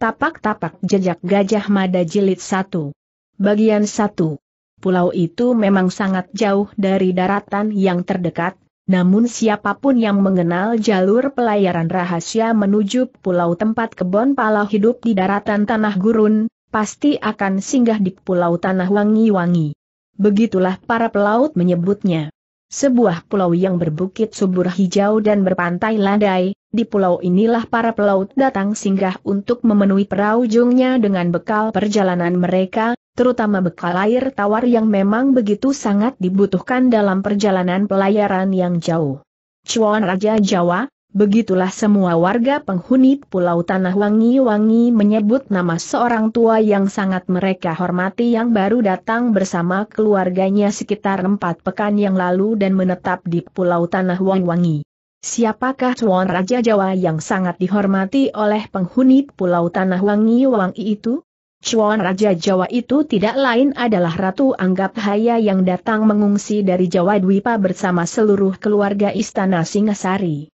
Tapak-tapak jejak Gajah Mada Jilid satu. Bagian satu. Pulau itu memang sangat jauh dari daratan yang terdekat, namun siapapun yang mengenal jalur pelayaran rahasia menuju pulau tempat kebon pala hidup di daratan tanah gurun, pasti akan singgah di pulau tanah wangi-wangi. Begitulah para pelaut menyebutnya. Sebuah pulau yang berbukit subur hijau dan berpantai landai, di pulau inilah para pelaut datang singgah untuk memenuhi perahu jungnya dengan bekal perjalanan mereka, terutama bekal air tawar yang memang begitu sangat dibutuhkan dalam perjalanan pelayaran yang jauh. Cuan Raja Jawa, begitulah semua warga penghuni Pulau Tanah Wangi-Wangi menyebut nama seorang tua yang sangat mereka hormati yang baru datang bersama keluarganya sekitar empat pekan yang lalu dan menetap di Pulau Tanah Wangi-Wangi. Siapakah Tuan Raja Jawa yang sangat dihormati oleh penghuni Pulau Tanah Wangi Wangi itu? Cuan Raja Jawa itu tidak lain adalah Ratu Anggap Haya yang datang mengungsi dari Jawa Dwipa bersama seluruh keluarga Istana Singasari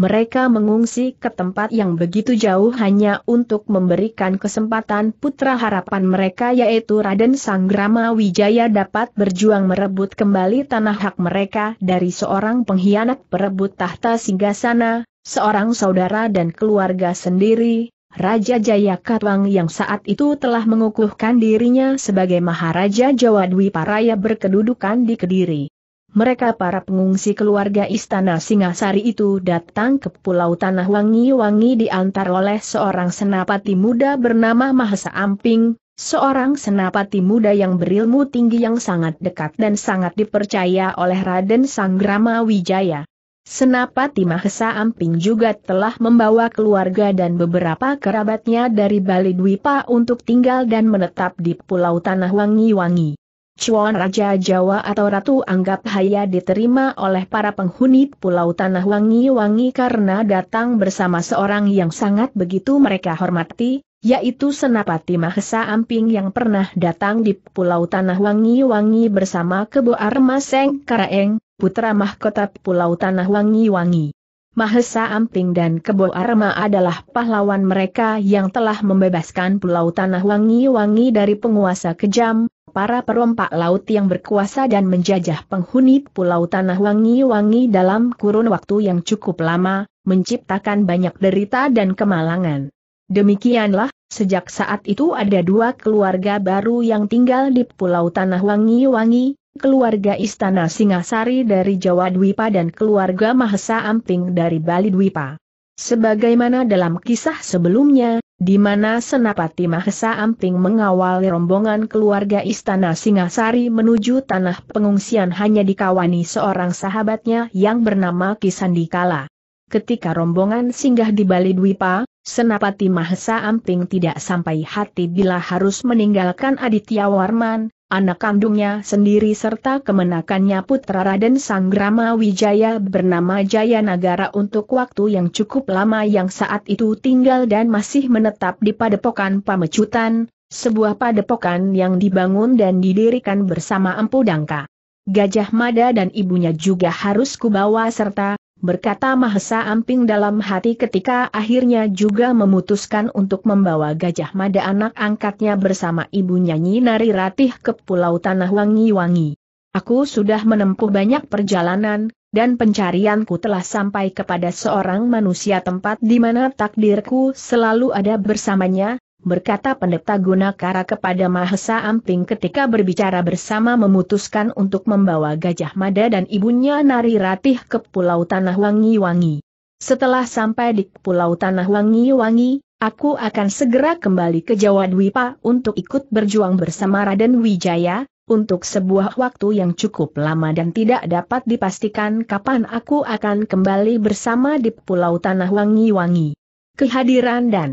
mereka mengungsi ke tempat yang begitu jauh hanya untuk memberikan kesempatan putra harapan mereka yaitu Raden Sanggrama Wijaya dapat berjuang merebut kembali tanah hak mereka dari seorang pengkhianat perebut tahta singgasana, seorang saudara dan keluarga sendiri, Raja Jaya Katwang yang saat itu telah mengukuhkan dirinya sebagai Maharaja Jawa Dwi Paraya berkedudukan di Kediri mereka para pengungsi keluarga istana Singasari itu datang ke Pulau Tanah Wangi-Wangi diantar oleh seorang senapati muda bernama Mahesa Amping, seorang senapati muda yang berilmu tinggi yang sangat dekat dan sangat dipercaya oleh Raden Sanggrama Wijaya. Senapati Mahesa Amping juga telah membawa keluarga dan beberapa kerabatnya dari Bali Dwipa untuk tinggal dan menetap di Pulau Tanah Wangi-Wangi. Cuan Raja Jawa atau Ratu Anggap Haya diterima oleh para penghuni Pulau Tanah Wangi-Wangi karena datang bersama seorang yang sangat begitu mereka hormati, yaitu Senapati Mahesa Amping yang pernah datang di Pulau Tanah Wangi-Wangi bersama Kebo Armaseng Karaeng, putra mahkota Pulau Tanah Wangi-Wangi. Mahesa Amping dan Kebo Arma adalah pahlawan mereka yang telah membebaskan Pulau Tanah Wangi-Wangi dari penguasa kejam, para perompak laut yang berkuasa dan menjajah penghuni Pulau Tanah Wangi-Wangi dalam kurun waktu yang cukup lama, menciptakan banyak derita dan kemalangan. Demikianlah, sejak saat itu ada dua keluarga baru yang tinggal di Pulau Tanah Wangi-Wangi, keluarga Istana Singasari dari Jawa Dwipa dan keluarga Mahesa Amping dari Bali Dwipa. Sebagaimana dalam kisah sebelumnya, di mana Senapati Mahesa Amping mengawal rombongan keluarga Istana Singasari menuju tanah pengungsian hanya dikawani seorang sahabatnya yang bernama Kisandikala. Ketika rombongan singgah di Bali Dwipa, Senapati Mahesa Amping tidak sampai hati bila harus meninggalkan Aditya Warman, anak kandungnya sendiri serta kemenakannya putra Raden Sanggrama Wijaya bernama Jaya Nagara untuk waktu yang cukup lama yang saat itu tinggal dan masih menetap di padepokan Pamecutan, sebuah padepokan yang dibangun dan didirikan bersama Empu Dangka. Gajah Mada dan ibunya juga harus kubawa serta, berkata Mahesa Amping dalam hati ketika akhirnya juga memutuskan untuk membawa Gajah Mada anak angkatnya bersama ibunya Nari Ratih ke Pulau Tanah Wangi-Wangi. Aku sudah menempuh banyak perjalanan, dan pencarianku telah sampai kepada seorang manusia tempat di mana takdirku selalu ada bersamanya, berkata pendeta Gunakara kepada Mahesa Amping ketika berbicara bersama memutuskan untuk membawa Gajah Mada dan ibunya Nari Ratih ke Pulau Tanah Wangi-Wangi. Setelah sampai di Pulau Tanah Wangi-Wangi, aku akan segera kembali ke Jawa Dwipa untuk ikut berjuang bersama Raden Wijaya, untuk sebuah waktu yang cukup lama dan tidak dapat dipastikan kapan aku akan kembali bersama di Pulau Tanah Wangi-Wangi. Kehadiran dan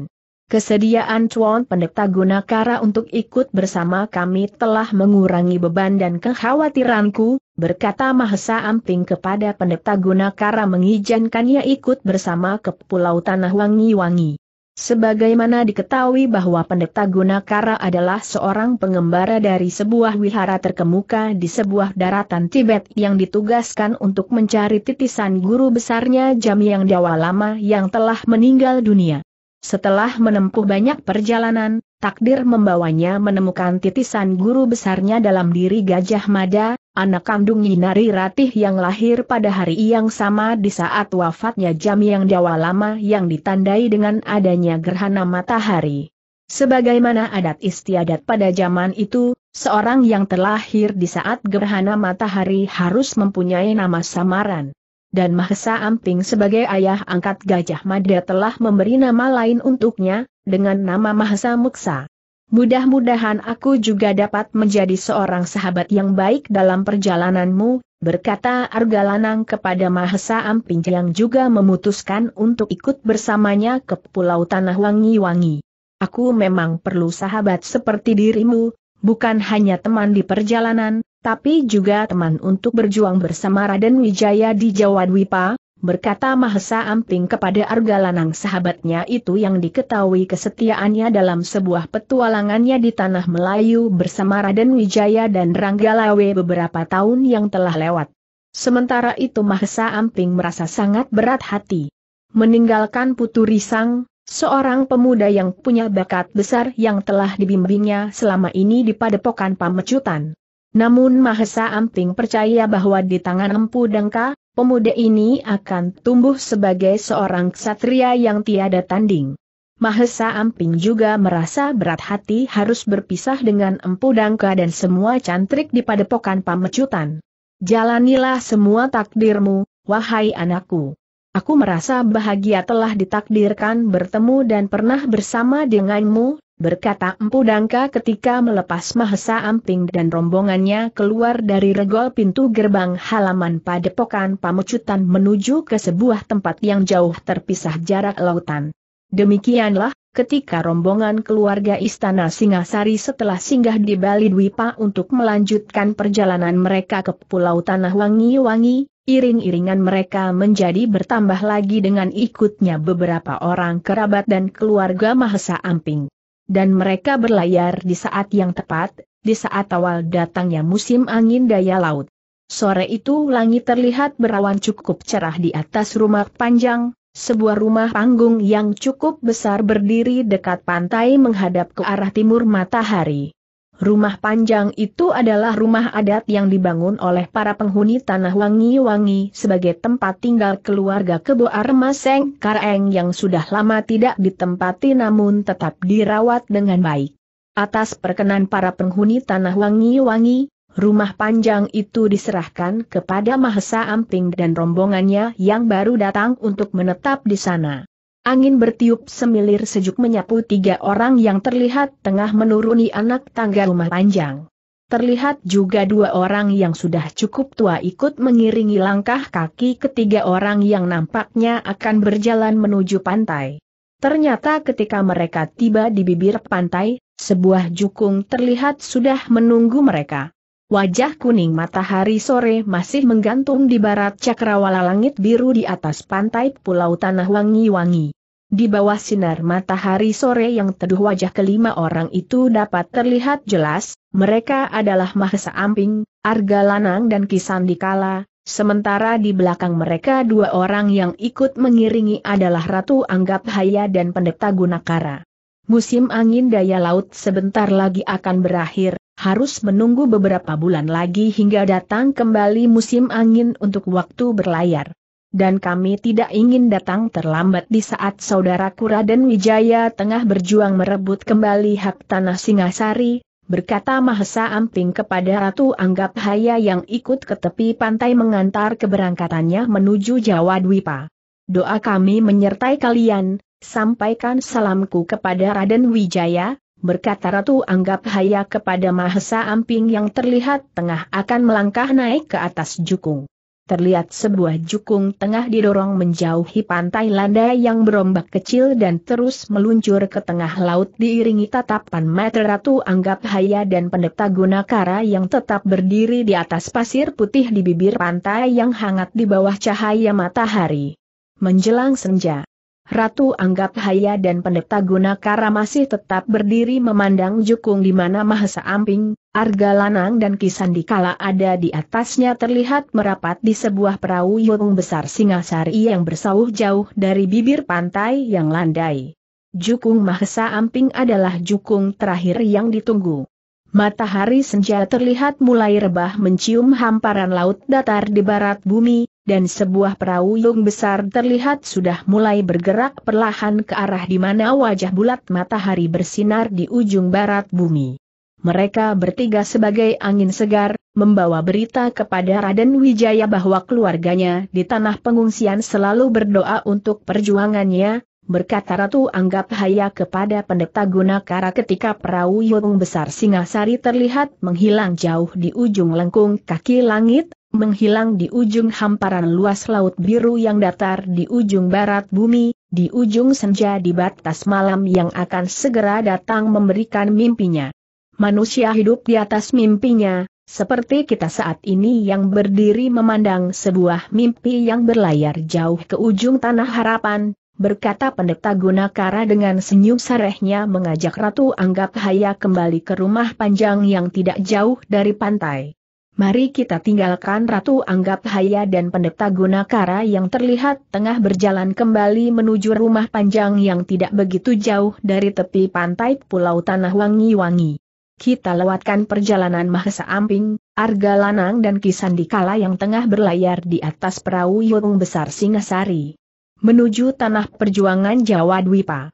Kesediaan Chuan Pendeta Gunakara untuk ikut bersama kami telah mengurangi beban dan kekhawatiranku, berkata Mahesa Amping kepada Pendeta Gunakara mengizinkannya ikut bersama ke Pulau Tanah Wangi-Wangi. Sebagaimana diketahui bahwa Pendeta Gunakara adalah seorang pengembara dari sebuah wihara terkemuka di sebuah daratan Tibet yang ditugaskan untuk mencari titisan guru besarnya Jamiang Dawa Lama yang telah meninggal dunia. Setelah menempuh banyak perjalanan, takdir membawanya menemukan titisan guru besarnya dalam diri Gajah Mada, anak kandung Yinari Ratih yang lahir pada hari yang sama di saat wafatnya jam yang jawa lama yang ditandai dengan adanya gerhana matahari. Sebagaimana adat istiadat pada zaman itu, seorang yang terlahir di saat gerhana matahari harus mempunyai nama samaran dan Mahesa Amping sebagai ayah angkat Gajah Mada telah memberi nama lain untuknya, dengan nama Mahesa Muksa. Mudah-mudahan aku juga dapat menjadi seorang sahabat yang baik dalam perjalananmu, berkata Argalanang kepada Mahesa Amping yang juga memutuskan untuk ikut bersamanya ke Pulau Tanah Wangi-Wangi. Aku memang perlu sahabat seperti dirimu, bukan hanya teman di perjalanan, tapi juga teman untuk berjuang bersama Raden Wijaya di Jawa Dwipa, berkata Mahesa Amping kepada Argalanang sahabatnya itu yang diketahui kesetiaannya dalam sebuah petualangannya di Tanah Melayu bersama Raden Wijaya dan Ranggalawe beberapa tahun yang telah lewat. Sementara itu Mahesa Amping merasa sangat berat hati. Meninggalkan Putu Risang, seorang pemuda yang punya bakat besar yang telah dibimbingnya selama ini di padepokan pamecutan. Namun Mahesa Amping percaya bahwa di tangan Empu Dangka, pemuda ini akan tumbuh sebagai seorang ksatria yang tiada tanding. Mahesa Amping juga merasa berat hati harus berpisah dengan Empu Dangka dan semua cantrik di padepokan pamecutan. Jalanilah semua takdirmu, wahai anakku. Aku merasa bahagia telah ditakdirkan bertemu dan pernah bersama denganmu, berkata Empu Dangka ketika melepas Mahesa Amping dan rombongannya keluar dari regol pintu gerbang halaman padepokan pamucutan menuju ke sebuah tempat yang jauh terpisah jarak lautan. Demikianlah, ketika rombongan keluarga Istana Singasari setelah singgah di Bali Dwipa untuk melanjutkan perjalanan mereka ke Pulau Tanah Wangi-Wangi, Iring-iringan mereka menjadi bertambah lagi dengan ikutnya beberapa orang kerabat dan keluarga Mahesa Amping dan mereka berlayar di saat yang tepat, di saat awal datangnya musim angin daya laut. Sore itu langit terlihat berawan cukup cerah di atas rumah panjang, sebuah rumah panggung yang cukup besar berdiri dekat pantai menghadap ke arah timur matahari. Rumah panjang itu adalah rumah adat yang dibangun oleh para penghuni tanah wangi-wangi sebagai tempat tinggal keluarga Kebo Armaseng Kareng yang sudah lama tidak ditempati namun tetap dirawat dengan baik. Atas perkenan para penghuni tanah wangi-wangi, rumah panjang itu diserahkan kepada Mahesa Amping dan rombongannya yang baru datang untuk menetap di sana. Angin bertiup semilir sejuk menyapu tiga orang yang terlihat tengah menuruni anak tangga rumah panjang. Terlihat juga dua orang yang sudah cukup tua ikut mengiringi langkah kaki ketiga orang yang nampaknya akan berjalan menuju pantai. Ternyata ketika mereka tiba di bibir pantai, sebuah jukung terlihat sudah menunggu mereka. Wajah kuning matahari sore masih menggantung di barat cakrawala langit biru di atas pantai Pulau Tanah Wangi-Wangi. Di bawah sinar matahari sore yang teduh wajah kelima orang itu dapat terlihat jelas, mereka adalah Mahesa Amping, Arga Lanang dan Kisandikala, sementara di belakang mereka dua orang yang ikut mengiringi adalah Ratu Anggap Haya dan Pendeta Gunakara. Musim angin daya laut sebentar lagi akan berakhir, harus menunggu beberapa bulan lagi hingga datang kembali musim angin untuk waktu berlayar dan kami tidak ingin datang terlambat di saat saudaraku Raden Wijaya tengah berjuang merebut kembali hak tanah Singasari, berkata Mahesa Amping kepada Ratu Anggap Haya yang ikut ke tepi pantai mengantar keberangkatannya menuju Jawa Dwipa. Doa kami menyertai kalian, sampaikan salamku kepada Raden Wijaya, berkata Ratu Anggap Haya kepada Mahesa Amping yang terlihat tengah akan melangkah naik ke atas jukung terlihat sebuah jukung tengah didorong menjauhi pantai landai yang berombak kecil dan terus meluncur ke tengah laut diiringi tatapan mata Ratu Anggap Haya dan pendeta Gunakara yang tetap berdiri di atas pasir putih di bibir pantai yang hangat di bawah cahaya matahari. Menjelang senja. Ratu anggap Haya dan Pendeta Gunakara masih tetap berdiri memandang jukung di mana Mahesa Amping, Arga Lanang dan Kisandikala ada di atasnya terlihat merapat di sebuah perahu yung besar Singasari yang bersauh jauh dari bibir pantai yang landai. Jukung Mahesa Amping adalah jukung terakhir yang ditunggu. Matahari senja terlihat mulai rebah mencium hamparan laut datar di barat bumi, dan sebuah perahu yang besar terlihat sudah mulai bergerak perlahan ke arah di mana wajah bulat matahari bersinar di ujung barat bumi. Mereka bertiga sebagai angin segar, membawa berita kepada Raden Wijaya bahwa keluarganya di tanah pengungsian selalu berdoa untuk perjuangannya, berkata Ratu Anggap Haya kepada pendeta Gunakara ketika perahu yung besar Singasari terlihat menghilang jauh di ujung lengkung kaki langit, menghilang di ujung hamparan luas Laut Biru yang datar di ujung barat bumi, di ujung senja di batas malam yang akan segera datang memberikan mimpinya. Manusia hidup di atas mimpinya, seperti kita saat ini yang berdiri memandang sebuah mimpi yang berlayar jauh ke ujung tanah harapan, berkata pendeta Gunakara dengan senyum sarehnya mengajak Ratu Anggap Haya kembali ke rumah panjang yang tidak jauh dari pantai. Mari kita tinggalkan Ratu Anggap Haya dan Pendeta Gunakara yang terlihat tengah berjalan kembali menuju rumah panjang yang tidak begitu jauh dari tepi pantai Pulau Tanah Wangi-Wangi. Kita lewatkan perjalanan Mahesa Amping, Arga Lanang dan Kisandikala yang tengah berlayar di atas perahu Yurung Besar Singasari. Menuju Tanah Perjuangan Jawa Dwipa.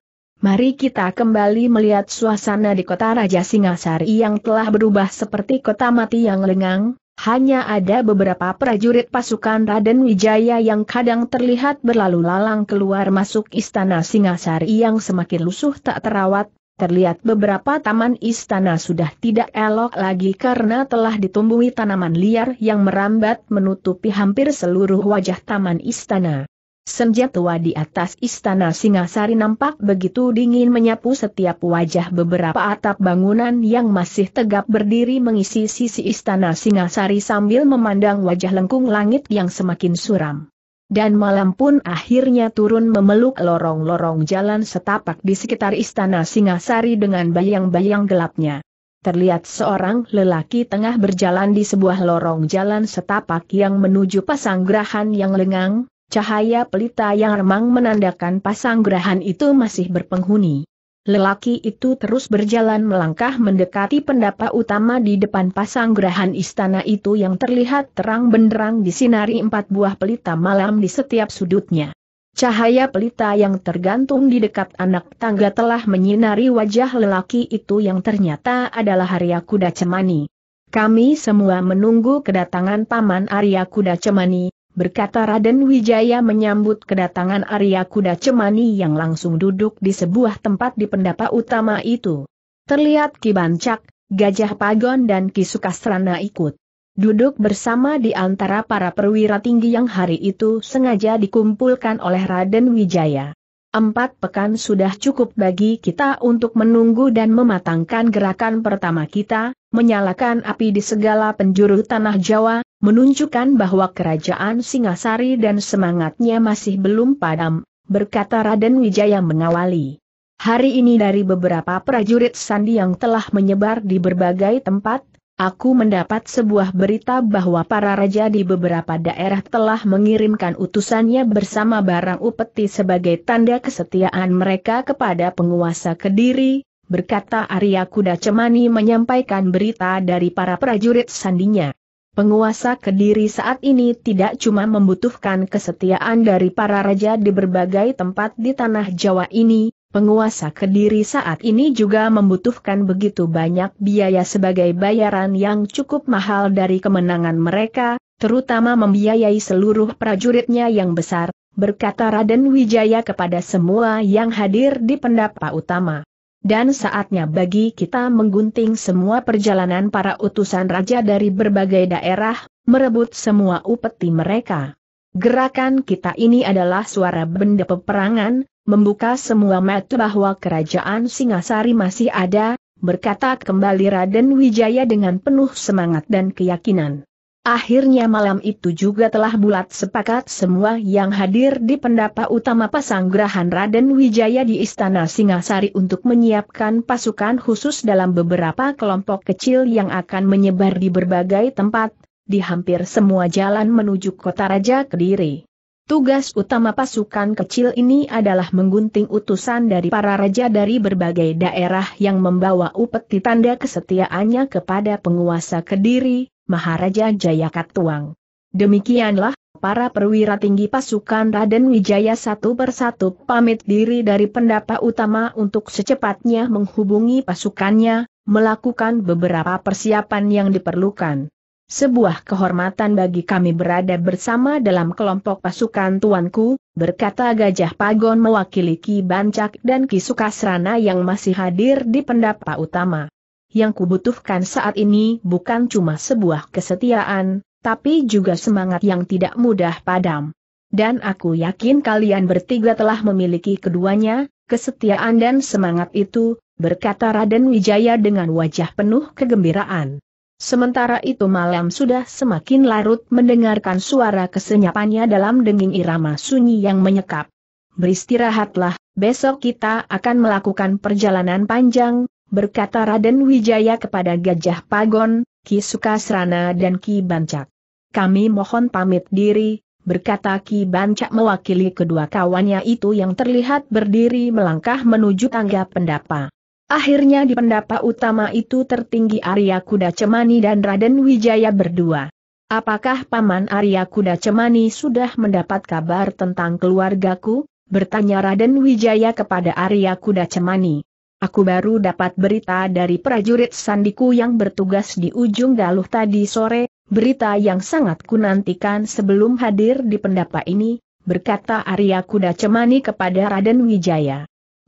Mari kita kembali melihat suasana di kota Raja Singasari yang telah berubah seperti kota mati yang lengang, hanya ada beberapa prajurit pasukan Raden Wijaya yang kadang terlihat berlalu lalang keluar masuk istana Singasari yang semakin lusuh tak terawat, Terlihat beberapa taman istana sudah tidak elok lagi karena telah ditumbuhi tanaman liar yang merambat menutupi hampir seluruh wajah taman istana. Senja tua di atas istana Singasari nampak begitu dingin menyapu setiap wajah beberapa atap bangunan yang masih tegap berdiri mengisi sisi istana Singasari sambil memandang wajah lengkung langit yang semakin suram. Dan malam pun akhirnya turun memeluk lorong-lorong jalan setapak di sekitar istana Singasari dengan bayang-bayang gelapnya. Terlihat seorang lelaki tengah berjalan di sebuah lorong jalan setapak yang menuju pasanggrahan yang lengang, cahaya pelita yang remang menandakan pasang gerahan itu masih berpenghuni. Lelaki itu terus berjalan melangkah mendekati pendapa utama di depan pasang gerahan istana itu yang terlihat terang benderang disinari empat buah pelita malam di setiap sudutnya. Cahaya pelita yang tergantung di dekat anak tangga telah menyinari wajah lelaki itu yang ternyata adalah Arya Kuda Cemani. Kami semua menunggu kedatangan Paman Arya Kuda Cemani, berkata Raden Wijaya menyambut kedatangan Arya Kuda Cemani yang langsung duduk di sebuah tempat di pendapa utama itu. Terlihat Ki Bancak, Gajah Pagon dan Ki Sukasrana ikut. Duduk bersama di antara para perwira tinggi yang hari itu sengaja dikumpulkan oleh Raden Wijaya. Empat pekan sudah cukup bagi kita untuk menunggu dan mematangkan gerakan pertama kita, menyalakan api di segala penjuru tanah Jawa, menunjukkan bahwa kerajaan Singasari dan semangatnya masih belum padam, berkata Raden Wijaya mengawali. Hari ini dari beberapa prajurit Sandi yang telah menyebar di berbagai tempat, Aku mendapat sebuah berita bahwa para raja di beberapa daerah telah mengirimkan utusannya bersama barang upeti sebagai tanda kesetiaan mereka kepada penguasa Kediri, berkata Arya Kuda Cemani menyampaikan berita dari para prajurit sandinya. Penguasa Kediri saat ini tidak cuma membutuhkan kesetiaan dari para raja di berbagai tempat di tanah Jawa ini, Penguasa Kediri saat ini juga membutuhkan begitu banyak biaya sebagai bayaran yang cukup mahal dari kemenangan mereka, terutama membiayai seluruh prajuritnya yang besar, berkata Raden Wijaya kepada semua yang hadir di pendapa utama. Dan saatnya bagi kita menggunting semua perjalanan para utusan raja dari berbagai daerah, merebut semua upeti mereka. Gerakan kita ini adalah suara benda peperangan, membuka semua mata bahwa kerajaan Singasari masih ada, berkata kembali Raden Wijaya dengan penuh semangat dan keyakinan. Akhirnya malam itu juga telah bulat sepakat semua yang hadir di pendapa utama pasanggrahan Raden Wijaya di Istana Singasari untuk menyiapkan pasukan khusus dalam beberapa kelompok kecil yang akan menyebar di berbagai tempat, di hampir semua jalan menuju kota Raja Kediri. Tugas utama pasukan kecil ini adalah menggunting utusan dari para raja dari berbagai daerah yang membawa upeti tanda kesetiaannya kepada penguasa Kediri, Maharaja Jayakatwang. Demikianlah, para perwira tinggi pasukan Raden Wijaya satu persatu pamit diri dari pendapa utama untuk secepatnya menghubungi pasukannya, melakukan beberapa persiapan yang diperlukan. Sebuah kehormatan bagi kami berada bersama dalam kelompok pasukan tuanku, berkata Gajah Pagon mewakili Ki Bancak dan Ki Sukasrana yang masih hadir di pendapa utama. Yang kubutuhkan saat ini bukan cuma sebuah kesetiaan, tapi juga semangat yang tidak mudah padam. Dan aku yakin kalian bertiga telah memiliki keduanya, kesetiaan dan semangat itu, berkata Raden Wijaya dengan wajah penuh kegembiraan. Sementara itu malam sudah semakin larut mendengarkan suara kesenyapannya dalam denging irama sunyi yang menyekap. Beristirahatlah, besok kita akan melakukan perjalanan panjang, berkata Raden Wijaya kepada Gajah Pagon, Ki Sukasrana dan Ki Bancak. Kami mohon pamit diri, berkata Ki Bancak mewakili kedua kawannya itu yang terlihat berdiri melangkah menuju tangga pendapa. Akhirnya di pendapa utama itu tertinggi Arya Kuda Cemani dan Raden Wijaya berdua. Apakah Paman Arya Kuda Cemani sudah mendapat kabar tentang keluargaku? Bertanya Raden Wijaya kepada Arya Kuda Cemani. Aku baru dapat berita dari prajurit sandiku yang bertugas di ujung galuh tadi sore, berita yang sangat kunantikan sebelum hadir di pendapa ini, berkata Arya Kuda Cemani kepada Raden Wijaya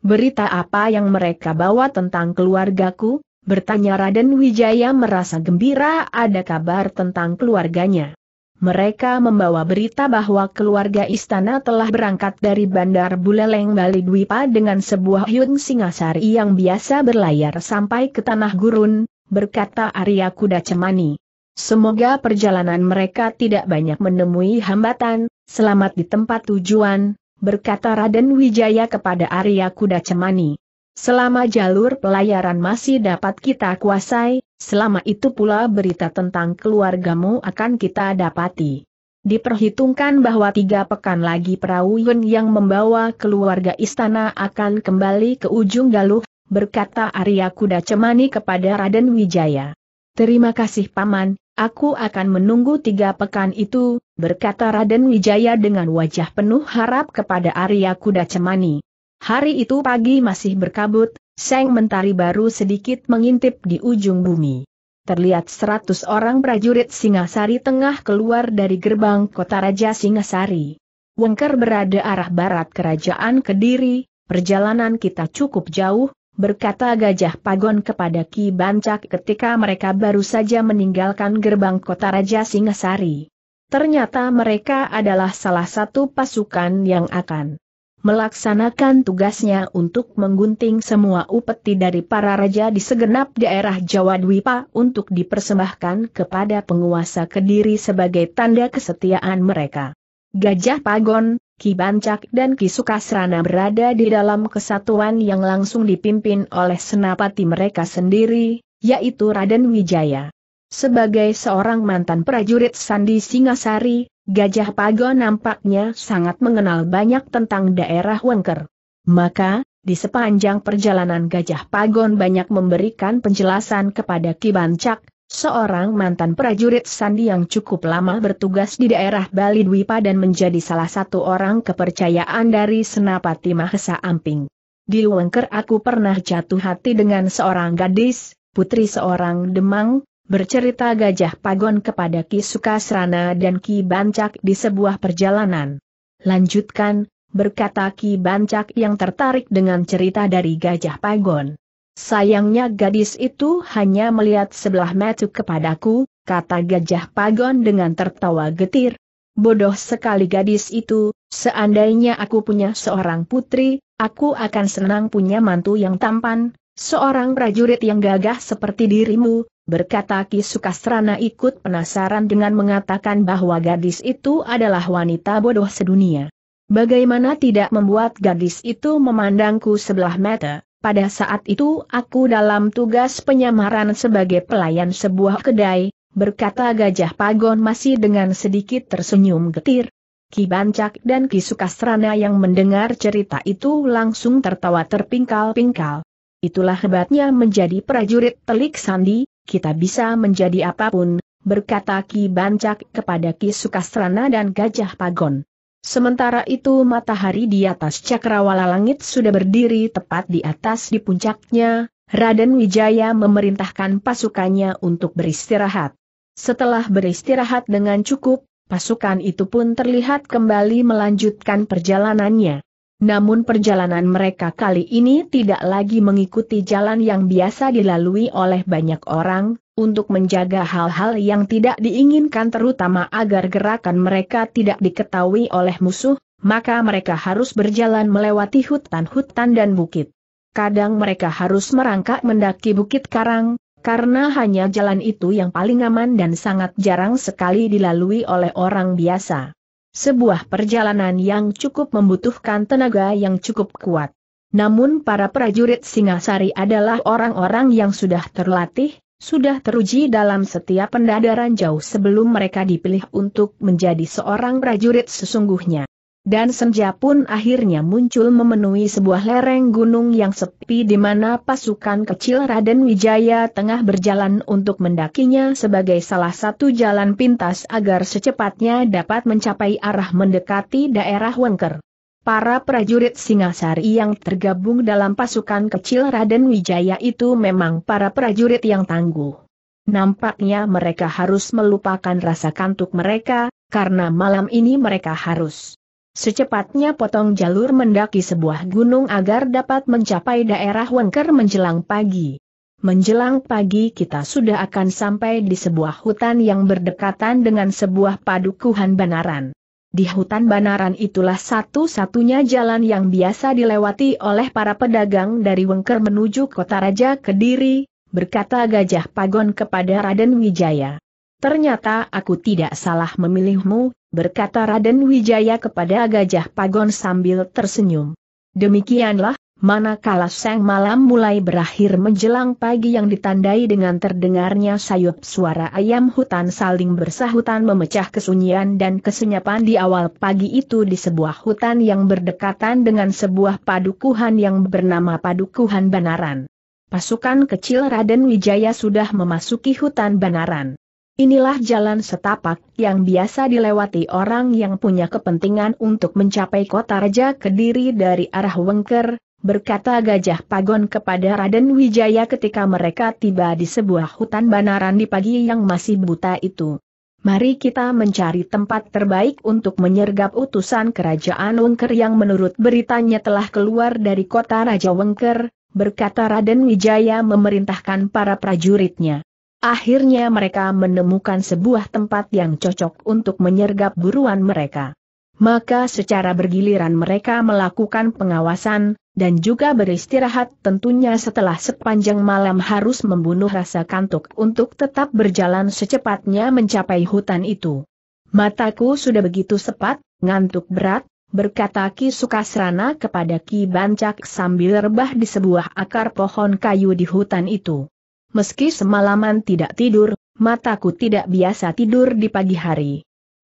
berita apa yang mereka bawa tentang keluargaku? Bertanya Raden Wijaya merasa gembira ada kabar tentang keluarganya. Mereka membawa berita bahwa keluarga istana telah berangkat dari Bandar Buleleng Bali Dwipa dengan sebuah Hyun Singasari yang biasa berlayar sampai ke Tanah Gurun, berkata Arya Kuda Cemani. Semoga perjalanan mereka tidak banyak menemui hambatan, selamat di tempat tujuan, berkata Raden Wijaya kepada Arya Kuda Cemani. Selama jalur pelayaran masih dapat kita kuasai, selama itu pula berita tentang keluargamu akan kita dapati. Diperhitungkan bahwa tiga pekan lagi perahu Yun yang membawa keluarga istana akan kembali ke ujung galuh, berkata Arya Kuda Cemani kepada Raden Wijaya. Terima kasih Paman, aku akan menunggu tiga pekan itu, berkata Raden Wijaya dengan wajah penuh harap kepada Arya Kuda Cemani. Hari itu pagi masih berkabut, seng mentari baru sedikit mengintip di ujung bumi. Terlihat seratus orang prajurit Singasari tengah keluar dari gerbang kota Raja Singasari. Wengker berada arah barat kerajaan Kediri, perjalanan kita cukup jauh, berkata Gajah Pagon kepada Ki Bancak ketika mereka baru saja meninggalkan gerbang kota Raja Singasari. Ternyata mereka adalah salah satu pasukan yang akan melaksanakan tugasnya untuk menggunting semua upeti dari para raja di segenap daerah Jawa Dwipa untuk dipersembahkan kepada penguasa Kediri sebagai tanda kesetiaan mereka. Gajah Pagon, Ki Bancak dan Ki Sukasrana berada di dalam kesatuan yang langsung dipimpin oleh senapati mereka sendiri, yaitu Raden Wijaya. Sebagai seorang mantan prajurit Sandi Singasari, Gajah Pago nampaknya sangat mengenal banyak tentang daerah Wengker. Maka, di sepanjang perjalanan Gajah Pagon banyak memberikan penjelasan kepada Kibancak, seorang mantan prajurit Sandi yang cukup lama bertugas di daerah Bali Dwipa dan menjadi salah satu orang kepercayaan dari Senapati Mahesa Amping. Di Wengker aku pernah jatuh hati dengan seorang gadis, putri seorang Demang, bercerita Gajah Pagon kepada Ki Sukasrana dan Ki Bancak di sebuah perjalanan. Lanjutkan, berkata Ki Bancak yang tertarik dengan cerita dari Gajah Pagon. Sayangnya gadis itu hanya melihat sebelah mata kepadaku, kata Gajah Pagon dengan tertawa getir. Bodoh sekali gadis itu, seandainya aku punya seorang putri, aku akan senang punya mantu yang tampan, seorang prajurit yang gagah seperti dirimu, berkata Ki Sukasrana ikut penasaran dengan mengatakan bahwa gadis itu adalah wanita bodoh sedunia. Bagaimana tidak membuat gadis itu memandangku sebelah mata, pada saat itu aku dalam tugas penyamaran sebagai pelayan sebuah kedai, berkata Gajah Pagon masih dengan sedikit tersenyum getir. Ki Bancak dan Ki Sukasrana yang mendengar cerita itu langsung tertawa terpingkal-pingkal. Itulah hebatnya menjadi prajurit telik sandi, kita bisa menjadi apapun, berkata Ki Bancak kepada Ki Sukastrana dan Gajah Pagon. Sementara itu matahari di atas cakrawala langit sudah berdiri tepat di atas di puncaknya, Raden Wijaya memerintahkan pasukannya untuk beristirahat. Setelah beristirahat dengan cukup, pasukan itu pun terlihat kembali melanjutkan perjalanannya. Namun perjalanan mereka kali ini tidak lagi mengikuti jalan yang biasa dilalui oleh banyak orang, untuk menjaga hal-hal yang tidak diinginkan terutama agar gerakan mereka tidak diketahui oleh musuh, maka mereka harus berjalan melewati hutan-hutan dan bukit. Kadang mereka harus merangkak mendaki bukit karang, karena hanya jalan itu yang paling aman dan sangat jarang sekali dilalui oleh orang biasa sebuah perjalanan yang cukup membutuhkan tenaga yang cukup kuat. Namun para prajurit Singasari adalah orang-orang yang sudah terlatih, sudah teruji dalam setiap pendadaran jauh sebelum mereka dipilih untuk menjadi seorang prajurit sesungguhnya. Dan senja pun akhirnya muncul memenuhi sebuah lereng gunung yang sepi di mana pasukan kecil Raden Wijaya tengah berjalan untuk mendakinya sebagai salah satu jalan pintas agar secepatnya dapat mencapai arah mendekati daerah Wengker. Para prajurit Singasari yang tergabung dalam pasukan kecil Raden Wijaya itu memang para prajurit yang tangguh. Nampaknya mereka harus melupakan rasa kantuk mereka, karena malam ini mereka harus Secepatnya potong jalur mendaki sebuah gunung agar dapat mencapai daerah Wengker menjelang pagi. Menjelang pagi kita sudah akan sampai di sebuah hutan yang berdekatan dengan sebuah padukuhan banaran. Di hutan banaran itulah satu-satunya jalan yang biasa dilewati oleh para pedagang dari Wengker menuju kota Raja Kediri, berkata Gajah Pagon kepada Raden Wijaya. Ternyata aku tidak salah memilihmu, berkata Raden Wijaya kepada Gajah Pagon sambil tersenyum. Demikianlah, manakala sang malam mulai berakhir menjelang pagi yang ditandai dengan terdengarnya sayup suara ayam hutan saling bersahutan memecah kesunyian dan kesenyapan di awal pagi itu di sebuah hutan yang berdekatan dengan sebuah padukuhan yang bernama Padukuhan Banaran. Pasukan kecil Raden Wijaya sudah memasuki hutan Banaran. Inilah jalan setapak yang biasa dilewati orang yang punya kepentingan untuk mencapai kota Raja Kediri dari arah Wengker, berkata Gajah Pagon kepada Raden Wijaya ketika mereka tiba di sebuah hutan banaran di pagi yang masih buta itu. Mari kita mencari tempat terbaik untuk menyergap utusan kerajaan Wengker yang menurut beritanya telah keluar dari kota Raja Wengker, berkata Raden Wijaya memerintahkan para prajuritnya. Akhirnya mereka menemukan sebuah tempat yang cocok untuk menyergap buruan mereka. Maka secara bergiliran mereka melakukan pengawasan, dan juga beristirahat tentunya setelah sepanjang malam harus membunuh rasa kantuk untuk tetap berjalan secepatnya mencapai hutan itu. Mataku sudah begitu sepat, ngantuk berat, berkata Ki Sukasrana kepada Ki Bancak sambil rebah di sebuah akar pohon kayu di hutan itu meski semalaman tidak tidur, mataku tidak biasa tidur di pagi hari.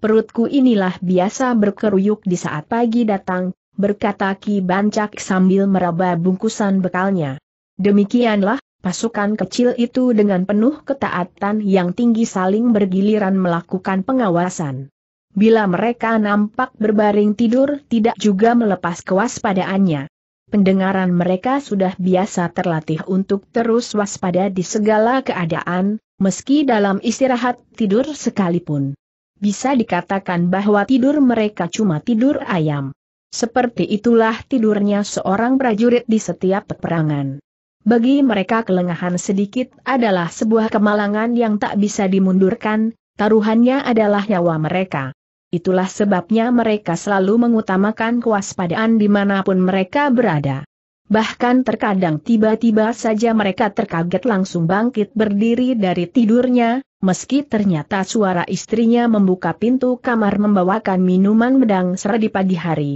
Perutku inilah biasa berkeruyuk di saat pagi datang, berkata Ki Bancak sambil meraba bungkusan bekalnya. Demikianlah, pasukan kecil itu dengan penuh ketaatan yang tinggi saling bergiliran melakukan pengawasan. Bila mereka nampak berbaring tidur tidak juga melepas kewaspadaannya pendengaran mereka sudah biasa terlatih untuk terus waspada di segala keadaan, meski dalam istirahat tidur sekalipun. Bisa dikatakan bahwa tidur mereka cuma tidur ayam. Seperti itulah tidurnya seorang prajurit di setiap peperangan. Bagi mereka kelengahan sedikit adalah sebuah kemalangan yang tak bisa dimundurkan, taruhannya adalah nyawa mereka. Itulah sebabnya mereka selalu mengutamakan kewaspadaan dimanapun mereka berada. Bahkan terkadang tiba-tiba saja mereka terkaget langsung bangkit berdiri dari tidurnya, meski ternyata suara istrinya membuka pintu kamar membawakan minuman medang serah di pagi hari.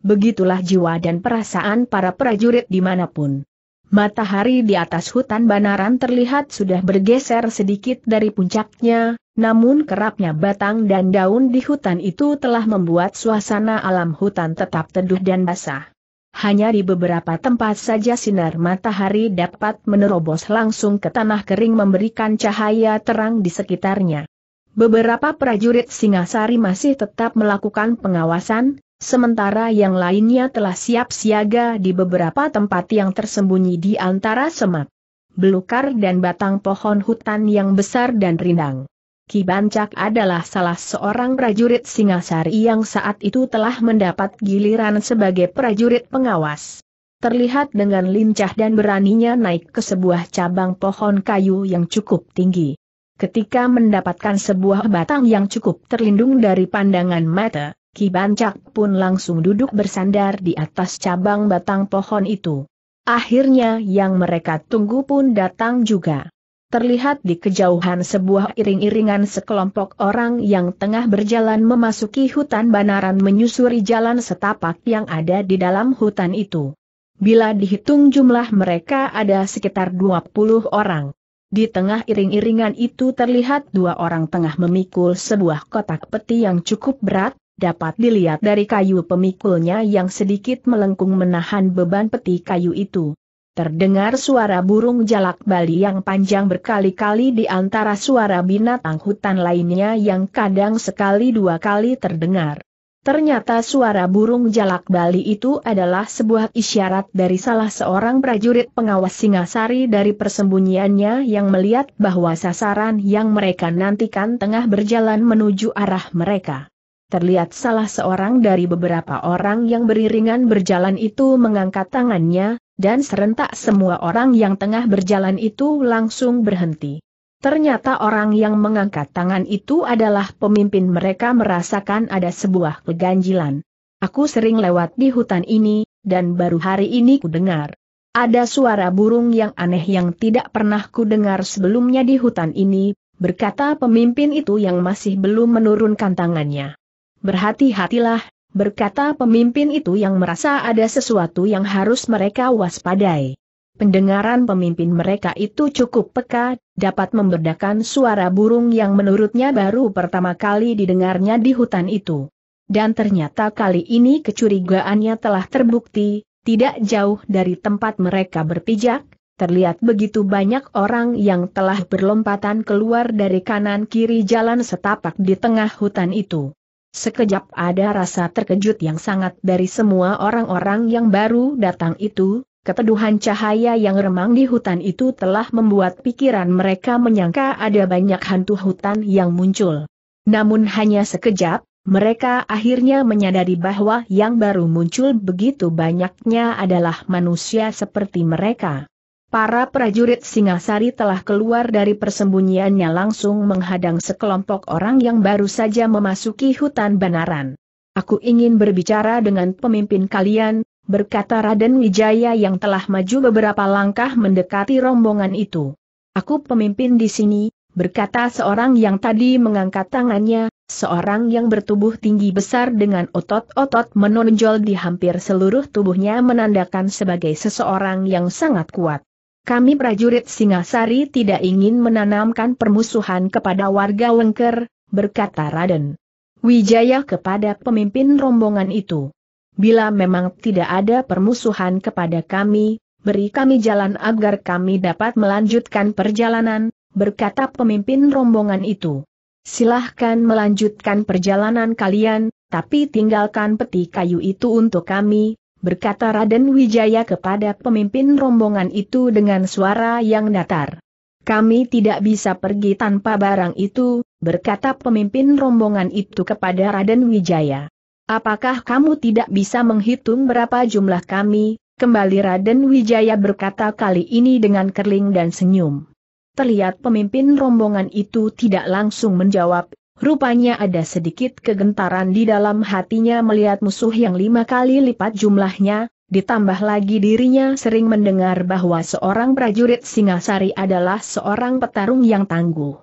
Begitulah jiwa dan perasaan para prajurit dimanapun. Matahari di atas hutan banaran terlihat sudah bergeser sedikit dari puncaknya, namun kerapnya batang dan daun di hutan itu telah membuat suasana alam hutan tetap teduh dan basah. Hanya di beberapa tempat saja sinar matahari dapat menerobos langsung ke tanah kering memberikan cahaya terang di sekitarnya. Beberapa prajurit Singasari masih tetap melakukan pengawasan, sementara yang lainnya telah siap siaga di beberapa tempat yang tersembunyi di antara semak, belukar dan batang pohon hutan yang besar dan rindang. Kibancak adalah salah seorang prajurit Singasari yang saat itu telah mendapat giliran sebagai prajurit pengawas. Terlihat dengan lincah dan beraninya naik ke sebuah cabang pohon kayu yang cukup tinggi. Ketika mendapatkan sebuah batang yang cukup terlindung dari pandangan mata, Ki Bancak pun langsung duduk bersandar di atas cabang batang pohon itu. Akhirnya yang mereka tunggu pun datang juga. Terlihat di kejauhan sebuah iring-iringan sekelompok orang yang tengah berjalan memasuki hutan banaran menyusuri jalan setapak yang ada di dalam hutan itu. Bila dihitung jumlah mereka ada sekitar 20 orang. Di tengah iring-iringan itu terlihat dua orang tengah memikul sebuah kotak peti yang cukup berat, dapat dilihat dari kayu pemikulnya yang sedikit melengkung menahan beban peti kayu itu. Terdengar suara burung jalak bali yang panjang berkali-kali di antara suara binatang hutan lainnya yang kadang sekali dua kali terdengar. Ternyata suara burung jalak bali itu adalah sebuah isyarat dari salah seorang prajurit pengawas Singasari dari persembunyiannya yang melihat bahwa sasaran yang mereka nantikan tengah berjalan menuju arah mereka terlihat salah seorang dari beberapa orang yang beriringan berjalan itu mengangkat tangannya, dan serentak semua orang yang tengah berjalan itu langsung berhenti. Ternyata orang yang mengangkat tangan itu adalah pemimpin mereka merasakan ada sebuah keganjilan. Aku sering lewat di hutan ini, dan baru hari ini ku dengar. Ada suara burung yang aneh yang tidak pernah ku dengar sebelumnya di hutan ini, berkata pemimpin itu yang masih belum menurunkan tangannya. Berhati-hatilah, berkata pemimpin itu yang merasa ada sesuatu yang harus mereka waspadai. Pendengaran pemimpin mereka itu cukup peka, dapat membedakan suara burung yang menurutnya baru pertama kali didengarnya di hutan itu. Dan ternyata kali ini kecurigaannya telah terbukti, tidak jauh dari tempat mereka berpijak, terlihat begitu banyak orang yang telah berlompatan keluar dari kanan kiri jalan setapak di tengah hutan itu. Sekejap ada rasa terkejut yang sangat dari semua orang-orang yang baru datang itu, keteduhan cahaya yang remang di hutan itu telah membuat pikiran mereka menyangka ada banyak hantu hutan yang muncul. Namun hanya sekejap, mereka akhirnya menyadari bahwa yang baru muncul begitu banyaknya adalah manusia seperti mereka. Para prajurit Singasari telah keluar dari persembunyiannya langsung menghadang sekelompok orang yang baru saja memasuki hutan Banaran. Aku ingin berbicara dengan pemimpin kalian, berkata Raden Wijaya yang telah maju beberapa langkah mendekati rombongan itu. Aku pemimpin di sini, berkata seorang yang tadi mengangkat tangannya, seorang yang bertubuh tinggi besar dengan otot-otot menonjol di hampir seluruh tubuhnya menandakan sebagai seseorang yang sangat kuat. Kami prajurit Singasari tidak ingin menanamkan permusuhan kepada warga Wengker, berkata Raden. Wijaya kepada pemimpin rombongan itu. Bila memang tidak ada permusuhan kepada kami, beri kami jalan agar kami dapat melanjutkan perjalanan, berkata pemimpin rombongan itu. Silahkan melanjutkan perjalanan kalian, tapi tinggalkan peti kayu itu untuk kami, berkata Raden Wijaya kepada pemimpin rombongan itu dengan suara yang datar. Kami tidak bisa pergi tanpa barang itu, berkata pemimpin rombongan itu kepada Raden Wijaya. Apakah kamu tidak bisa menghitung berapa jumlah kami? Kembali Raden Wijaya berkata kali ini dengan kerling dan senyum. Terlihat pemimpin rombongan itu tidak langsung menjawab, Rupanya ada sedikit kegentaran di dalam hatinya melihat musuh yang lima kali lipat jumlahnya, ditambah lagi dirinya sering mendengar bahwa seorang prajurit Singasari adalah seorang petarung yang tangguh.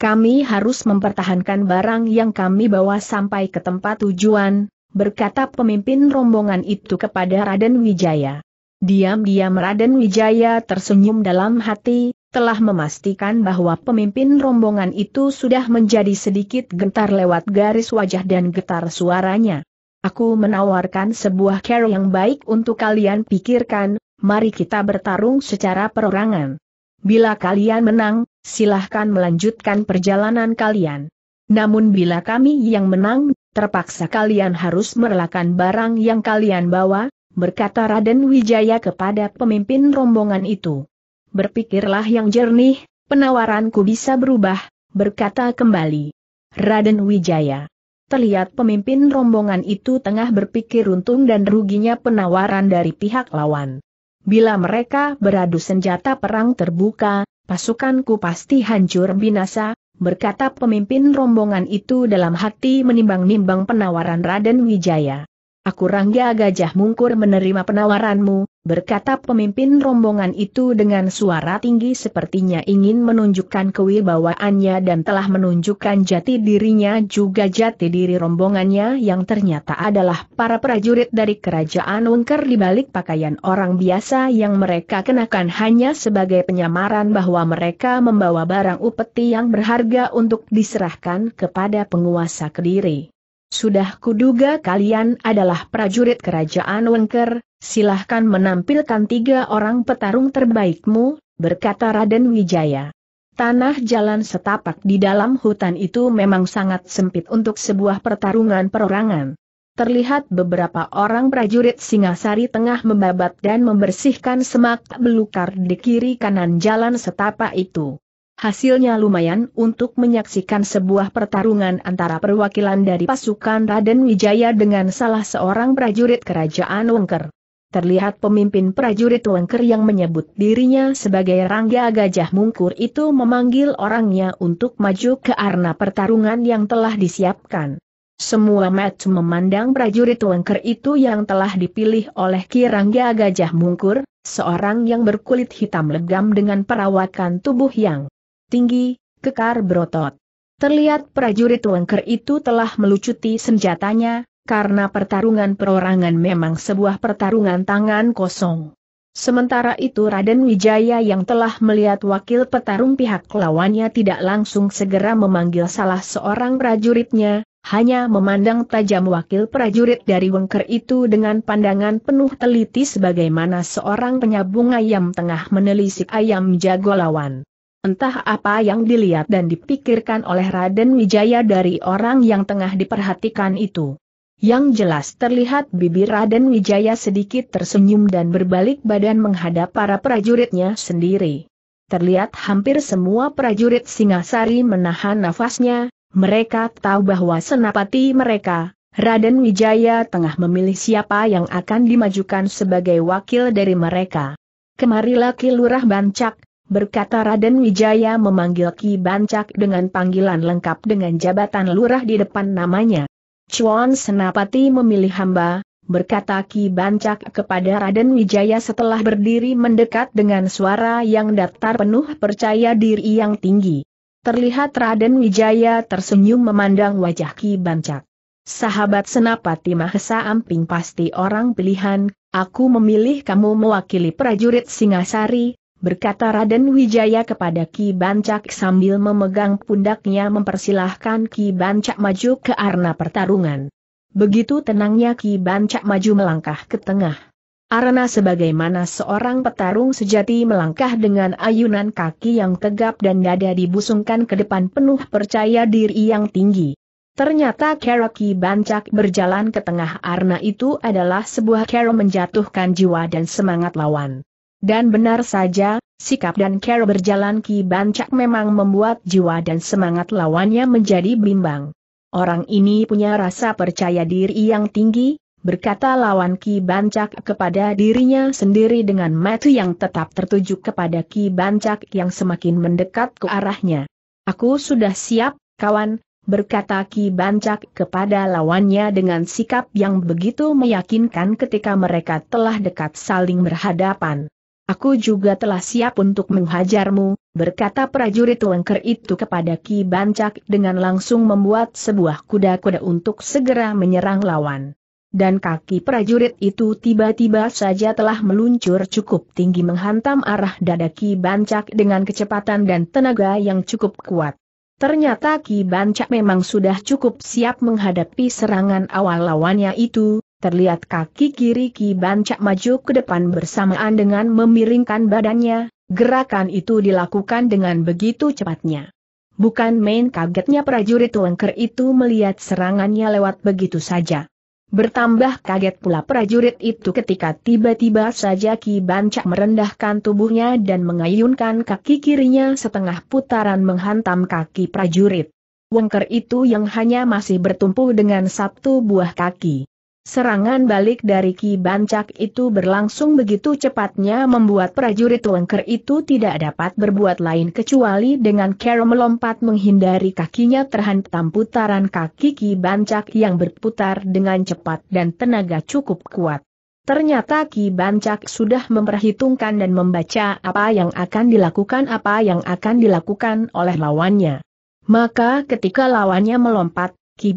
Kami harus mempertahankan barang yang kami bawa sampai ke tempat tujuan, berkata pemimpin rombongan itu kepada Raden Wijaya. Diam-diam Raden Wijaya tersenyum dalam hati, telah memastikan bahwa pemimpin rombongan itu sudah menjadi sedikit gentar lewat garis wajah dan getar suaranya. Aku menawarkan sebuah care yang baik untuk kalian pikirkan, mari kita bertarung secara perorangan. Bila kalian menang, silahkan melanjutkan perjalanan kalian. Namun bila kami yang menang, terpaksa kalian harus merelakan barang yang kalian bawa, berkata Raden Wijaya kepada pemimpin rombongan itu berpikirlah yang jernih, penawaranku bisa berubah, berkata kembali. Raden Wijaya. Terlihat pemimpin rombongan itu tengah berpikir untung dan ruginya penawaran dari pihak lawan. Bila mereka beradu senjata perang terbuka, pasukanku pasti hancur binasa, berkata pemimpin rombongan itu dalam hati menimbang-nimbang penawaran Raden Wijaya. Aku Rangga Gajah Mungkur menerima penawaranmu, berkata pemimpin rombongan itu dengan suara tinggi sepertinya ingin menunjukkan kewibawaannya dan telah menunjukkan jati dirinya juga jati diri rombongannya yang ternyata adalah para prajurit dari kerajaan Wengker di balik pakaian orang biasa yang mereka kenakan hanya sebagai penyamaran bahwa mereka membawa barang upeti yang berharga untuk diserahkan kepada penguasa Kediri. Sudah kuduga kalian adalah prajurit kerajaan Wengker, silahkan menampilkan tiga orang petarung terbaikmu, berkata Raden Wijaya. Tanah jalan setapak di dalam hutan itu memang sangat sempit untuk sebuah pertarungan perorangan. Terlihat beberapa orang prajurit Singasari tengah membabat dan membersihkan semak belukar di kiri kanan jalan setapak itu. Hasilnya lumayan untuk menyaksikan sebuah pertarungan antara perwakilan dari pasukan Raden Wijaya dengan salah seorang prajurit kerajaan Wengker. Terlihat pemimpin prajurit lengker yang menyebut dirinya sebagai Rangga Gajah Mungkur itu memanggil orangnya untuk maju ke arena pertarungan yang telah disiapkan. Semua match memandang prajurit lengker itu yang telah dipilih oleh Rangga Gajah Mungkur, seorang yang berkulit hitam legam dengan perawakan tubuh yang tinggi, kekar berotot. Terlihat prajurit lengker itu telah melucuti senjatanya, karena pertarungan perorangan memang sebuah pertarungan tangan kosong. Sementara itu Raden Wijaya yang telah melihat wakil petarung pihak lawannya tidak langsung segera memanggil salah seorang prajuritnya, hanya memandang tajam wakil prajurit dari wengker itu dengan pandangan penuh teliti sebagaimana seorang penyabung ayam tengah menelisik ayam jago lawan. Entah apa yang dilihat dan dipikirkan oleh Raden Wijaya dari orang yang tengah diperhatikan itu. Yang jelas terlihat bibir Raden Wijaya sedikit tersenyum dan berbalik badan menghadap para prajuritnya sendiri. Terlihat hampir semua prajurit Singasari menahan nafasnya, mereka tahu bahwa senapati mereka, Raden Wijaya tengah memilih siapa yang akan dimajukan sebagai wakil dari mereka. Kemarilah Ki Lurah Bancak, berkata Raden Wijaya memanggil Ki Bancak dengan panggilan lengkap dengan jabatan lurah di depan namanya. Chuan Senapati memilih hamba, berkata Ki Bancak kepada Raden Wijaya setelah berdiri mendekat dengan suara yang datar penuh percaya diri yang tinggi. Terlihat Raden Wijaya tersenyum memandang wajah Ki Bancak. Sahabat Senapati Mahesa Amping pasti orang pilihan, aku memilih kamu mewakili prajurit Singasari, berkata Raden Wijaya kepada Ki Bancak sambil memegang pundaknya mempersilahkan Ki Bancak maju ke arena pertarungan. Begitu tenangnya Ki Bancak maju melangkah ke tengah. Arena sebagaimana seorang petarung sejati melangkah dengan ayunan kaki yang tegap dan dada dibusungkan ke depan penuh percaya diri yang tinggi. Ternyata kera Ki Bancak berjalan ke tengah arena itu adalah sebuah kera menjatuhkan jiwa dan semangat lawan. Dan benar saja, sikap dan cara berjalan Ki Bancak memang membuat jiwa dan semangat lawannya menjadi bimbang. Orang ini punya rasa percaya diri yang tinggi, berkata lawan Ki Bancak kepada dirinya sendiri dengan mata yang tetap tertuju kepada Ki Bancak yang semakin mendekat ke arahnya. Aku sudah siap, kawan, berkata Ki Bancak kepada lawannya dengan sikap yang begitu meyakinkan ketika mereka telah dekat saling berhadapan. Aku juga telah siap untuk menghajarmu, berkata prajurit lengker itu kepada Ki Bancak dengan langsung membuat sebuah kuda-kuda untuk segera menyerang lawan. Dan kaki prajurit itu tiba-tiba saja telah meluncur cukup tinggi menghantam arah dada Ki Bancak dengan kecepatan dan tenaga yang cukup kuat. Ternyata Ki Bancak memang sudah cukup siap menghadapi serangan awal lawannya itu, terlihat kaki kiri Ki Bancak maju ke depan bersamaan dengan memiringkan badannya, gerakan itu dilakukan dengan begitu cepatnya. Bukan main kagetnya prajurit Lengker itu melihat serangannya lewat begitu saja. Bertambah kaget pula prajurit itu ketika tiba-tiba saja Ki Bancak merendahkan tubuhnya dan mengayunkan kaki kirinya setengah putaran menghantam kaki prajurit. Wengker itu yang hanya masih bertumpu dengan satu buah kaki. Serangan balik dari Ki Bancak itu berlangsung begitu cepatnya membuat prajurit lengker itu tidak dapat berbuat lain kecuali dengan cara melompat menghindari kakinya terhantam putaran kaki Ki Bancak yang berputar dengan cepat dan tenaga cukup kuat. Ternyata Ki Bancak sudah memperhitungkan dan membaca apa yang akan dilakukan apa yang akan dilakukan oleh lawannya. Maka ketika lawannya melompat, Ki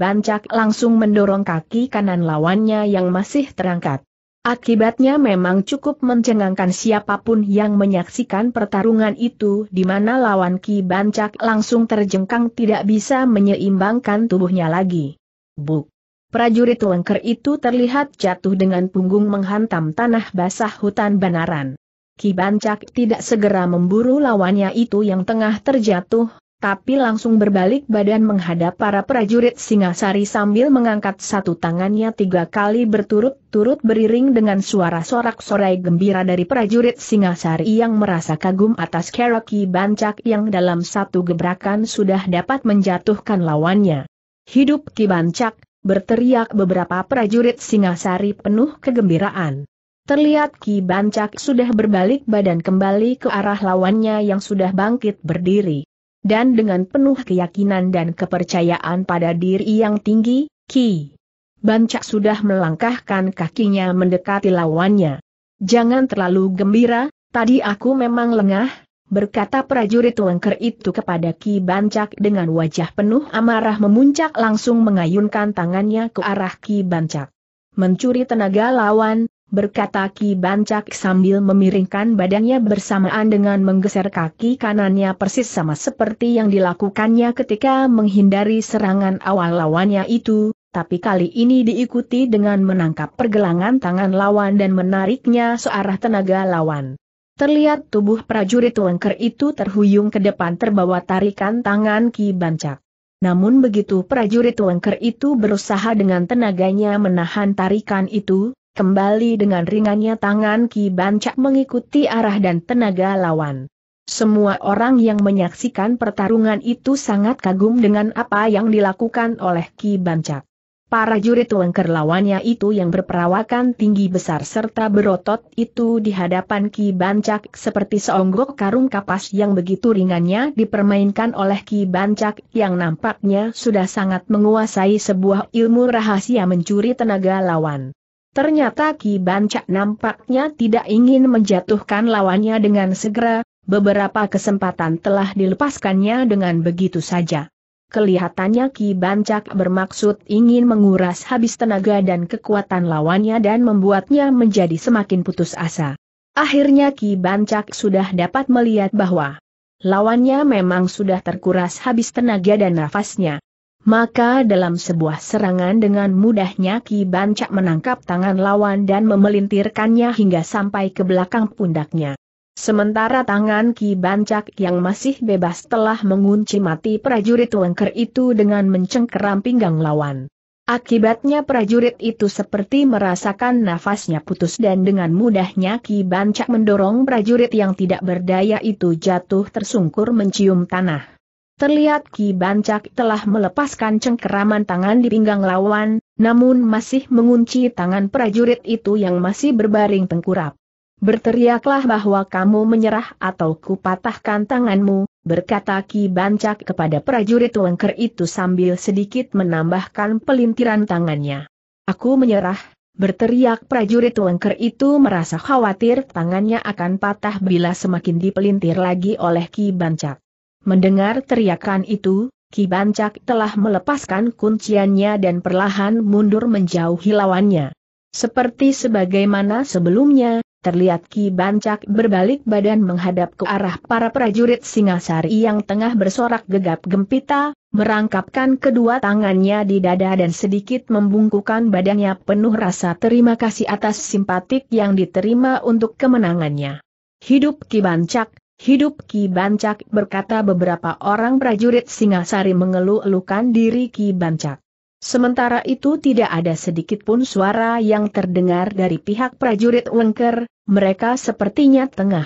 langsung mendorong kaki kanan lawannya yang masih terangkat. Akibatnya memang cukup mencengangkan siapapun yang menyaksikan pertarungan itu di mana lawan Ki Bancak langsung terjengkang tidak bisa menyeimbangkan tubuhnya lagi. Buk! Prajurit lengker itu terlihat jatuh dengan punggung menghantam tanah basah hutan banaran. Ki Bancak tidak segera memburu lawannya itu yang tengah terjatuh, tapi langsung berbalik badan menghadap para prajurit Singasari sambil mengangkat satu tangannya tiga kali berturut-turut beriring dengan suara sorak-sorai gembira dari prajurit Singasari yang merasa kagum atas Keroki Bancak yang dalam satu gebrakan sudah dapat menjatuhkan lawannya. Hidup Ki Bancak, berteriak beberapa prajurit Singasari penuh kegembiraan. Terlihat Ki Bancak sudah berbalik badan kembali ke arah lawannya yang sudah bangkit berdiri dan dengan penuh keyakinan dan kepercayaan pada diri yang tinggi, Ki Bancak sudah melangkahkan kakinya mendekati lawannya. Jangan terlalu gembira, tadi aku memang lengah, berkata prajurit lengker itu kepada Ki Bancak dengan wajah penuh amarah memuncak langsung mengayunkan tangannya ke arah Ki Bancak. Mencuri tenaga lawan, berkata Ki Bancak sambil memiringkan badannya bersamaan dengan menggeser kaki kanannya persis sama seperti yang dilakukannya ketika menghindari serangan awal lawannya itu, tapi kali ini diikuti dengan menangkap pergelangan tangan lawan dan menariknya searah tenaga lawan. Terlihat tubuh prajurit lengker itu terhuyung ke depan terbawa tarikan tangan Ki Bancak. Namun begitu prajurit lengker itu berusaha dengan tenaganya menahan tarikan itu, Kembali dengan ringannya tangan Ki Bancak mengikuti arah dan tenaga lawan. Semua orang yang menyaksikan pertarungan itu sangat kagum dengan apa yang dilakukan oleh Ki Bancak. Para jurid lengker lawannya itu yang berperawakan tinggi besar serta berotot itu di hadapan Ki Bancak seperti seonggok karung kapas yang begitu ringannya dipermainkan oleh Ki Bancak yang nampaknya sudah sangat menguasai sebuah ilmu rahasia mencuri tenaga lawan. Ternyata Ki Bancak nampaknya tidak ingin menjatuhkan lawannya dengan segera, beberapa kesempatan telah dilepaskannya dengan begitu saja. Kelihatannya Ki Bancak bermaksud ingin menguras habis tenaga dan kekuatan lawannya dan membuatnya menjadi semakin putus asa. Akhirnya Ki Bancak sudah dapat melihat bahwa lawannya memang sudah terkuras habis tenaga dan nafasnya. Maka dalam sebuah serangan dengan mudahnya Ki Bancak menangkap tangan lawan dan memelintirkannya hingga sampai ke belakang pundaknya. Sementara tangan Ki Bancak yang masih bebas telah mengunci mati prajurit lengker itu dengan mencengkeram pinggang lawan. Akibatnya prajurit itu seperti merasakan nafasnya putus dan dengan mudahnya Ki Bancak mendorong prajurit yang tidak berdaya itu jatuh tersungkur mencium tanah. Terlihat Ki Bancak telah melepaskan cengkeraman tangan di pinggang lawan, namun masih mengunci tangan prajurit itu yang masih berbaring tengkurap. Berteriaklah bahwa kamu menyerah atau kupatahkan tanganmu, berkata Ki Bancak kepada prajurit lengker itu sambil sedikit menambahkan pelintiran tangannya. Aku menyerah, berteriak prajurit lengker itu merasa khawatir tangannya akan patah bila semakin dipelintir lagi oleh Ki Bancak. Mendengar teriakan itu, Ki Bancak telah melepaskan kunciannya dan perlahan mundur menjauhi lawannya. Seperti sebagaimana sebelumnya, terlihat Ki Bancak berbalik badan menghadap ke arah para prajurit Singasari yang tengah bersorak gegap gempita, merangkapkan kedua tangannya di dada dan sedikit membungkukan badannya penuh rasa terima kasih atas simpatik yang diterima untuk kemenangannya. Hidup Ki Bancak, Hidup Ki Bancak berkata beberapa orang prajurit Singasari mengeluh-elukan diri Ki Bancak. Sementara itu tidak ada sedikit pun suara yang terdengar dari pihak prajurit Wengker, mereka sepertinya tengah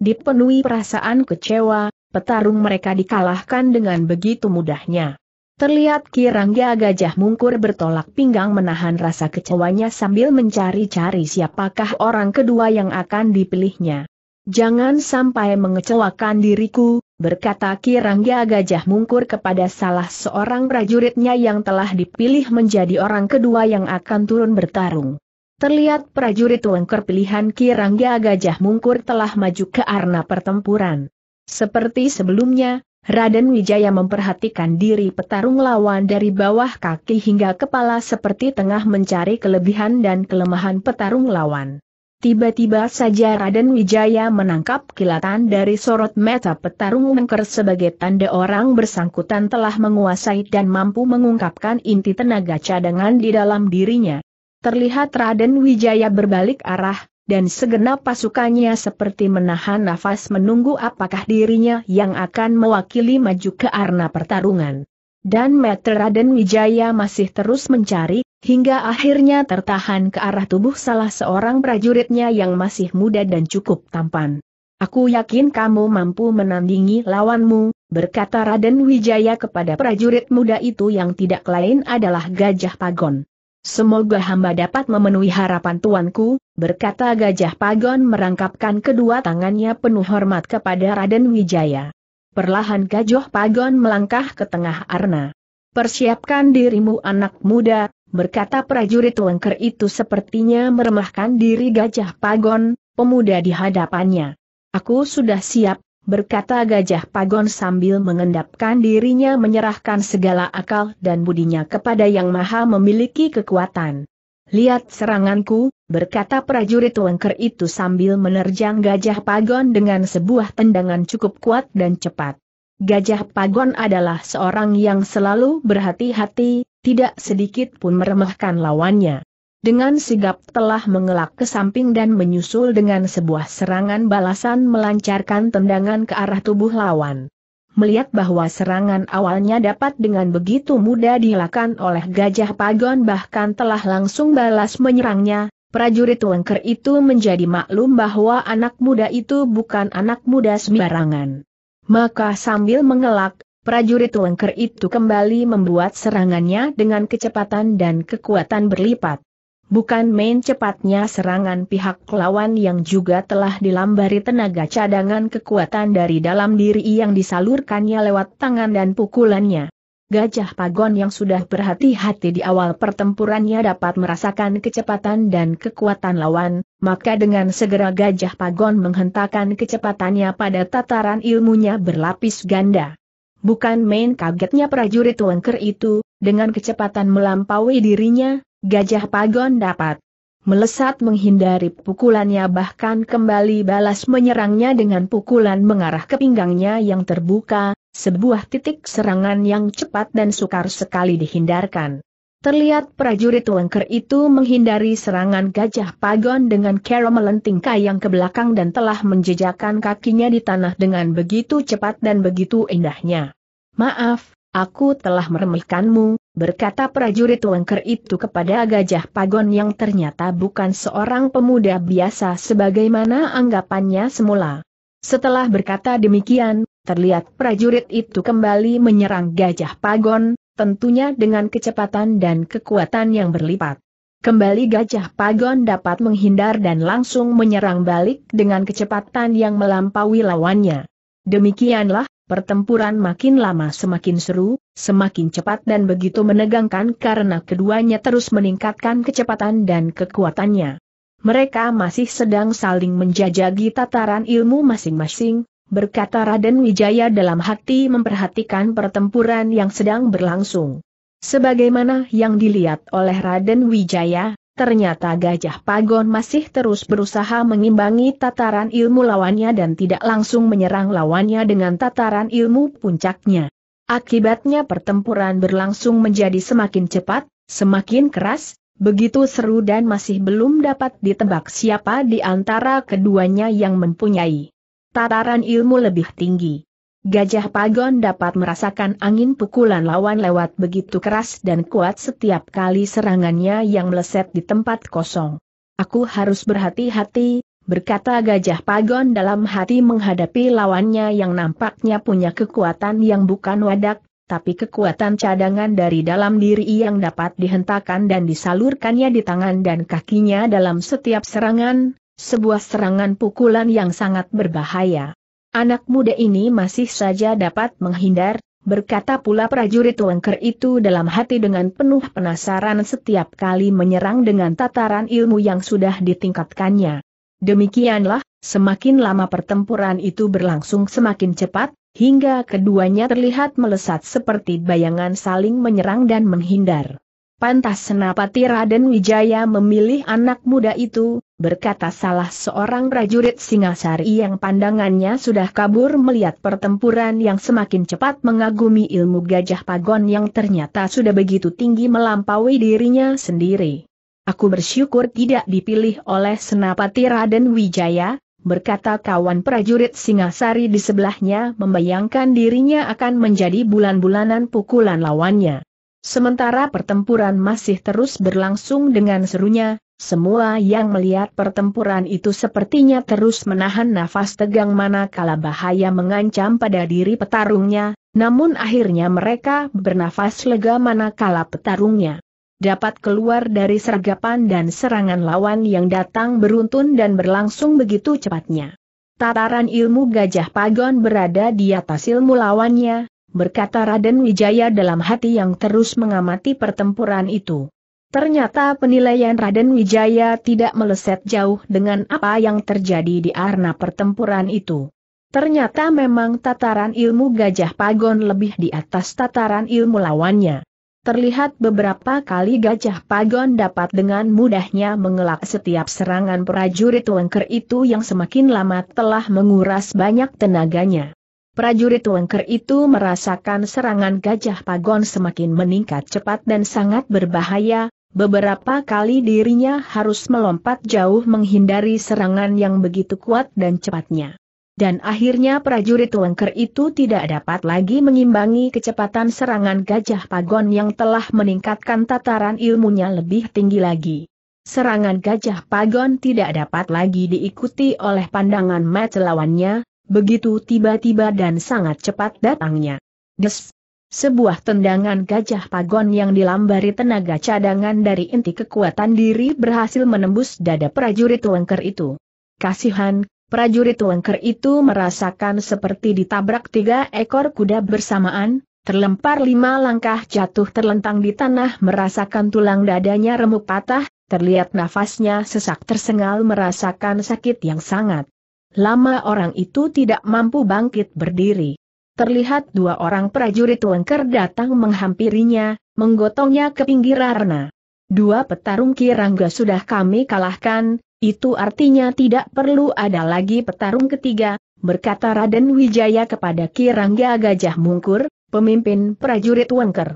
dipenuhi perasaan kecewa, petarung mereka dikalahkan dengan begitu mudahnya. Terlihat Ki Rangga Gajah Mungkur bertolak pinggang menahan rasa kecewanya sambil mencari-cari siapakah orang kedua yang akan dipilihnya. Jangan sampai mengecewakan diriku, berkata Kirangga Gajah Mungkur kepada salah seorang prajuritnya yang telah dipilih menjadi orang kedua yang akan turun bertarung. Terlihat prajurit lengker pilihan Kirangga Gajah Mungkur telah maju ke arena pertempuran. Seperti sebelumnya, Raden Wijaya memperhatikan diri petarung lawan dari bawah kaki hingga kepala seperti tengah mencari kelebihan dan kelemahan petarung lawan. Tiba-tiba saja Raden Wijaya menangkap kilatan dari sorot mata petarung Wengker sebagai tanda orang bersangkutan telah menguasai dan mampu mengungkapkan inti tenaga cadangan di dalam dirinya. Terlihat Raden Wijaya berbalik arah, dan segenap pasukannya seperti menahan nafas menunggu apakah dirinya yang akan mewakili maju ke arena pertarungan dan Metra Raden Wijaya masih terus mencari, hingga akhirnya tertahan ke arah tubuh salah seorang prajuritnya yang masih muda dan cukup tampan. Aku yakin kamu mampu menandingi lawanmu, berkata Raden Wijaya kepada prajurit muda itu yang tidak lain adalah Gajah Pagon. Semoga hamba dapat memenuhi harapan tuanku, berkata Gajah Pagon merangkapkan kedua tangannya penuh hormat kepada Raden Wijaya. Perlahan Gajoh Pagon melangkah ke tengah arna. Persiapkan dirimu anak muda, berkata prajurit lengker itu sepertinya meremahkan diri Gajah Pagon, pemuda di hadapannya. Aku sudah siap, berkata Gajah Pagon sambil mengendapkan dirinya menyerahkan segala akal dan budinya kepada Yang Maha memiliki kekuatan. Lihat seranganku, berkata prajurit Wengker itu sambil menerjang gajah pagon dengan sebuah tendangan cukup kuat dan cepat. Gajah Pagon adalah seorang yang selalu berhati-hati, tidak sedikit pun meremehkan lawannya. Dengan sigap telah mengelak ke samping dan menyusul dengan sebuah serangan balasan melancarkan tendangan ke arah tubuh lawan. Melihat bahwa serangan awalnya dapat dengan begitu mudah dilakukan oleh Gajah Pagon bahkan telah langsung balas menyerangnya, prajurit Wengker itu menjadi maklum bahwa anak muda itu bukan anak muda sembarangan. Maka sambil mengelak, prajurit Wengker itu kembali membuat serangannya dengan kecepatan dan kekuatan berlipat. Bukan main cepatnya serangan pihak lawan yang juga telah dilambari tenaga cadangan kekuatan dari dalam diri yang disalurkannya lewat tangan dan pukulannya. Gajah Pagon yang sudah berhati-hati di awal pertempurannya dapat merasakan kecepatan dan kekuatan lawan, maka dengan segera Gajah Pagon menghentakkan kecepatannya pada tataran ilmunya berlapis ganda. Bukan main kagetnya prajurit Wengker itu, dengan kecepatan melampaui dirinya, Gajah Pagon dapat melesat menghindari pukulannya bahkan kembali balas menyerangnya dengan pukulan mengarah ke pinggangnya yang terbuka, sebuah titik serangan yang cepat dan sukar sekali dihindarkan. Terlihat prajurit lengker itu menghindari serangan gajah pagon dengan cara melenting kayang ke belakang dan telah menjejakkan kakinya di tanah dengan begitu cepat dan begitu indahnya. Maaf, aku telah meremehkanmu, berkata prajurit lengker itu kepada gajah pagon yang ternyata bukan seorang pemuda biasa sebagaimana anggapannya semula. Setelah berkata demikian, terlihat prajurit itu kembali menyerang gajah pagon, tentunya dengan kecepatan dan kekuatan yang berlipat. Kembali gajah pagon dapat menghindar dan langsung menyerang balik dengan kecepatan yang melampaui lawannya. Demikianlah, pertempuran makin lama semakin seru, semakin cepat dan begitu menegangkan karena keduanya terus meningkatkan kecepatan dan kekuatannya. Mereka masih sedang saling menjajagi tataran ilmu masing-masing, berkata Raden Wijaya dalam hati memperhatikan pertempuran yang sedang berlangsung. Sebagaimana yang dilihat oleh Raden Wijaya, ternyata Gajah Pagon masih terus berusaha mengimbangi tataran ilmu lawannya dan tidak langsung menyerang lawannya dengan tataran ilmu puncaknya. Akibatnya pertempuran berlangsung menjadi semakin cepat, semakin keras, begitu seru dan masih belum dapat ditebak siapa di antara keduanya yang mempunyai tataran ilmu lebih tinggi. Gajah Pagon dapat merasakan angin pukulan lawan lewat begitu keras dan kuat setiap kali serangannya yang meleset di tempat kosong. Aku harus berhati-hati, berkata Gajah Pagon dalam hati menghadapi lawannya yang nampaknya punya kekuatan yang bukan wadak, tapi kekuatan cadangan dari dalam diri yang dapat dihentakan dan disalurkannya di tangan dan kakinya dalam setiap serangan, sebuah serangan pukulan yang sangat berbahaya. Anak muda ini masih saja dapat menghindar, berkata pula prajurit Wengker itu dalam hati dengan penuh penasaran setiap kali menyerang dengan tataran ilmu yang sudah ditingkatkannya. Demikianlah, semakin lama pertempuran itu berlangsung semakin cepat, hingga keduanya terlihat melesat seperti bayangan saling menyerang dan menghindar. Pantas Senapati Raden Wijaya memilih anak muda itu, berkata salah seorang prajurit Singasari yang pandangannya sudah kabur melihat pertempuran yang semakin cepat mengagumi ilmu gajah pagon yang ternyata sudah begitu tinggi melampaui dirinya sendiri. Aku bersyukur tidak dipilih oleh Senapati Raden Wijaya, berkata kawan prajurit Singasari di sebelahnya membayangkan dirinya akan menjadi bulan-bulanan pukulan lawannya. Sementara pertempuran masih terus berlangsung dengan serunya, semua yang melihat pertempuran itu sepertinya terus menahan nafas tegang manakala bahaya mengancam pada diri petarungnya, namun akhirnya mereka bernafas lega manakala petarungnya dapat keluar dari sergapan dan serangan lawan yang datang beruntun dan berlangsung begitu cepatnya. Tataran ilmu gajah pagon berada di atas ilmu lawannya, berkata Raden Wijaya dalam hati yang terus mengamati pertempuran itu. Ternyata penilaian Raden Wijaya tidak meleset jauh dengan apa yang terjadi di arena pertempuran itu. Ternyata memang tataran ilmu gajah pagon lebih di atas tataran ilmu lawannya. Terlihat beberapa kali gajah pagon dapat dengan mudahnya mengelak setiap serangan prajurit wengker itu yang semakin lama telah menguras banyak tenaganya. Prajurit Wengker itu merasakan serangan gajah pagon semakin meningkat cepat dan sangat berbahaya, beberapa kali dirinya harus melompat jauh menghindari serangan yang begitu kuat dan cepatnya. Dan akhirnya prajurit Wengker itu tidak dapat lagi mengimbangi kecepatan serangan gajah pagon yang telah meningkatkan tataran ilmunya lebih tinggi lagi. Serangan gajah pagon tidak dapat lagi diikuti oleh pandangan mata lawannya, Begitu tiba-tiba dan sangat cepat datangnya. Des! Sebuah tendangan gajah pagon yang dilambari tenaga cadangan dari inti kekuatan diri berhasil menembus dada prajurit wengker itu. Kasihan, prajurit wengker itu merasakan seperti ditabrak tiga ekor kuda bersamaan, terlempar lima langkah jatuh terlentang di tanah merasakan tulang dadanya remuk patah, terlihat nafasnya sesak tersengal merasakan sakit yang sangat lama orang itu tidak mampu bangkit berdiri. Terlihat dua orang prajurit lengker datang menghampirinya, menggotongnya ke pinggir arena. Dua petarung kirangga sudah kami kalahkan, itu artinya tidak perlu ada lagi petarung ketiga, berkata Raden Wijaya kepada Kirangga Gajah Mungkur, pemimpin prajurit Wengker.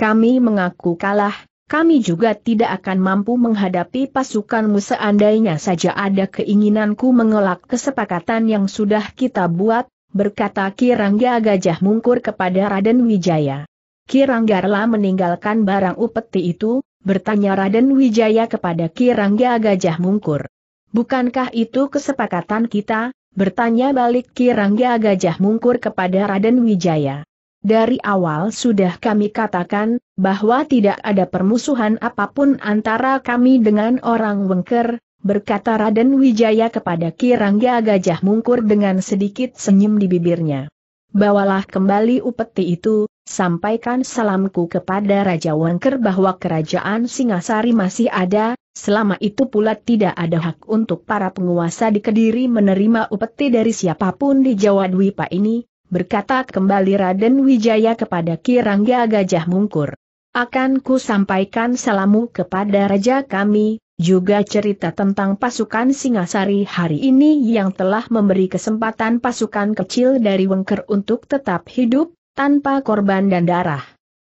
Kami mengaku kalah, kami juga tidak akan mampu menghadapi pasukanmu seandainya saja ada keinginanku mengelak kesepakatan yang sudah kita buat, berkata Kirangga Gajah Mungkur kepada Raden Wijaya. Kiranggarla meninggalkan barang upeti itu, bertanya Raden Wijaya kepada Kirangga Gajah Mungkur. Bukankah itu kesepakatan kita? bertanya balik Kirangga Gajah Mungkur kepada Raden Wijaya. Dari awal sudah kami katakan, bahwa tidak ada permusuhan apapun antara kami dengan orang Wengker, berkata Raden Wijaya kepada Kirangga Gajah Mungkur dengan sedikit senyum di bibirnya. Bawalah kembali upeti itu, sampaikan salamku kepada Raja Wengker bahwa kerajaan Singasari masih ada, selama itu pula tidak ada hak untuk para penguasa di Kediri menerima upeti dari siapapun di Jawa Dwipa ini, berkata kembali Raden Wijaya kepada Kirangga Gajah Mungkur. Akan ku sampaikan salamu kepada raja kami, juga cerita tentang pasukan Singasari hari ini yang telah memberi kesempatan pasukan kecil dari Wengker untuk tetap hidup, tanpa korban dan darah.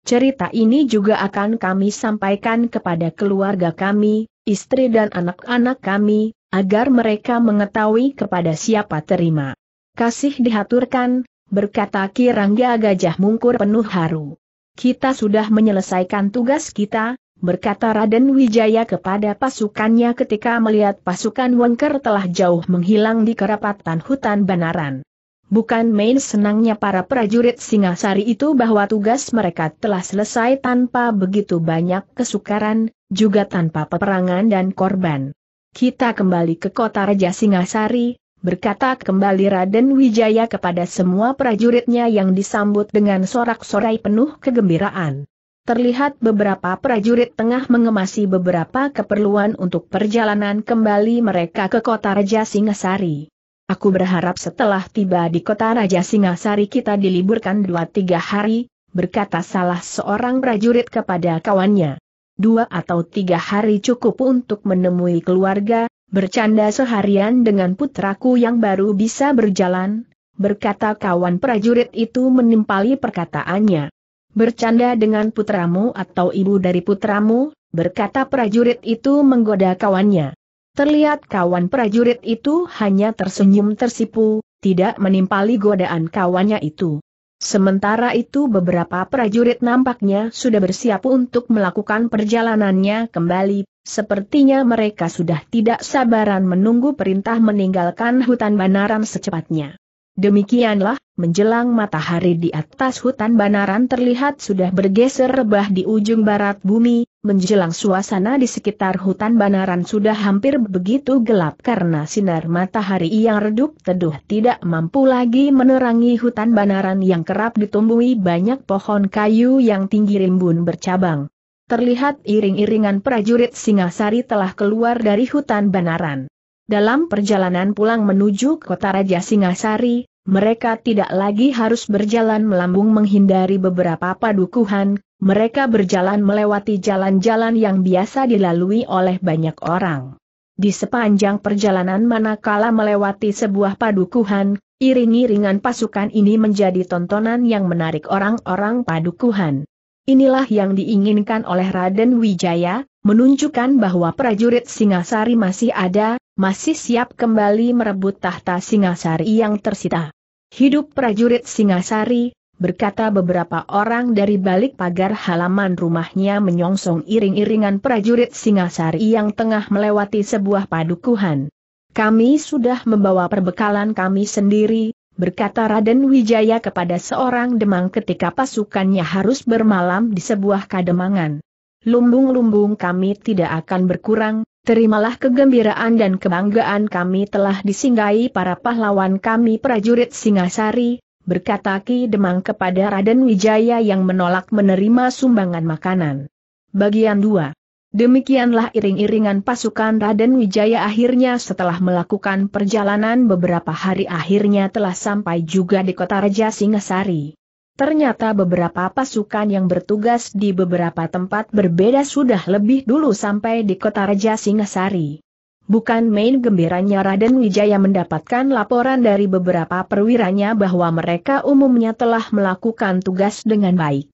Cerita ini juga akan kami sampaikan kepada keluarga kami, istri dan anak-anak kami, agar mereka mengetahui kepada siapa terima kasih dihaturkan, berkata Kirangga Gajah Mungkur penuh haru. Kita sudah menyelesaikan tugas kita, berkata Raden Wijaya kepada pasukannya ketika melihat pasukan Wengker telah jauh menghilang di kerapatan hutan Banaran. Bukan main senangnya para prajurit Singasari itu bahwa tugas mereka telah selesai tanpa begitu banyak kesukaran, juga tanpa peperangan dan korban. Kita kembali ke kota Raja Singasari, berkata kembali Raden Wijaya kepada semua prajuritnya yang disambut dengan sorak-sorai penuh kegembiraan. Terlihat beberapa prajurit tengah mengemasi beberapa keperluan untuk perjalanan kembali mereka ke kota Raja Singasari. Aku berharap setelah tiba di kota Raja Singasari kita diliburkan dua tiga hari, berkata salah seorang prajurit kepada kawannya. Dua atau tiga hari cukup untuk menemui keluarga, bercanda seharian dengan putraku yang baru bisa berjalan, berkata kawan prajurit itu menimpali perkataannya. Bercanda dengan putramu atau ibu dari putramu, berkata prajurit itu menggoda kawannya. Terlihat kawan prajurit itu hanya tersenyum tersipu, tidak menimpali godaan kawannya itu. Sementara itu beberapa prajurit nampaknya sudah bersiap untuk melakukan perjalanannya kembali, Sepertinya mereka sudah tidak sabaran menunggu perintah meninggalkan hutan banaran secepatnya. Demikianlah, menjelang matahari di atas hutan banaran terlihat sudah bergeser rebah di ujung barat bumi, menjelang suasana di sekitar hutan banaran sudah hampir begitu gelap karena sinar matahari yang redup teduh tidak mampu lagi menerangi hutan banaran yang kerap ditumbuhi banyak pohon kayu yang tinggi rimbun bercabang terlihat iring-iringan prajurit Singasari telah keluar dari hutan Banaran. Dalam perjalanan pulang menuju kota Raja Singasari, mereka tidak lagi harus berjalan melambung menghindari beberapa padukuhan, mereka berjalan melewati jalan-jalan yang biasa dilalui oleh banyak orang. Di sepanjang perjalanan manakala melewati sebuah padukuhan, iring-iringan pasukan ini menjadi tontonan yang menarik orang-orang padukuhan. Inilah yang diinginkan oleh Raden Wijaya, menunjukkan bahwa prajurit Singasari masih ada, masih siap kembali merebut tahta Singasari yang tersita. Hidup prajurit Singasari, berkata beberapa orang dari balik pagar halaman rumahnya menyongsong iring-iringan prajurit Singasari yang tengah melewati sebuah padukuhan. Kami sudah membawa perbekalan kami sendiri, berkata Raden Wijaya kepada seorang demang ketika pasukannya harus bermalam di sebuah kademangan. Lumbung-lumbung kami tidak akan berkurang, terimalah kegembiraan dan kebanggaan kami telah disinggahi para pahlawan kami prajurit Singasari, berkata Ki Demang kepada Raden Wijaya yang menolak menerima sumbangan makanan. Bagian 2 Demikianlah iring-iringan pasukan Raden Wijaya akhirnya setelah melakukan perjalanan beberapa hari akhirnya telah sampai juga di kota Raja Singasari. Ternyata beberapa pasukan yang bertugas di beberapa tempat berbeda sudah lebih dulu sampai di kota Raja Singasari. Bukan main gembiranya Raden Wijaya mendapatkan laporan dari beberapa perwiranya bahwa mereka umumnya telah melakukan tugas dengan baik.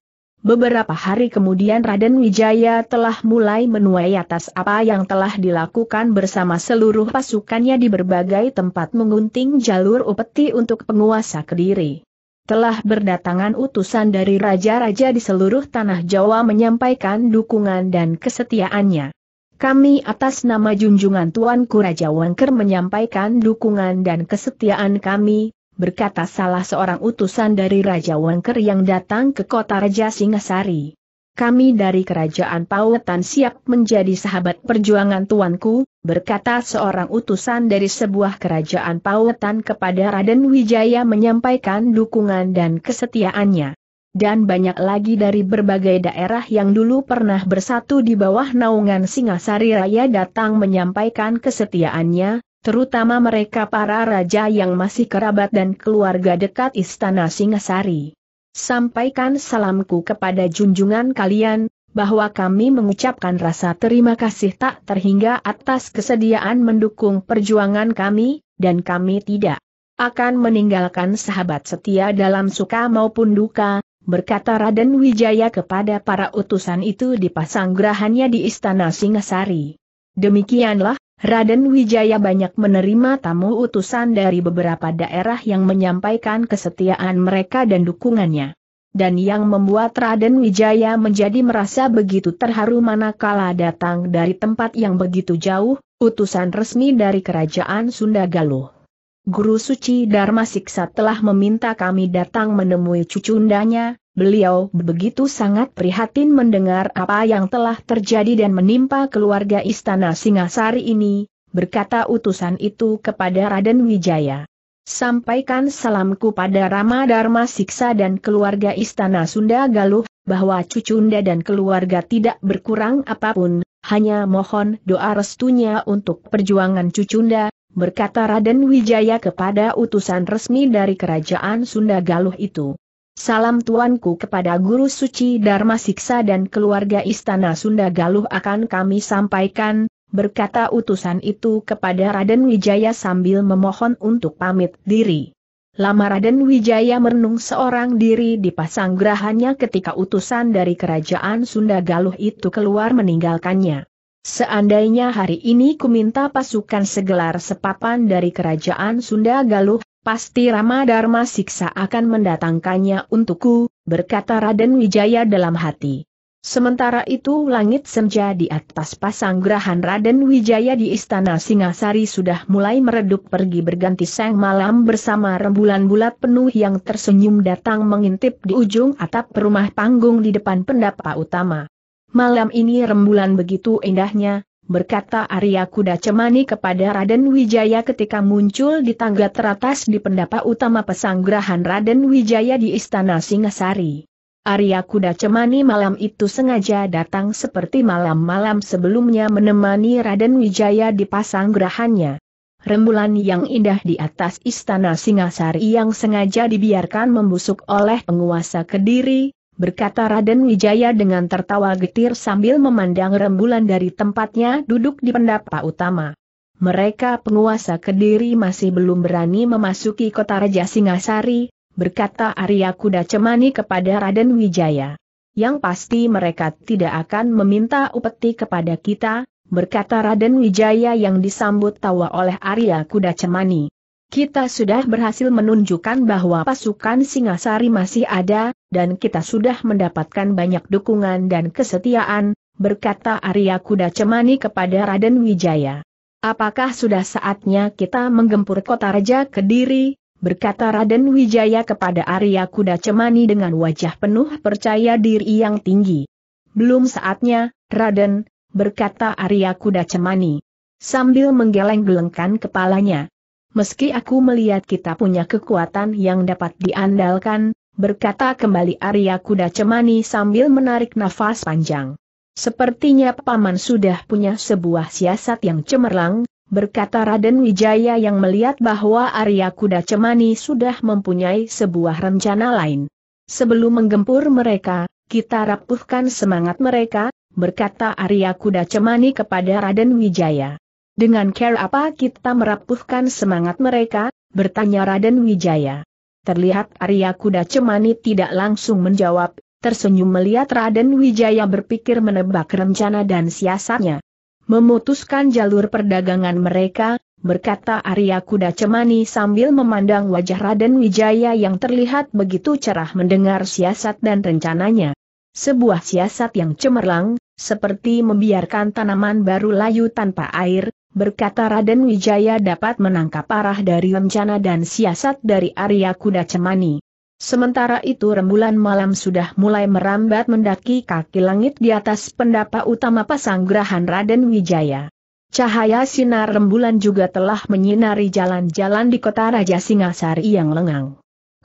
Beberapa hari kemudian Raden Wijaya telah mulai menuai atas apa yang telah dilakukan bersama seluruh pasukannya di berbagai tempat mengunting jalur upeti untuk penguasa Kediri. Telah berdatangan utusan dari raja-raja di seluruh tanah Jawa menyampaikan dukungan dan kesetiaannya. Kami atas nama junjungan Tuanku Raja Wangker menyampaikan dukungan dan kesetiaan kami berkata salah seorang utusan dari Raja Wangker yang datang ke kota Raja Singasari. Kami dari kerajaan Pawetan siap menjadi sahabat perjuangan tuanku, berkata seorang utusan dari sebuah kerajaan Pawetan kepada Raden Wijaya menyampaikan dukungan dan kesetiaannya. Dan banyak lagi dari berbagai daerah yang dulu pernah bersatu di bawah naungan Singasari Raya datang menyampaikan kesetiaannya, terutama mereka para raja yang masih kerabat dan keluarga dekat istana Singasari. Sampaikan salamku kepada junjungan kalian, bahwa kami mengucapkan rasa terima kasih tak terhingga atas kesediaan mendukung perjuangan kami, dan kami tidak akan meninggalkan sahabat setia dalam suka maupun duka, berkata Raden Wijaya kepada para utusan itu di pasanggrahannya di Istana Singasari. Demikianlah, Raden Wijaya banyak menerima tamu utusan dari beberapa daerah yang menyampaikan kesetiaan mereka dan dukungannya. Dan yang membuat Raden Wijaya menjadi merasa begitu terharu manakala datang dari tempat yang begitu jauh, utusan resmi dari Kerajaan Sunda Galuh. Guru Suci Dharma Siksa telah meminta kami datang menemui cucundanya, Beliau begitu sangat prihatin mendengar apa yang telah terjadi dan menimpa keluarga istana Singasari ini, berkata utusan itu kepada Raden Wijaya. Sampaikan salamku pada Rama Dharma Siksa dan keluarga istana Sunda Galuh, bahwa cucunda dan keluarga tidak berkurang apapun, hanya mohon doa restunya untuk perjuangan cucunda, berkata Raden Wijaya kepada utusan resmi dari kerajaan Sunda Galuh itu. Salam tuanku kepada Guru Suci Dharma Siksa dan keluarga Istana Sunda Galuh akan kami sampaikan, berkata utusan itu kepada Raden Wijaya sambil memohon untuk pamit diri. Lama Raden Wijaya merenung seorang diri di pasang gerahannya ketika utusan dari kerajaan Sunda Galuh itu keluar meninggalkannya. Seandainya hari ini ku minta pasukan segelar sepapan dari kerajaan Sunda Galuh, pasti Rama Dharma Siksa akan mendatangkannya untukku, berkata Raden Wijaya dalam hati. Sementara itu langit senja di atas pasang gerahan Raden Wijaya di Istana Singasari sudah mulai meredup pergi berganti sang malam bersama rembulan bulat penuh yang tersenyum datang mengintip di ujung atap rumah panggung di depan pendapa utama. Malam ini rembulan begitu indahnya, berkata Arya Kuda Cemani kepada Raden Wijaya ketika muncul di tangga teratas di pendapa utama pesanggrahan Raden Wijaya di Istana Singasari. Arya Kuda Cemani malam itu sengaja datang seperti malam-malam sebelumnya menemani Raden Wijaya di pasanggrahannya. Rembulan yang indah di atas istana Singasari yang sengaja dibiarkan membusuk oleh penguasa Kediri, berkata Raden Wijaya dengan tertawa getir sambil memandang rembulan dari tempatnya duduk di pendapa utama. Mereka penguasa Kediri masih belum berani memasuki kota Raja Singasari, berkata Arya Kuda Cemani kepada Raden Wijaya. Yang pasti mereka tidak akan meminta upeti kepada kita, berkata Raden Wijaya yang disambut tawa oleh Arya Kuda Cemani kita sudah berhasil menunjukkan bahwa pasukan Singasari masih ada, dan kita sudah mendapatkan banyak dukungan dan kesetiaan, berkata Arya Kuda Cemani kepada Raden Wijaya. Apakah sudah saatnya kita menggempur kota Raja Kediri? Berkata Raden Wijaya kepada Arya Kuda Cemani dengan wajah penuh percaya diri yang tinggi. Belum saatnya, Raden, berkata Arya Kuda Cemani. Sambil menggeleng-gelengkan kepalanya meski aku melihat kita punya kekuatan yang dapat diandalkan, berkata kembali Arya Kuda Cemani sambil menarik nafas panjang. Sepertinya Paman sudah punya sebuah siasat yang cemerlang, berkata Raden Wijaya yang melihat bahwa Arya Kuda Cemani sudah mempunyai sebuah rencana lain. Sebelum menggempur mereka, kita rapuhkan semangat mereka, berkata Arya Kuda Cemani kepada Raden Wijaya. Dengan care apa kita merapuhkan semangat mereka, bertanya Raden Wijaya. Terlihat Arya Kuda Cemani tidak langsung menjawab, tersenyum melihat Raden Wijaya berpikir menebak rencana dan siasatnya. Memutuskan jalur perdagangan mereka, berkata Arya Kuda Cemani sambil memandang wajah Raden Wijaya yang terlihat begitu cerah mendengar siasat dan rencananya. Sebuah siasat yang cemerlang, seperti membiarkan tanaman baru layu tanpa air, berkata Raden Wijaya dapat menangkap arah dari rencana dan siasat dari Arya Kuda Cemani. Sementara itu rembulan malam sudah mulai merambat mendaki kaki langit di atas pendapa utama pasanggrahan Raden Wijaya. Cahaya sinar rembulan juga telah menyinari jalan-jalan di kota Raja Singasari yang lengang.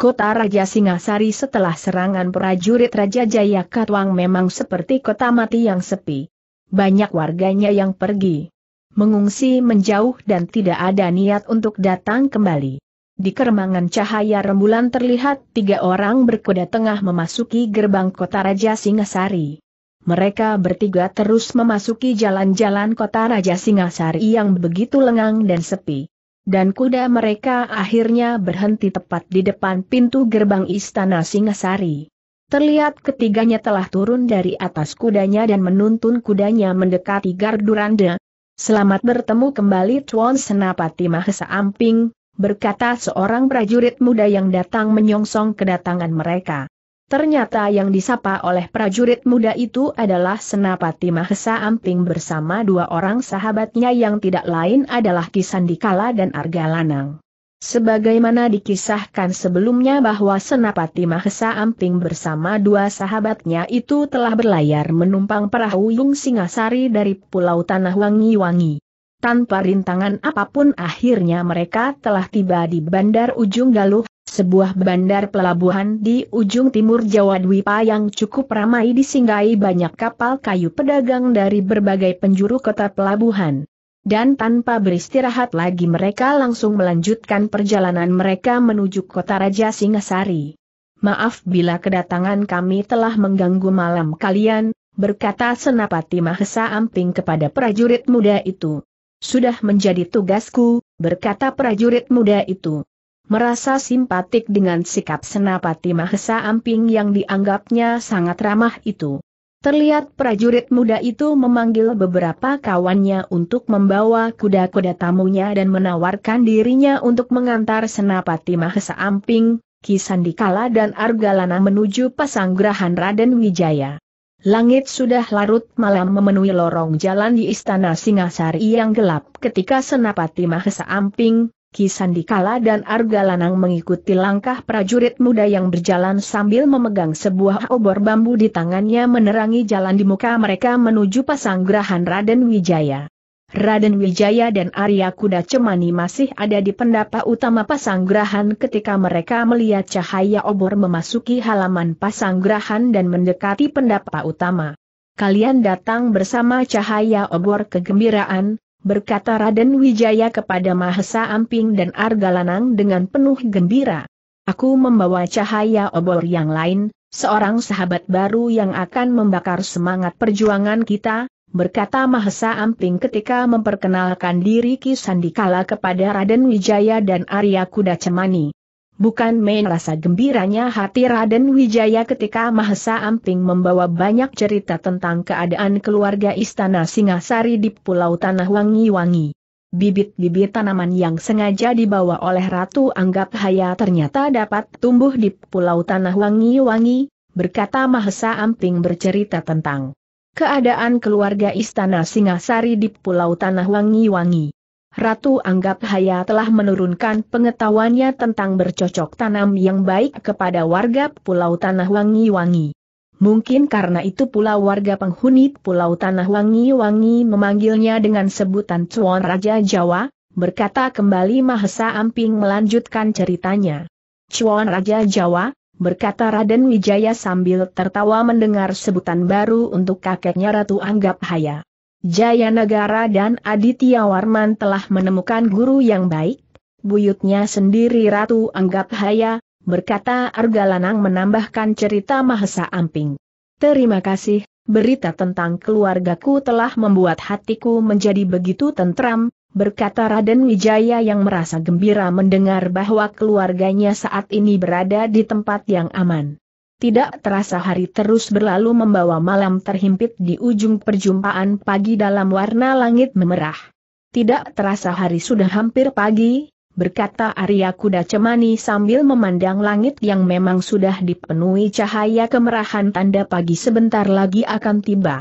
Kota Raja Singasari setelah serangan prajurit Raja Jaya memang seperti kota mati yang sepi. Banyak warganya yang pergi. Mengungsi menjauh dan tidak ada niat untuk datang kembali. Di keremangan cahaya rembulan terlihat tiga orang berkuda tengah memasuki gerbang kota Raja Singasari. Mereka bertiga terus memasuki jalan-jalan kota Raja Singasari yang begitu lengang dan sepi dan kuda mereka akhirnya berhenti tepat di depan pintu gerbang istana Singasari. Terlihat ketiganya telah turun dari atas kudanya dan menuntun kudanya mendekati gardu randa. Selamat bertemu kembali Tuan Senapati Mahesa Amping, berkata seorang prajurit muda yang datang menyongsong kedatangan mereka. Ternyata yang disapa oleh prajurit muda itu adalah Senapati Mahesa Amping bersama dua orang sahabatnya yang tidak lain adalah Kisandikala dan Arga Lanang. Sebagaimana dikisahkan sebelumnya bahwa Senapati Mahesa Amping bersama dua sahabatnya itu telah berlayar menumpang perahu Yung Singasari dari Pulau Tanah Wangi-Wangi. Tanpa rintangan apapun akhirnya mereka telah tiba di Bandar Ujung Galuh sebuah bandar pelabuhan di ujung timur Jawa Dwipa yang cukup ramai disinggahi banyak kapal kayu pedagang dari berbagai penjuru kota pelabuhan. Dan tanpa beristirahat lagi mereka langsung melanjutkan perjalanan mereka menuju kota Raja Singasari. Maaf bila kedatangan kami telah mengganggu malam kalian, berkata Senapati Mahesa Amping kepada prajurit muda itu. Sudah menjadi tugasku, berkata prajurit muda itu merasa simpatik dengan sikap Senapati Mahesa Amping yang dianggapnya sangat ramah itu. Terlihat prajurit muda itu memanggil beberapa kawannya untuk membawa kuda-kuda tamunya dan menawarkan dirinya untuk mengantar Senapati Mahesa Amping, Kisandikala dan Argalana menuju pasanggrahan Raden Wijaya. Langit sudah larut malam memenuhi lorong jalan di Istana Singasari yang gelap ketika Senapati Mahesa Amping, Kisandikala dan Argalanang mengikuti langkah prajurit muda yang berjalan sambil memegang sebuah obor bambu di tangannya menerangi jalan di muka mereka menuju pasanggrahan Raden Wijaya. Raden Wijaya dan Arya Kuda Cemani masih ada di pendapa utama pasanggrahan ketika mereka melihat cahaya obor memasuki halaman pasanggrahan dan mendekati pendapa utama. Kalian datang bersama cahaya obor kegembiraan, berkata Raden Wijaya kepada Mahesa Amping dan Argalanang dengan penuh gembira. Aku membawa cahaya obor yang lain, seorang sahabat baru yang akan membakar semangat perjuangan kita, berkata Mahesa Amping ketika memperkenalkan diri Ki Sandikala kepada Raden Wijaya dan Arya Kuda Cemani. Bukan main rasa gembiranya hati Raden Wijaya ketika Mahesa Amping membawa banyak cerita tentang keadaan keluarga istana Singasari di Pulau Tanah Wangi-Wangi. Bibit-bibit tanaman yang sengaja dibawa oleh Ratu Anggap Haya ternyata dapat tumbuh di Pulau Tanah Wangi-Wangi, berkata Mahesa Amping bercerita tentang keadaan keluarga istana Singasari di Pulau Tanah Wangi-Wangi. Ratu Anggap Haya telah menurunkan pengetahuannya tentang bercocok tanam yang baik kepada warga Pulau Tanah Wangi-Wangi. Mungkin karena itu pula warga penghuni Pulau Tanah Wangi-Wangi memanggilnya dengan sebutan Cuan Raja Jawa, berkata kembali Mahesa Amping melanjutkan ceritanya. Cuan Raja Jawa, berkata Raden Wijaya sambil tertawa mendengar sebutan baru untuk kakeknya Ratu Anggap Haya. Jaya Negara dan Aditya Warman telah menemukan guru yang baik, buyutnya sendiri Ratu Anggap Haya, berkata Argalanang menambahkan cerita Mahesa Amping. Terima kasih, berita tentang keluargaku telah membuat hatiku menjadi begitu tentram, berkata Raden Wijaya yang merasa gembira mendengar bahwa keluarganya saat ini berada di tempat yang aman. Tidak terasa hari terus berlalu membawa malam terhimpit di ujung perjumpaan pagi dalam warna langit memerah. Tidak terasa hari sudah hampir pagi, berkata Arya Kuda Cemani sambil memandang langit yang memang sudah dipenuhi cahaya kemerahan tanda pagi sebentar lagi akan tiba.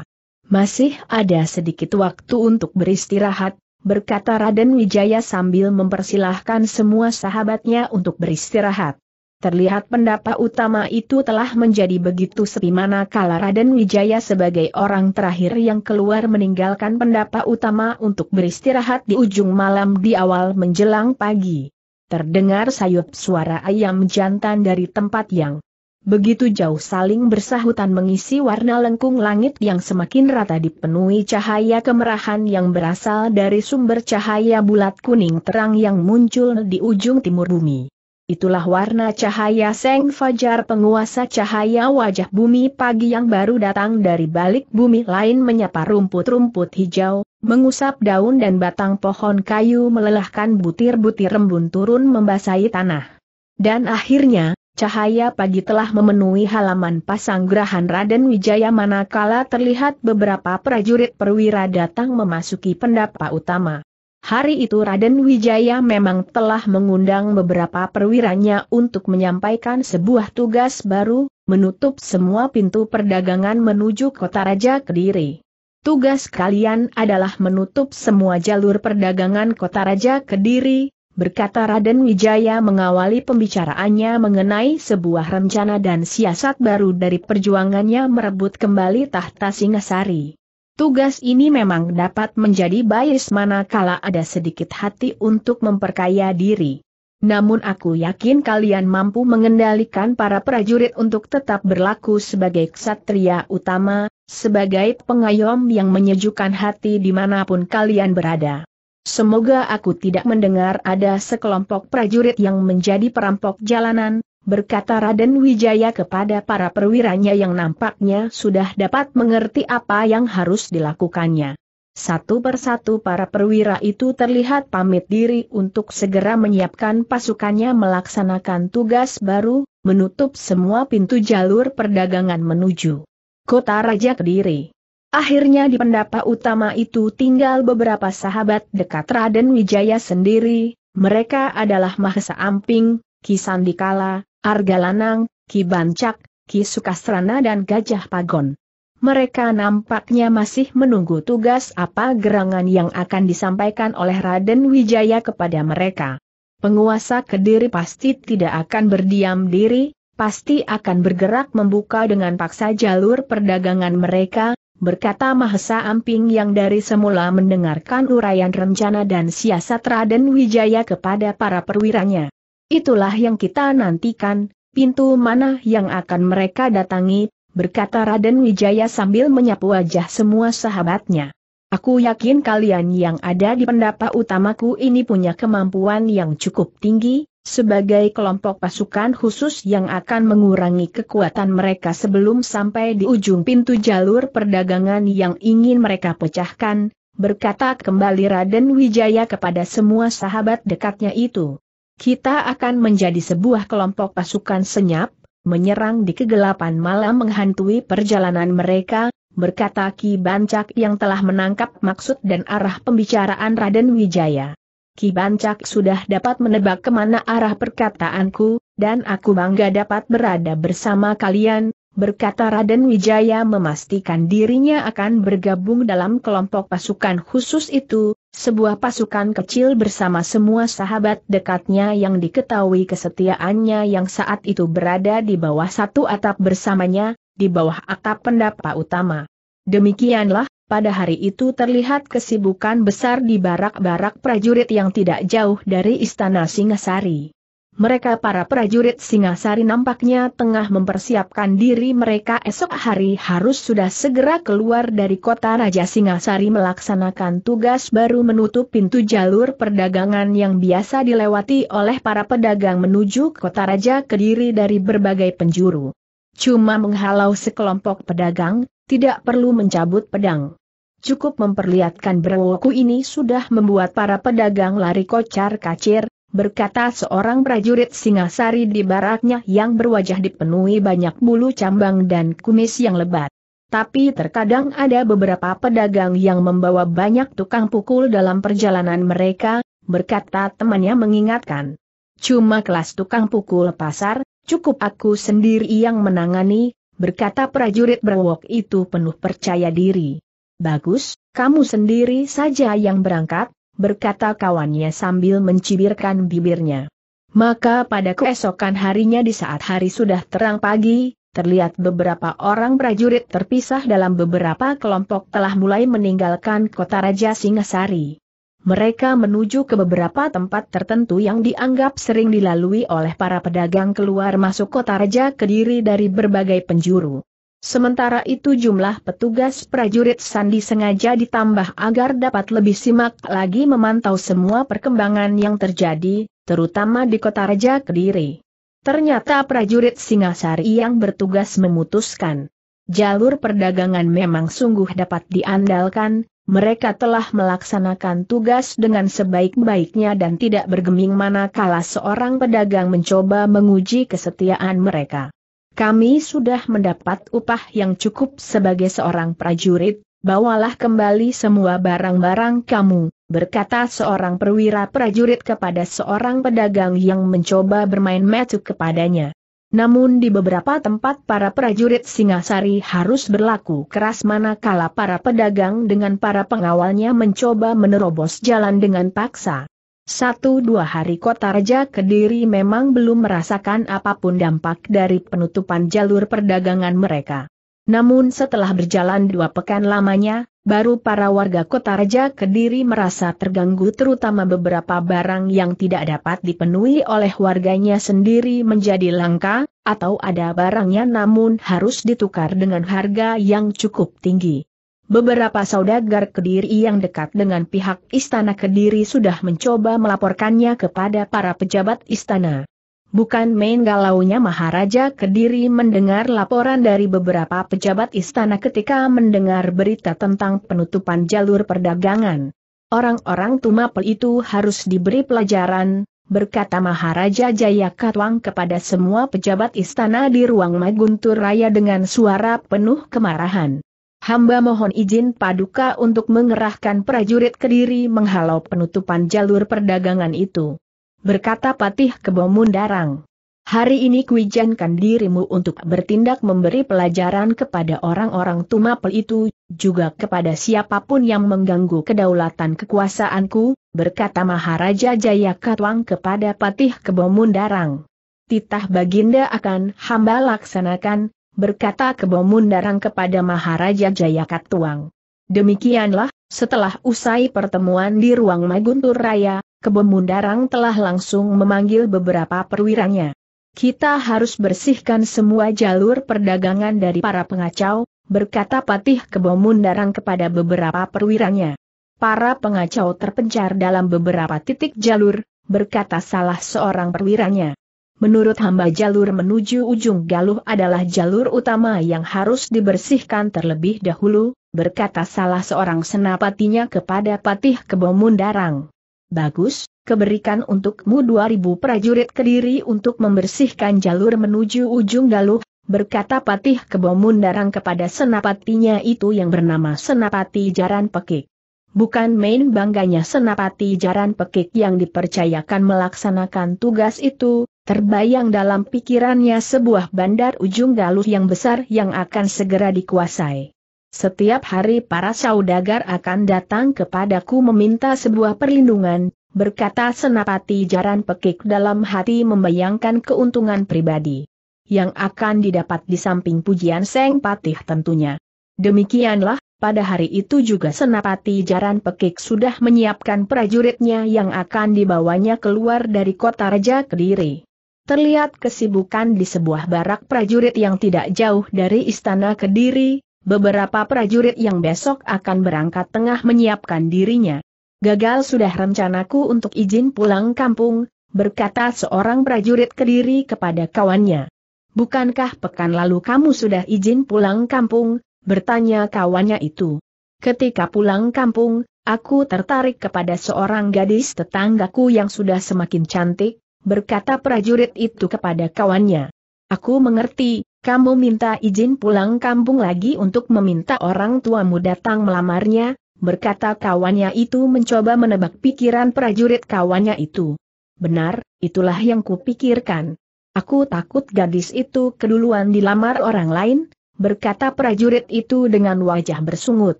Masih ada sedikit waktu untuk beristirahat, berkata Raden Wijaya sambil mempersilahkan semua sahabatnya untuk beristirahat. Terlihat pendapat utama itu telah menjadi begitu sepi manakala Raden Wijaya sebagai orang terakhir yang keluar meninggalkan pendapat utama untuk beristirahat di ujung malam di awal menjelang pagi. Terdengar sayup suara ayam jantan dari tempat yang begitu jauh saling bersahutan mengisi warna lengkung langit yang semakin rata dipenuhi cahaya kemerahan yang berasal dari sumber cahaya bulat kuning terang yang muncul di ujung timur bumi. Itulah warna cahaya Seng Fajar penguasa cahaya wajah bumi pagi yang baru datang dari balik bumi lain menyapa rumput-rumput hijau, mengusap daun dan batang pohon kayu melelahkan butir-butir rembun turun membasahi tanah. Dan akhirnya, cahaya pagi telah memenuhi halaman pasanggrahan Raden Wijaya manakala terlihat beberapa prajurit perwira datang memasuki pendapa utama. Hari itu Raden Wijaya memang telah mengundang beberapa perwiranya untuk menyampaikan sebuah tugas baru, menutup semua pintu perdagangan menuju kota Raja Kediri. Tugas kalian adalah menutup semua jalur perdagangan kota Raja Kediri, berkata Raden Wijaya mengawali pembicaraannya mengenai sebuah rencana dan siasat baru dari perjuangannya merebut kembali tahta Singasari. Tugas ini memang dapat menjadi bias manakala ada sedikit hati untuk memperkaya diri. Namun aku yakin kalian mampu mengendalikan para prajurit untuk tetap berlaku sebagai ksatria utama, sebagai pengayom yang menyejukkan hati dimanapun kalian berada. Semoga aku tidak mendengar ada sekelompok prajurit yang menjadi perampok jalanan, berkata Raden Wijaya kepada para perwiranya yang nampaknya sudah dapat mengerti apa yang harus dilakukannya. Satu persatu para perwira itu terlihat pamit diri untuk segera menyiapkan pasukannya melaksanakan tugas baru, menutup semua pintu jalur perdagangan menuju kota Raja Kediri. Akhirnya di pendapa utama itu tinggal beberapa sahabat dekat Raden Wijaya sendiri, mereka adalah Mahesa Amping, Kisandikala, Argalanang, Ki Bancak, Ki Sukasrana dan Gajah Pagon. Mereka nampaknya masih menunggu tugas apa gerangan yang akan disampaikan oleh Raden Wijaya kepada mereka. Penguasa Kediri pasti tidak akan berdiam diri, pasti akan bergerak membuka dengan paksa jalur perdagangan mereka, berkata Mahesa Amping yang dari semula mendengarkan uraian rencana dan siasat Raden Wijaya kepada para perwiranya. Itulah yang kita nantikan, pintu mana yang akan mereka datangi, berkata Raden Wijaya sambil menyapu wajah semua sahabatnya. Aku yakin kalian yang ada di pendapa utamaku ini punya kemampuan yang cukup tinggi, sebagai kelompok pasukan khusus yang akan mengurangi kekuatan mereka sebelum sampai di ujung pintu jalur perdagangan yang ingin mereka pecahkan, berkata kembali Raden Wijaya kepada semua sahabat dekatnya itu. Kita akan menjadi sebuah kelompok pasukan senyap, menyerang di kegelapan malam menghantui perjalanan mereka, berkata Ki Bancak yang telah menangkap maksud dan arah pembicaraan Raden Wijaya. Ki Bancak sudah dapat menebak kemana arah perkataanku, dan aku bangga dapat berada bersama kalian, berkata Raden Wijaya memastikan dirinya akan bergabung dalam kelompok pasukan khusus itu, sebuah pasukan kecil bersama semua sahabat dekatnya yang diketahui kesetiaannya yang saat itu berada di bawah satu atap bersamanya, di bawah atap pendapa utama. Demikianlah, pada hari itu terlihat kesibukan besar di barak-barak prajurit yang tidak jauh dari istana Singasari mereka para prajurit Singasari nampaknya tengah mempersiapkan diri mereka esok hari harus sudah segera keluar dari kota Raja Singasari melaksanakan tugas baru menutup pintu jalur perdagangan yang biasa dilewati oleh para pedagang menuju kota Raja Kediri dari berbagai penjuru. Cuma menghalau sekelompok pedagang, tidak perlu mencabut pedang. Cukup memperlihatkan berwoku ini sudah membuat para pedagang lari kocar kacir, berkata seorang prajurit Singasari di baraknya yang berwajah dipenuhi banyak bulu cambang dan kumis yang lebat. Tapi terkadang ada beberapa pedagang yang membawa banyak tukang pukul dalam perjalanan mereka, berkata temannya mengingatkan. Cuma kelas tukang pukul pasar, cukup aku sendiri yang menangani, berkata prajurit berwok itu penuh percaya diri. Bagus, kamu sendiri saja yang berangkat, berkata kawannya sambil mencibirkan bibirnya. Maka pada keesokan harinya di saat hari sudah terang pagi, terlihat beberapa orang prajurit terpisah dalam beberapa kelompok telah mulai meninggalkan kota Raja Singasari. Mereka menuju ke beberapa tempat tertentu yang dianggap sering dilalui oleh para pedagang keluar masuk kota Raja Kediri dari berbagai penjuru. Sementara itu jumlah petugas prajurit Sandi sengaja ditambah agar dapat lebih simak lagi memantau semua perkembangan yang terjadi, terutama di kota Raja Kediri. Ternyata prajurit Singasari yang bertugas memutuskan. Jalur perdagangan memang sungguh dapat diandalkan, mereka telah melaksanakan tugas dengan sebaik-baiknya dan tidak bergeming manakala seorang pedagang mencoba menguji kesetiaan mereka. Kami sudah mendapat upah yang cukup sebagai seorang prajurit, bawalah kembali semua barang-barang kamu, berkata seorang perwira prajurit kepada seorang pedagang yang mencoba bermain metu kepadanya. Namun di beberapa tempat para prajurit Singasari harus berlaku keras manakala para pedagang dengan para pengawalnya mencoba menerobos jalan dengan paksa. Satu dua hari kota Raja Kediri memang belum merasakan apapun dampak dari penutupan jalur perdagangan mereka. Namun setelah berjalan dua pekan lamanya, baru para warga kota Raja Kediri merasa terganggu terutama beberapa barang yang tidak dapat dipenuhi oleh warganya sendiri menjadi langka, atau ada barangnya namun harus ditukar dengan harga yang cukup tinggi. Beberapa saudagar Kediri yang dekat dengan pihak Istana Kediri sudah mencoba melaporkannya kepada para pejabat istana. Bukan main galaunya Maharaja Kediri mendengar laporan dari beberapa pejabat istana ketika mendengar berita tentang penutupan jalur perdagangan. Orang-orang Tumapel itu harus diberi pelajaran, berkata Maharaja Jayakatwang kepada semua pejabat istana di ruang Maguntur Raya dengan suara penuh kemarahan. Hamba mohon izin Paduka untuk mengerahkan prajurit Kediri menghalau penutupan jalur perdagangan itu. Berkata Patih Kebomundarang. Hari ini kuijankan dirimu untuk bertindak memberi pelajaran kepada orang-orang Tumapel itu, juga kepada siapapun yang mengganggu kedaulatan kekuasaanku, berkata Maharaja Jayakatwang kepada Patih Kebomundarang. Titah Baginda akan hamba laksanakan, berkata kebomundarang kepada Maharaja Jayakatwang. Demikianlah, setelah usai pertemuan di ruang Maguntur Raya, kebomundarang telah langsung memanggil beberapa perwiranya. Kita harus bersihkan semua jalur perdagangan dari para pengacau, berkata Patih kebomundarang kepada beberapa perwiranya. Para pengacau terpencar dalam beberapa titik jalur, berkata salah seorang perwiranya. Menurut hamba jalur menuju ujung galuh adalah jalur utama yang harus dibersihkan terlebih dahulu, berkata salah seorang senapatinya kepada Patih Kebomundarang. Bagus, keberikan untukmu 2000 prajurit kediri untuk membersihkan jalur menuju ujung galuh, berkata Patih Kebomundarang kepada senapatinya itu yang bernama Senapati Jaran Pekik. Bukan main bangganya Senapati Jaran Pekik yang dipercayakan melaksanakan tugas itu, Terbayang dalam pikirannya sebuah bandar ujung galuh yang besar yang akan segera dikuasai. Setiap hari para saudagar akan datang kepadaku meminta sebuah perlindungan, berkata Senapati Jaran Pekik dalam hati membayangkan keuntungan pribadi. Yang akan didapat di samping pujian Seng Patih tentunya. Demikianlah, pada hari itu juga Senapati Jaran Pekik sudah menyiapkan prajuritnya yang akan dibawanya keluar dari kota Raja Kediri terlihat kesibukan di sebuah barak prajurit yang tidak jauh dari istana Kediri, beberapa prajurit yang besok akan berangkat tengah menyiapkan dirinya. Gagal sudah rencanaku untuk izin pulang kampung, berkata seorang prajurit Kediri kepada kawannya. Bukankah pekan lalu kamu sudah izin pulang kampung? bertanya kawannya itu. Ketika pulang kampung, aku tertarik kepada seorang gadis tetanggaku yang sudah semakin cantik, berkata prajurit itu kepada kawannya. Aku mengerti, kamu minta izin pulang kampung lagi untuk meminta orang tuamu datang melamarnya, berkata kawannya itu mencoba menebak pikiran prajurit kawannya itu. Benar, itulah yang kupikirkan. Aku takut gadis itu keduluan dilamar orang lain, berkata prajurit itu dengan wajah bersungut.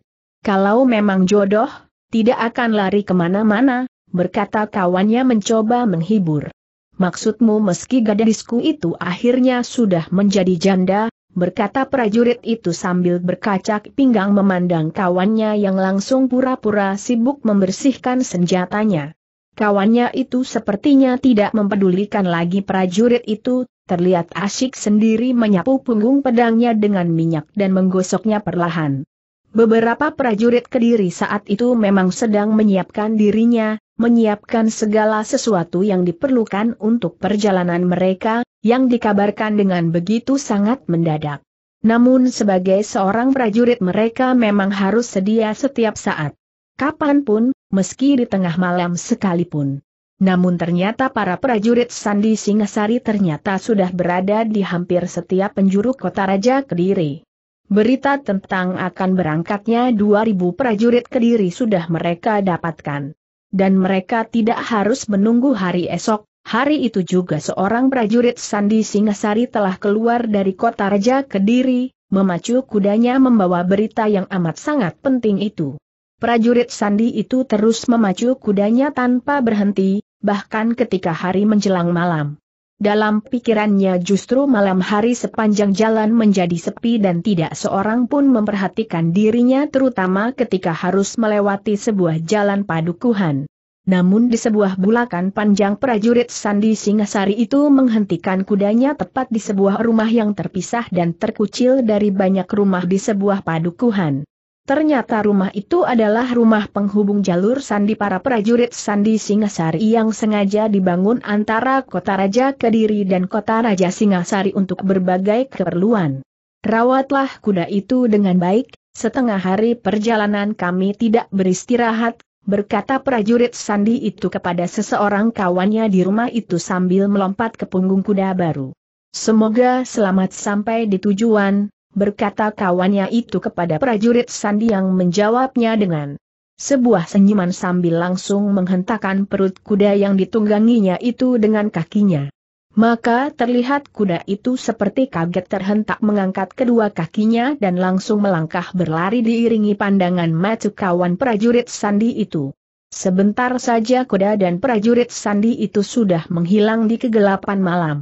Kalau memang jodoh, tidak akan lari kemana-mana, berkata kawannya mencoba menghibur. Maksudmu meski gadisku itu akhirnya sudah menjadi janda, berkata prajurit itu sambil berkacak pinggang memandang kawannya yang langsung pura-pura sibuk membersihkan senjatanya. Kawannya itu sepertinya tidak mempedulikan lagi prajurit itu, terlihat asyik sendiri menyapu punggung pedangnya dengan minyak dan menggosoknya perlahan. Beberapa prajurit kediri saat itu memang sedang menyiapkan dirinya, menyiapkan segala sesuatu yang diperlukan untuk perjalanan mereka, yang dikabarkan dengan begitu sangat mendadak. Namun sebagai seorang prajurit mereka memang harus sedia setiap saat. Kapanpun, meski di tengah malam sekalipun. Namun ternyata para prajurit Sandi Singasari ternyata sudah berada di hampir setiap penjuru kota Raja Kediri. Berita tentang akan berangkatnya 2000 prajurit Kediri sudah mereka dapatkan dan mereka tidak harus menunggu hari esok. Hari itu juga seorang prajurit Sandi Singasari telah keluar dari kota Raja Kediri, memacu kudanya membawa berita yang amat sangat penting itu. Prajurit Sandi itu terus memacu kudanya tanpa berhenti, bahkan ketika hari menjelang malam. Dalam pikirannya justru malam hari sepanjang jalan menjadi sepi dan tidak seorang pun memperhatikan dirinya terutama ketika harus melewati sebuah jalan padukuhan. Namun di sebuah bulakan panjang prajurit Sandi Singasari itu menghentikan kudanya tepat di sebuah rumah yang terpisah dan terkucil dari banyak rumah di sebuah padukuhan. Ternyata rumah itu adalah rumah penghubung jalur sandi para prajurit Sandi Singasari yang sengaja dibangun antara Kota Raja Kediri dan Kota Raja Singasari untuk berbagai keperluan. Rawatlah kuda itu dengan baik, setengah hari perjalanan kami tidak beristirahat, berkata prajurit Sandi itu kepada seseorang kawannya di rumah itu sambil melompat ke punggung kuda baru. Semoga selamat sampai di tujuan, berkata kawannya itu kepada prajurit Sandi yang menjawabnya dengan sebuah senyuman sambil langsung menghentakkan perut kuda yang ditungganginya itu dengan kakinya. Maka terlihat kuda itu seperti kaget terhentak mengangkat kedua kakinya dan langsung melangkah berlari diiringi pandangan mata kawan prajurit Sandi itu. Sebentar saja kuda dan prajurit Sandi itu sudah menghilang di kegelapan malam.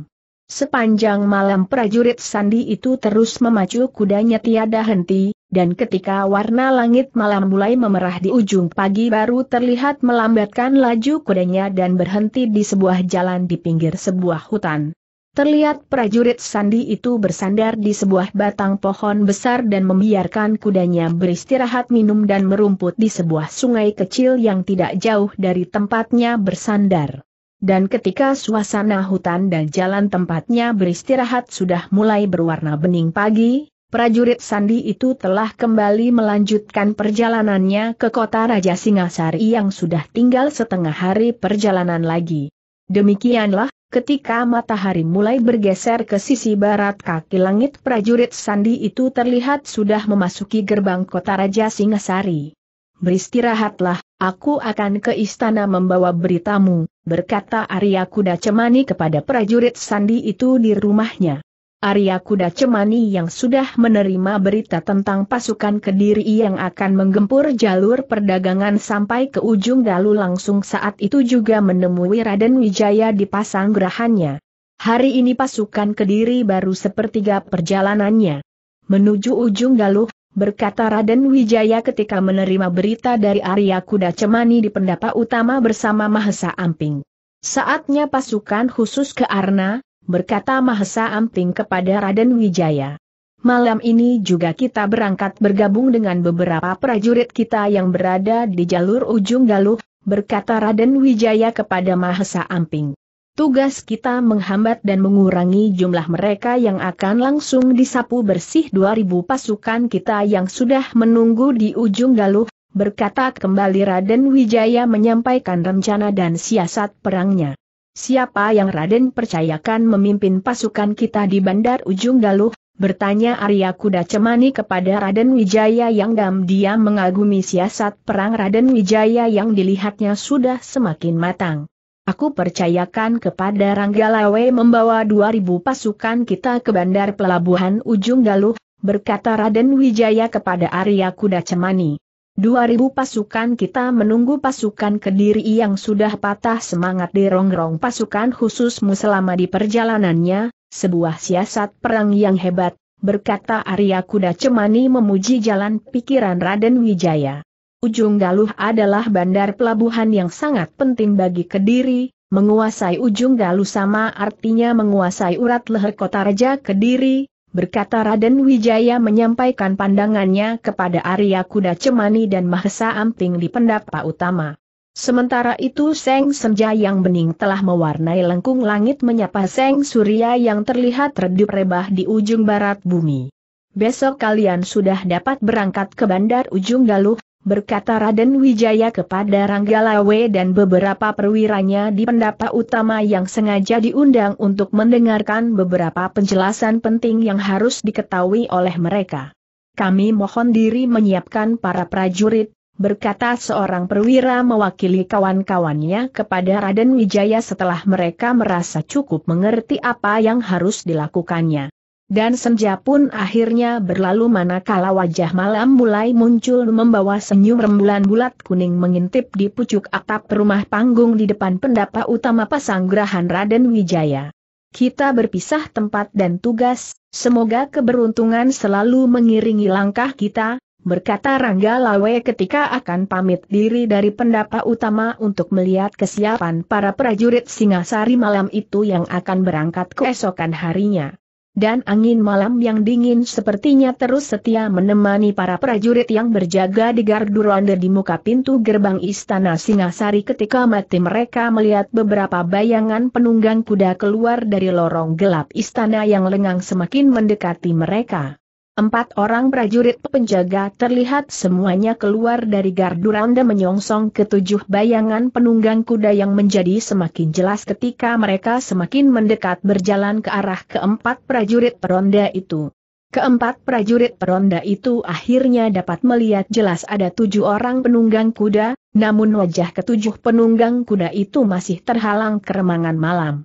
Sepanjang malam prajurit Sandi itu terus memacu kudanya tiada henti, dan ketika warna langit malam mulai memerah di ujung pagi baru terlihat melambatkan laju kudanya dan berhenti di sebuah jalan di pinggir sebuah hutan. Terlihat prajurit Sandi itu bersandar di sebuah batang pohon besar dan membiarkan kudanya beristirahat minum dan merumput di sebuah sungai kecil yang tidak jauh dari tempatnya bersandar. Dan ketika suasana hutan dan jalan tempatnya beristirahat sudah mulai berwarna bening pagi, prajurit Sandi itu telah kembali melanjutkan perjalanannya ke kota Raja Singasari yang sudah tinggal setengah hari perjalanan lagi. Demikianlah, ketika matahari mulai bergeser ke sisi barat kaki langit prajurit Sandi itu terlihat sudah memasuki gerbang kota Raja Singasari. Beristirahatlah, Aku akan ke istana membawa beritamu, berkata Arya Kuda Cemani kepada prajurit Sandi itu di rumahnya. Arya Kuda Cemani yang sudah menerima berita tentang pasukan Kediri yang akan menggempur jalur perdagangan sampai ke ujung Galuh langsung saat itu juga menemui Raden Wijaya di pasang gerahannya. Hari ini pasukan Kediri baru sepertiga perjalanannya. Menuju ujung Galuh, berkata Raden Wijaya ketika menerima berita dari Arya Kuda Cemani di pendapa utama bersama Mahesa Amping. Saatnya pasukan khusus ke Arna, berkata Mahesa Amping kepada Raden Wijaya. Malam ini juga kita berangkat bergabung dengan beberapa prajurit kita yang berada di jalur ujung Galuh, berkata Raden Wijaya kepada Mahesa Amping. Tugas kita menghambat dan mengurangi jumlah mereka yang akan langsung disapu bersih 2000 pasukan kita yang sudah menunggu di ujung galuh, berkata kembali Raden Wijaya menyampaikan rencana dan siasat perangnya. Siapa yang Raden percayakan memimpin pasukan kita di bandar ujung galuh, bertanya Arya Kuda Cemani kepada Raden Wijaya yang diam-diam mengagumi siasat perang Raden Wijaya yang dilihatnya sudah semakin matang. Aku percayakan kepada Ranggalawe membawa 2000 pasukan kita ke bandar pelabuhan ujung Galuh, berkata Raden Wijaya kepada Arya Kuda Cemani. 2000 pasukan kita menunggu pasukan Kediri yang sudah patah semangat di rongrong pasukan khususmu selama di perjalanannya, sebuah siasat perang yang hebat, berkata Arya Kuda Cemani memuji jalan pikiran Raden Wijaya. Ujung Galuh adalah bandar pelabuhan yang sangat penting bagi Kediri, menguasai ujung Galuh sama artinya menguasai urat leher kota Raja Kediri, berkata Raden Wijaya menyampaikan pandangannya kepada Arya Kuda Cemani dan Mahesa Amping di pendapa utama. Sementara itu Seng Senja yang bening telah mewarnai lengkung langit menyapa Seng Surya yang terlihat redup rebah di ujung barat bumi. Besok kalian sudah dapat berangkat ke bandar ujung Galuh, berkata Raden Wijaya kepada Ranggalawe dan beberapa perwiranya di pendapa utama yang sengaja diundang untuk mendengarkan beberapa penjelasan penting yang harus diketahui oleh mereka. Kami mohon diri menyiapkan para prajurit, berkata seorang perwira mewakili kawan-kawannya kepada Raden Wijaya setelah mereka merasa cukup mengerti apa yang harus dilakukannya. Dan senja pun akhirnya berlalu manakala wajah malam mulai muncul membawa senyum rembulan bulat kuning mengintip di pucuk atap rumah panggung di depan pendapa utama Pasanggrahan Raden Wijaya. Kita berpisah tempat dan tugas, semoga keberuntungan selalu mengiringi langkah kita, berkata Rangga Lawe ketika akan pamit diri dari pendapa utama untuk melihat kesiapan para prajurit Singasari malam itu yang akan berangkat keesokan harinya dan angin malam yang dingin sepertinya terus setia menemani para prajurit yang berjaga di gardu ronde di muka pintu gerbang istana Singasari ketika mati mereka melihat beberapa bayangan penunggang kuda keluar dari lorong gelap istana yang lengang semakin mendekati mereka. Empat orang prajurit penjaga terlihat semuanya keluar dari gardu randa menyongsong ketujuh bayangan penunggang kuda yang menjadi semakin jelas ketika mereka semakin mendekat berjalan ke arah keempat prajurit peronda itu. Keempat prajurit peronda itu akhirnya dapat melihat jelas ada tujuh orang penunggang kuda, namun wajah ketujuh penunggang kuda itu masih terhalang keremangan malam.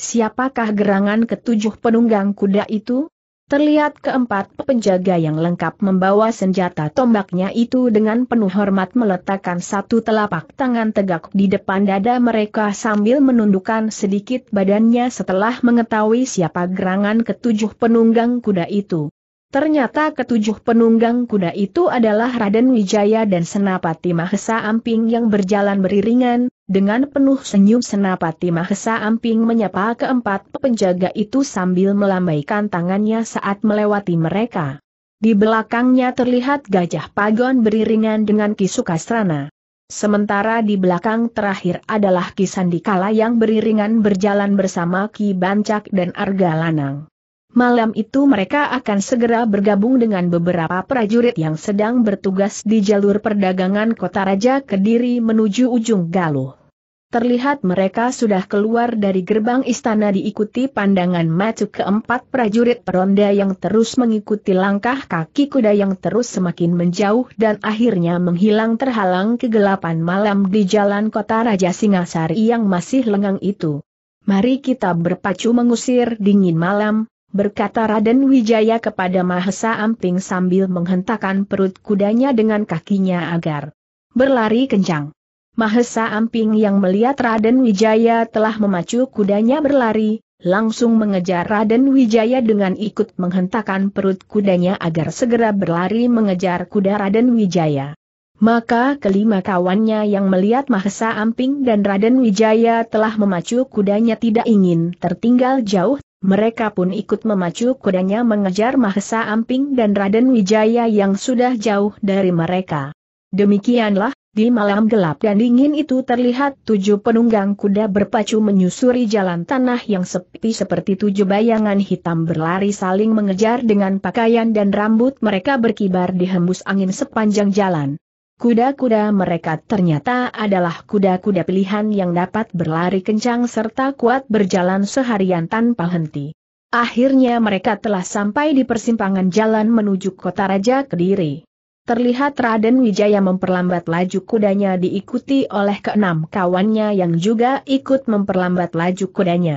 Siapakah gerangan ketujuh penunggang kuda itu? Terlihat keempat penjaga yang lengkap membawa senjata tombaknya itu dengan penuh hormat meletakkan satu telapak tangan tegak di depan dada mereka sambil menundukkan sedikit badannya setelah mengetahui siapa gerangan ketujuh penunggang kuda itu. Ternyata ketujuh penunggang kuda itu adalah Raden Wijaya dan Senapati Mahesa Amping yang berjalan beriringan, dengan penuh senyum Senapati Mahesa Amping menyapa keempat penjaga itu sambil melambaikan tangannya saat melewati mereka. Di belakangnya terlihat gajah pagon beriringan dengan Kisukasrana. Sementara di belakang terakhir adalah Kisandikala yang beriringan berjalan bersama Ki Bancak dan Arga Lanang. Malam itu mereka akan segera bergabung dengan beberapa prajurit yang sedang bertugas di jalur perdagangan kota Raja Kediri menuju ujung Galuh. Terlihat mereka sudah keluar dari gerbang istana diikuti pandangan mata keempat prajurit peronda yang terus mengikuti langkah kaki kuda yang terus semakin menjauh dan akhirnya menghilang terhalang kegelapan malam di jalan kota Raja Singasari yang masih lengang itu. Mari kita berpacu mengusir dingin malam, berkata Raden Wijaya kepada Mahesa Amping sambil menghentakkan perut kudanya dengan kakinya agar berlari kencang. Mahesa Amping yang melihat Raden Wijaya telah memacu kudanya berlari, langsung mengejar Raden Wijaya dengan ikut menghentakkan perut kudanya agar segera berlari mengejar kuda Raden Wijaya. Maka kelima kawannya yang melihat Mahesa Amping dan Raden Wijaya telah memacu kudanya tidak ingin tertinggal jauh mereka pun ikut memacu kudanya mengejar Mahesa Amping dan Raden Wijaya yang sudah jauh dari mereka. Demikianlah, di malam gelap dan dingin itu terlihat tujuh penunggang kuda berpacu menyusuri jalan tanah yang sepi seperti tujuh bayangan hitam berlari saling mengejar dengan pakaian dan rambut mereka berkibar dihembus angin sepanjang jalan. Kuda-kuda mereka ternyata adalah kuda-kuda pilihan yang dapat berlari kencang serta kuat berjalan seharian tanpa henti. Akhirnya mereka telah sampai di persimpangan jalan menuju kota Raja Kediri. Terlihat Raden Wijaya memperlambat laju kudanya diikuti oleh keenam kawannya yang juga ikut memperlambat laju kudanya.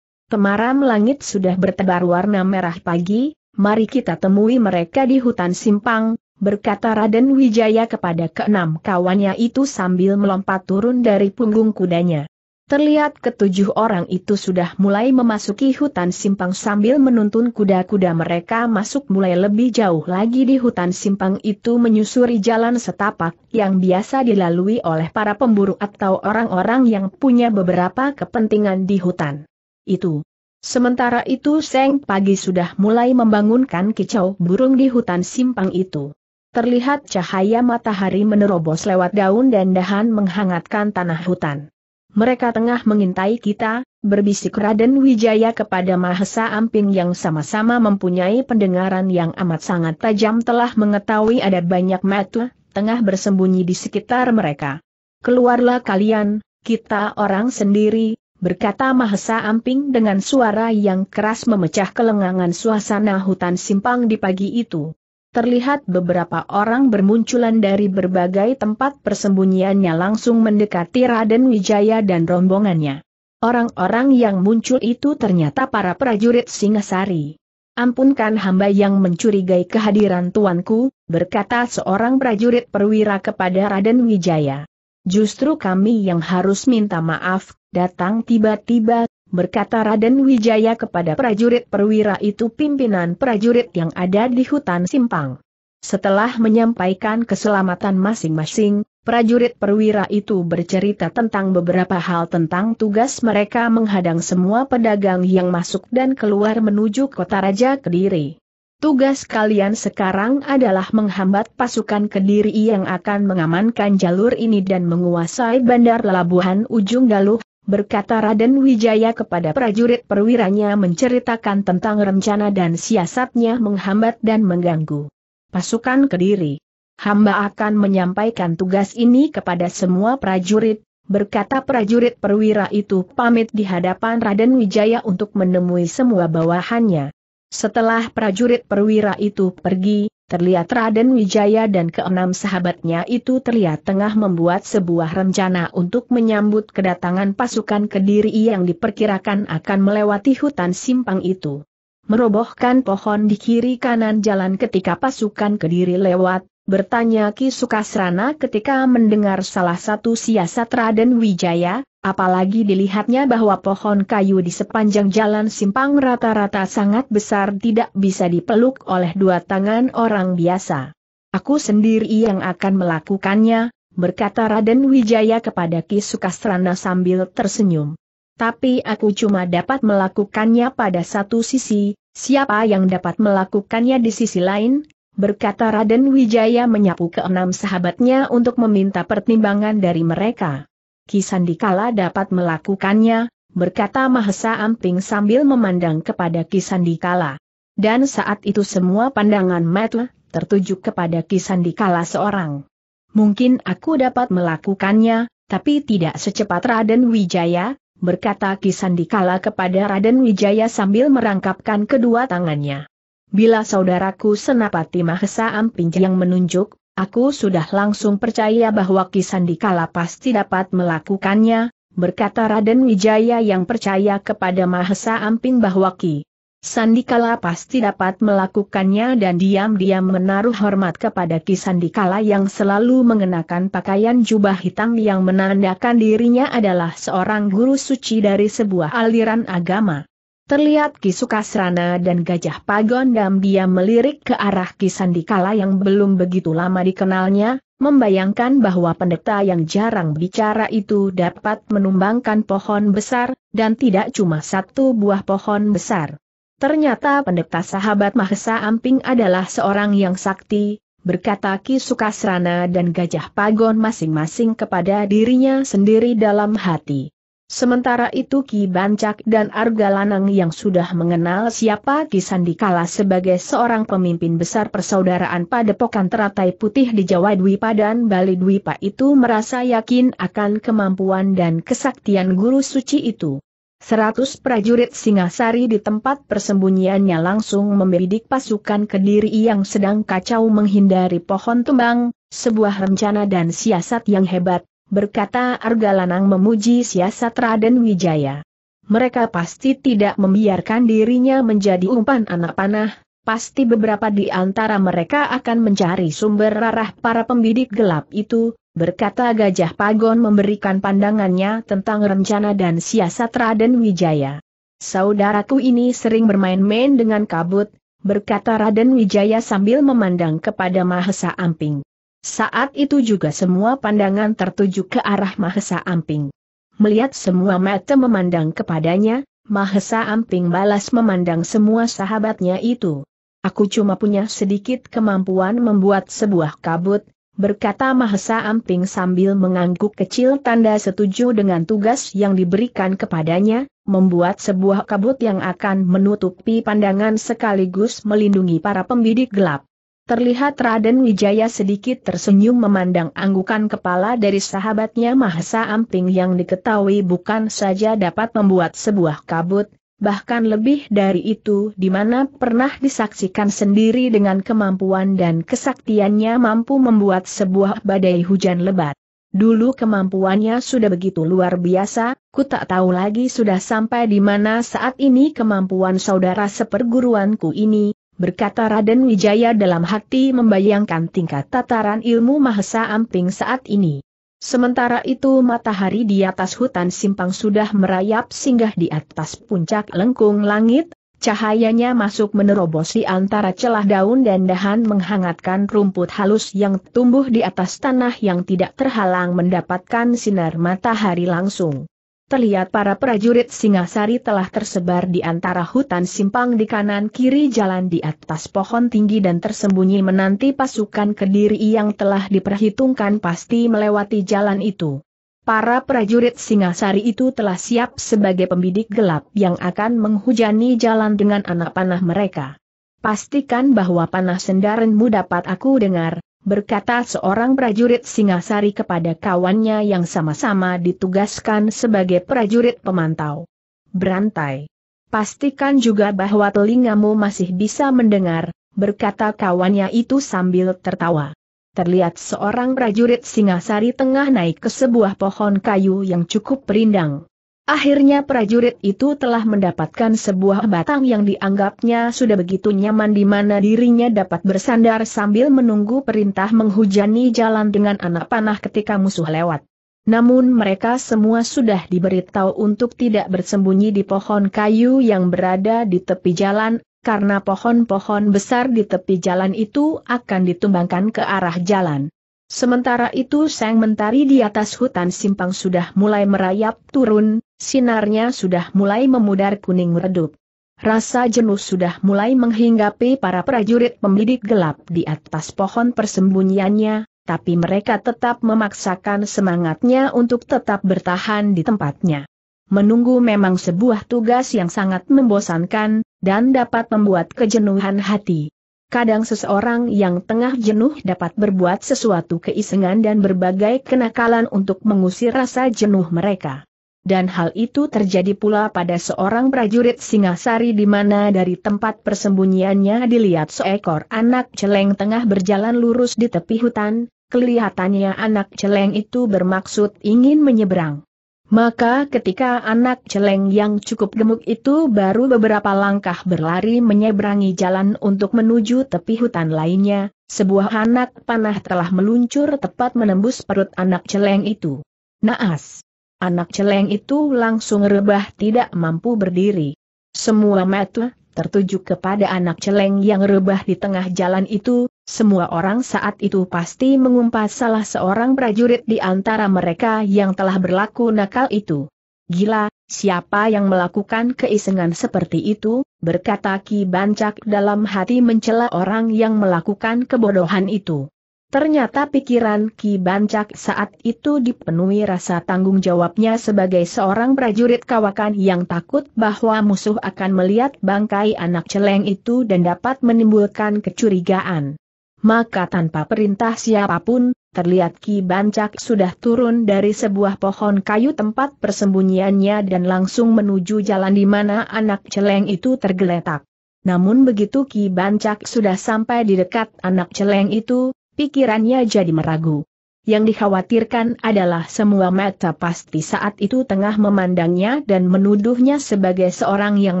Temaram langit sudah bertebar warna merah pagi, mari kita temui mereka di hutan simpang, berkata Raden Wijaya kepada keenam kawannya itu sambil melompat turun dari punggung kudanya. Terlihat ketujuh orang itu sudah mulai memasuki hutan simpang sambil menuntun kuda-kuda mereka masuk mulai lebih jauh lagi di hutan simpang itu menyusuri jalan setapak yang biasa dilalui oleh para pemburu atau orang-orang yang punya beberapa kepentingan di hutan. Itu. Sementara itu Seng Pagi sudah mulai membangunkan kicau burung di hutan simpang itu terlihat cahaya matahari menerobos lewat daun dan dahan menghangatkan tanah hutan. Mereka tengah mengintai kita, berbisik Raden Wijaya kepada Mahesa Amping yang sama-sama mempunyai pendengaran yang amat sangat tajam telah mengetahui ada banyak mata, tengah bersembunyi di sekitar mereka. Keluarlah kalian, kita orang sendiri, berkata Mahesa Amping dengan suara yang keras memecah kelengangan suasana hutan simpang di pagi itu terlihat beberapa orang bermunculan dari berbagai tempat persembunyiannya langsung mendekati Raden Wijaya dan rombongannya. Orang-orang yang muncul itu ternyata para prajurit Singasari. Ampunkan hamba yang mencurigai kehadiran tuanku, berkata seorang prajurit perwira kepada Raden Wijaya. Justru kami yang harus minta maaf, datang tiba-tiba, berkata Raden Wijaya kepada prajurit perwira itu pimpinan prajurit yang ada di hutan Simpang. Setelah menyampaikan keselamatan masing-masing, prajurit perwira itu bercerita tentang beberapa hal tentang tugas mereka menghadang semua pedagang yang masuk dan keluar menuju kota Raja Kediri. Tugas kalian sekarang adalah menghambat pasukan Kediri yang akan mengamankan jalur ini dan menguasai bandar Labuhan Ujung Galuh, berkata Raden Wijaya kepada prajurit perwiranya menceritakan tentang rencana dan siasatnya menghambat dan mengganggu pasukan Kediri. Hamba akan menyampaikan tugas ini kepada semua prajurit, berkata prajurit perwira itu pamit di hadapan Raden Wijaya untuk menemui semua bawahannya. Setelah prajurit perwira itu pergi, terlihat Raden Wijaya dan keenam sahabatnya itu terlihat tengah membuat sebuah rencana untuk menyambut kedatangan pasukan Kediri yang diperkirakan akan melewati hutan simpang itu. Merobohkan pohon di kiri kanan jalan ketika pasukan Kediri lewat, bertanya Ki Sukasrana ketika mendengar salah satu siasat Raden Wijaya, apalagi dilihatnya bahwa pohon kayu di sepanjang jalan simpang rata-rata sangat besar tidak bisa dipeluk oleh dua tangan orang biasa. Aku sendiri yang akan melakukannya, berkata Raden Wijaya kepada Ki Sukasrana sambil tersenyum. Tapi aku cuma dapat melakukannya pada satu sisi, siapa yang dapat melakukannya di sisi lain, berkata Raden Wijaya menyapu keenam sahabatnya untuk meminta pertimbangan dari mereka. Kisandikala dapat melakukannya, berkata Mahesa Amping sambil memandang kepada Kisandikala. Dan saat itu semua pandangan Metle tertuju kepada Kisandikala seorang. Mungkin aku dapat melakukannya, tapi tidak secepat Raden Wijaya, berkata Kisandikala kepada Raden Wijaya sambil merangkapkan kedua tangannya. Bila saudaraku Senapati Mahesa Amping yang menunjuk, aku sudah langsung percaya bahwa Ki Kisandikala pasti dapat melakukannya, berkata Raden Wijaya yang percaya kepada Mahesa Amping bahwa Ki Sandikala pasti dapat melakukannya dan diam-diam menaruh hormat kepada Ki Sandikala yang selalu mengenakan pakaian jubah hitam yang menandakan dirinya adalah seorang guru suci dari sebuah aliran agama. Terlihat Ki Sukasrana dan Gajah Pagon Pagondam dia melirik ke arah Kisandikala yang belum begitu lama dikenalnya, membayangkan bahwa pendeta yang jarang bicara itu dapat menumbangkan pohon besar, dan tidak cuma satu buah pohon besar. Ternyata pendeta sahabat Mahesa Amping adalah seorang yang sakti, berkata Ki Sukasrana dan Gajah Pagon masing-masing kepada dirinya sendiri dalam hati. Sementara itu Ki Bancak dan Argalanang yang sudah mengenal siapa Ki Sandikala sebagai seorang pemimpin besar persaudaraan Padepokan Teratai Putih di Jawa Dwi Padan Bali Dwi itu merasa yakin akan kemampuan dan kesaktian guru suci itu. Seratus prajurit Singasari di tempat persembunyiannya langsung membidik pasukan Kediri yang sedang kacau menghindari pohon tumbang, sebuah rencana dan siasat yang hebat, berkata Argalanang memuji siasat Raden Wijaya. Mereka pasti tidak membiarkan dirinya menjadi umpan anak panah, pasti beberapa di antara mereka akan mencari sumber arah para pembidik gelap itu, berkata Gajah Pagon memberikan pandangannya tentang rencana dan siasat Raden Wijaya. Saudaraku ini sering bermain-main dengan kabut, berkata Raden Wijaya sambil memandang kepada Mahesa Amping. Saat itu juga semua pandangan tertuju ke arah Mahesa Amping. Melihat semua mata memandang kepadanya, Mahesa Amping balas memandang semua sahabatnya itu. Aku cuma punya sedikit kemampuan membuat sebuah kabut, berkata Mahesa Amping sambil mengangguk kecil tanda setuju dengan tugas yang diberikan kepadanya, membuat sebuah kabut yang akan menutupi pandangan sekaligus melindungi para pembidik gelap. Terlihat Raden Wijaya sedikit tersenyum memandang anggukan kepala dari sahabatnya Mahesa Amping yang diketahui bukan saja dapat membuat sebuah kabut, bahkan lebih dari itu di mana pernah disaksikan sendiri dengan kemampuan dan kesaktiannya mampu membuat sebuah badai hujan lebat. Dulu kemampuannya sudah begitu luar biasa, ku tak tahu lagi sudah sampai di mana saat ini kemampuan saudara seperguruanku ini, berkata Raden Wijaya dalam hati membayangkan tingkat tataran ilmu Mahesa Amping saat ini. Sementara itu matahari di atas hutan simpang sudah merayap singgah di atas puncak lengkung langit, cahayanya masuk menerobos di antara celah daun dan dahan menghangatkan rumput halus yang tumbuh di atas tanah yang tidak terhalang mendapatkan sinar matahari langsung terlihat para prajurit Singasari telah tersebar di antara hutan simpang di kanan-kiri jalan di atas pohon tinggi dan tersembunyi menanti pasukan kediri yang telah diperhitungkan pasti melewati jalan itu. Para prajurit Singasari itu telah siap sebagai pembidik gelap yang akan menghujani jalan dengan anak panah mereka. Pastikan bahwa panah sendarenmu dapat aku dengar, berkata seorang prajurit Singasari kepada kawannya yang sama-sama ditugaskan sebagai prajurit pemantau. Berantai. Pastikan juga bahwa telingamu masih bisa mendengar, berkata kawannya itu sambil tertawa. Terlihat seorang prajurit Singasari tengah naik ke sebuah pohon kayu yang cukup perindang. Akhirnya prajurit itu telah mendapatkan sebuah batang yang dianggapnya sudah begitu nyaman di mana dirinya dapat bersandar sambil menunggu perintah menghujani jalan dengan anak panah ketika musuh lewat. Namun mereka semua sudah diberitahu untuk tidak bersembunyi di pohon kayu yang berada di tepi jalan, karena pohon-pohon besar di tepi jalan itu akan ditumbangkan ke arah jalan. Sementara itu sang mentari di atas hutan simpang sudah mulai merayap turun, sinarnya sudah mulai memudar kuning redup. Rasa jenuh sudah mulai menghinggapi para prajurit pembidik gelap di atas pohon persembunyiannya, tapi mereka tetap memaksakan semangatnya untuk tetap bertahan di tempatnya. Menunggu memang sebuah tugas yang sangat membosankan, dan dapat membuat kejenuhan hati. Kadang seseorang yang tengah jenuh dapat berbuat sesuatu keisengan dan berbagai kenakalan untuk mengusir rasa jenuh mereka dan hal itu terjadi pula pada seorang prajurit Singasari di mana dari tempat persembunyiannya dilihat seekor anak celeng tengah berjalan lurus di tepi hutan, kelihatannya anak celeng itu bermaksud ingin menyeberang. Maka ketika anak celeng yang cukup gemuk itu baru beberapa langkah berlari menyeberangi jalan untuk menuju tepi hutan lainnya, sebuah anak panah telah meluncur tepat menembus perut anak celeng itu. Naas! Anak celeng itu langsung rebah tidak mampu berdiri. Semua mata tertuju kepada anak celeng yang rebah di tengah jalan itu, semua orang saat itu pasti mengumpat salah seorang prajurit di antara mereka yang telah berlaku nakal itu. Gila, siapa yang melakukan keisengan seperti itu, berkata Ki Bancak dalam hati mencela orang yang melakukan kebodohan itu. Ternyata pikiran Ki Bancak saat itu dipenuhi rasa tanggung jawabnya sebagai seorang prajurit kawakan yang takut bahwa musuh akan melihat bangkai anak celeng itu dan dapat menimbulkan kecurigaan. Maka tanpa perintah siapapun, terlihat Ki Bancak sudah turun dari sebuah pohon kayu tempat persembunyiannya dan langsung menuju jalan di mana anak celeng itu tergeletak. Namun begitu Ki Bancak sudah sampai di dekat anak celeng itu, pikirannya jadi meragu. Yang dikhawatirkan adalah semua mata pasti saat itu tengah memandangnya dan menuduhnya sebagai seorang yang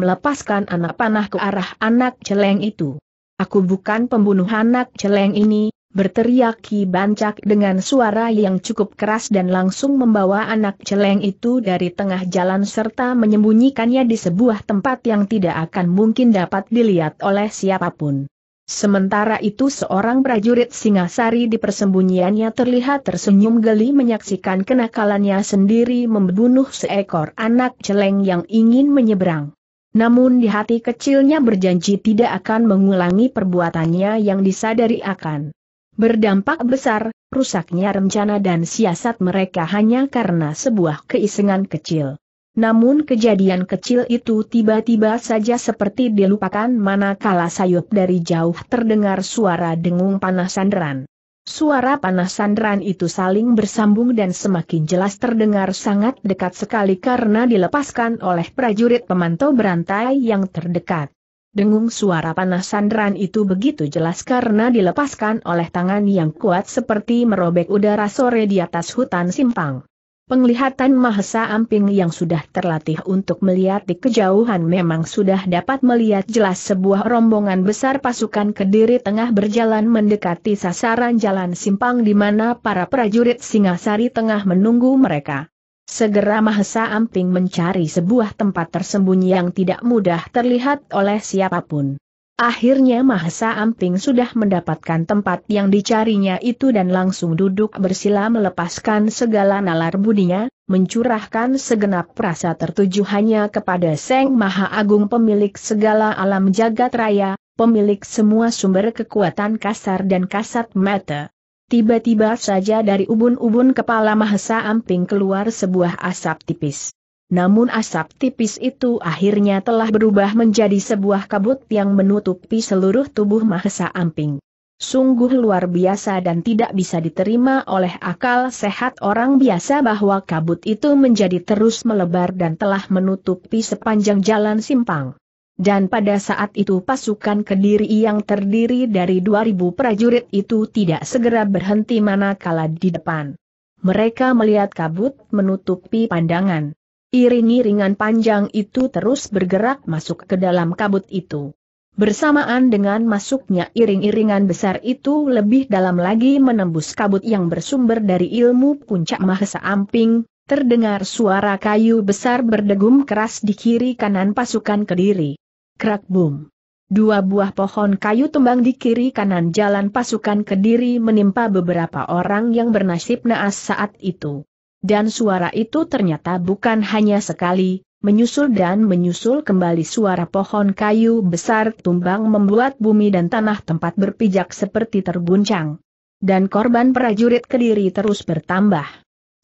melepaskan anak panah ke arah anak celeng itu. Aku bukan pembunuh anak celeng ini, berteriak Ki Bancak dengan suara yang cukup keras dan langsung membawa anak celeng itu dari tengah jalan serta menyembunyikannya di sebuah tempat yang tidak akan mungkin dapat dilihat oleh siapapun. Sementara itu seorang prajurit Singasari di persembunyiannya terlihat tersenyum geli menyaksikan kenakalannya sendiri membunuh seekor anak celeng yang ingin menyeberang. Namun di hati kecilnya berjanji tidak akan mengulangi perbuatannya yang disadari akan berdampak besar, rusaknya rencana dan siasat mereka hanya karena sebuah keisengan kecil. Namun kejadian kecil itu tiba-tiba saja seperti dilupakan manakala sayup dari jauh terdengar suara dengung panasandran. sandaran. Suara panasandran sandaran itu saling bersambung dan semakin jelas terdengar sangat dekat sekali karena dilepaskan oleh prajurit pemantau berantai yang terdekat. Dengung suara panasandran sandaran itu begitu jelas karena dilepaskan oleh tangan yang kuat seperti merobek udara sore di atas hutan simpang. Penglihatan Mahesa Amping yang sudah terlatih untuk melihat di kejauhan memang sudah dapat melihat jelas sebuah rombongan besar pasukan Kediri tengah berjalan mendekati sasaran jalan simpang di mana para prajurit Singasari tengah menunggu mereka. Segera Mahesa Amping mencari sebuah tempat tersembunyi yang tidak mudah terlihat oleh siapapun. Akhirnya Mahesa Amping sudah mendapatkan tempat yang dicarinya itu dan langsung duduk bersila melepaskan segala nalar budinya, mencurahkan segenap rasa tertuju hanya kepada Seng Maha Agung pemilik segala alam jagat raya, pemilik semua sumber kekuatan kasar dan kasat mata. Tiba-tiba saja dari ubun-ubun kepala Mahesa Amping keluar sebuah asap tipis namun asap tipis itu akhirnya telah berubah menjadi sebuah kabut yang menutupi seluruh tubuh Mahesa Amping. Sungguh luar biasa dan tidak bisa diterima oleh akal sehat orang biasa bahwa kabut itu menjadi terus melebar dan telah menutupi sepanjang jalan simpang. Dan pada saat itu pasukan Kediri yang terdiri dari 2000 prajurit itu tidak segera berhenti manakala di depan. Mereka melihat kabut menutupi pandangan. Iring-iringan panjang itu terus bergerak masuk ke dalam kabut itu. Bersamaan dengan masuknya iring-iringan besar itu lebih dalam lagi menembus kabut yang bersumber dari ilmu puncak mahesa amping, terdengar suara kayu besar berdegum keras di kiri kanan pasukan kediri. Krak boom! Dua buah pohon kayu tumbang di kiri kanan jalan pasukan kediri menimpa beberapa orang yang bernasib naas saat itu dan suara itu ternyata bukan hanya sekali, menyusul dan menyusul kembali suara pohon kayu besar tumbang membuat bumi dan tanah tempat berpijak seperti terguncang. Dan korban prajurit kediri terus bertambah.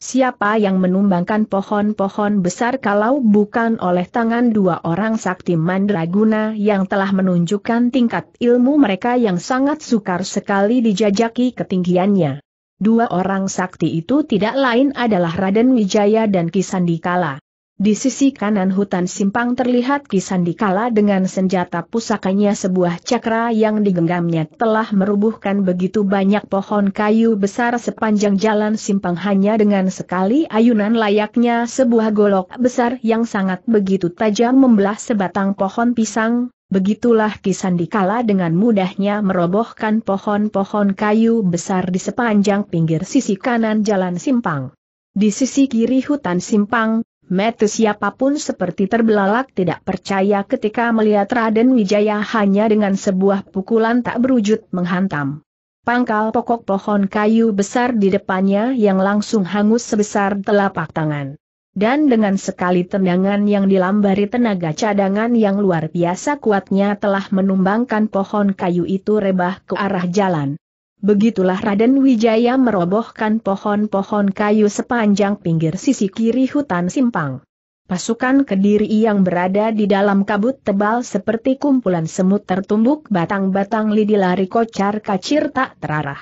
Siapa yang menumbangkan pohon-pohon besar kalau bukan oleh tangan dua orang sakti mandraguna yang telah menunjukkan tingkat ilmu mereka yang sangat sukar sekali dijajaki ketinggiannya. Dua orang sakti itu tidak lain adalah Raden Wijaya dan Kisandikala. Di sisi kanan hutan simpang terlihat Kisandikala dengan senjata pusakanya sebuah cakra yang digenggamnya telah merubuhkan begitu banyak pohon kayu besar sepanjang jalan simpang hanya dengan sekali ayunan layaknya sebuah golok besar yang sangat begitu tajam membelah sebatang pohon pisang, Begitulah Kisandikala dengan mudahnya merobohkan pohon-pohon kayu besar di sepanjang pinggir sisi kanan jalan Simpang. Di sisi kiri hutan Simpang, Metu siapapun seperti terbelalak tidak percaya ketika melihat Raden Wijaya hanya dengan sebuah pukulan tak berwujud menghantam. Pangkal pokok pohon kayu besar di depannya yang langsung hangus sebesar telapak tangan dan dengan sekali tendangan yang dilambari tenaga cadangan yang luar biasa kuatnya telah menumbangkan pohon kayu itu rebah ke arah jalan. Begitulah Raden Wijaya merobohkan pohon-pohon kayu sepanjang pinggir sisi kiri hutan Simpang. Pasukan Kediri yang berada di dalam kabut tebal seperti kumpulan semut tertumbuk batang-batang lidi lari kocar kacir tak terarah.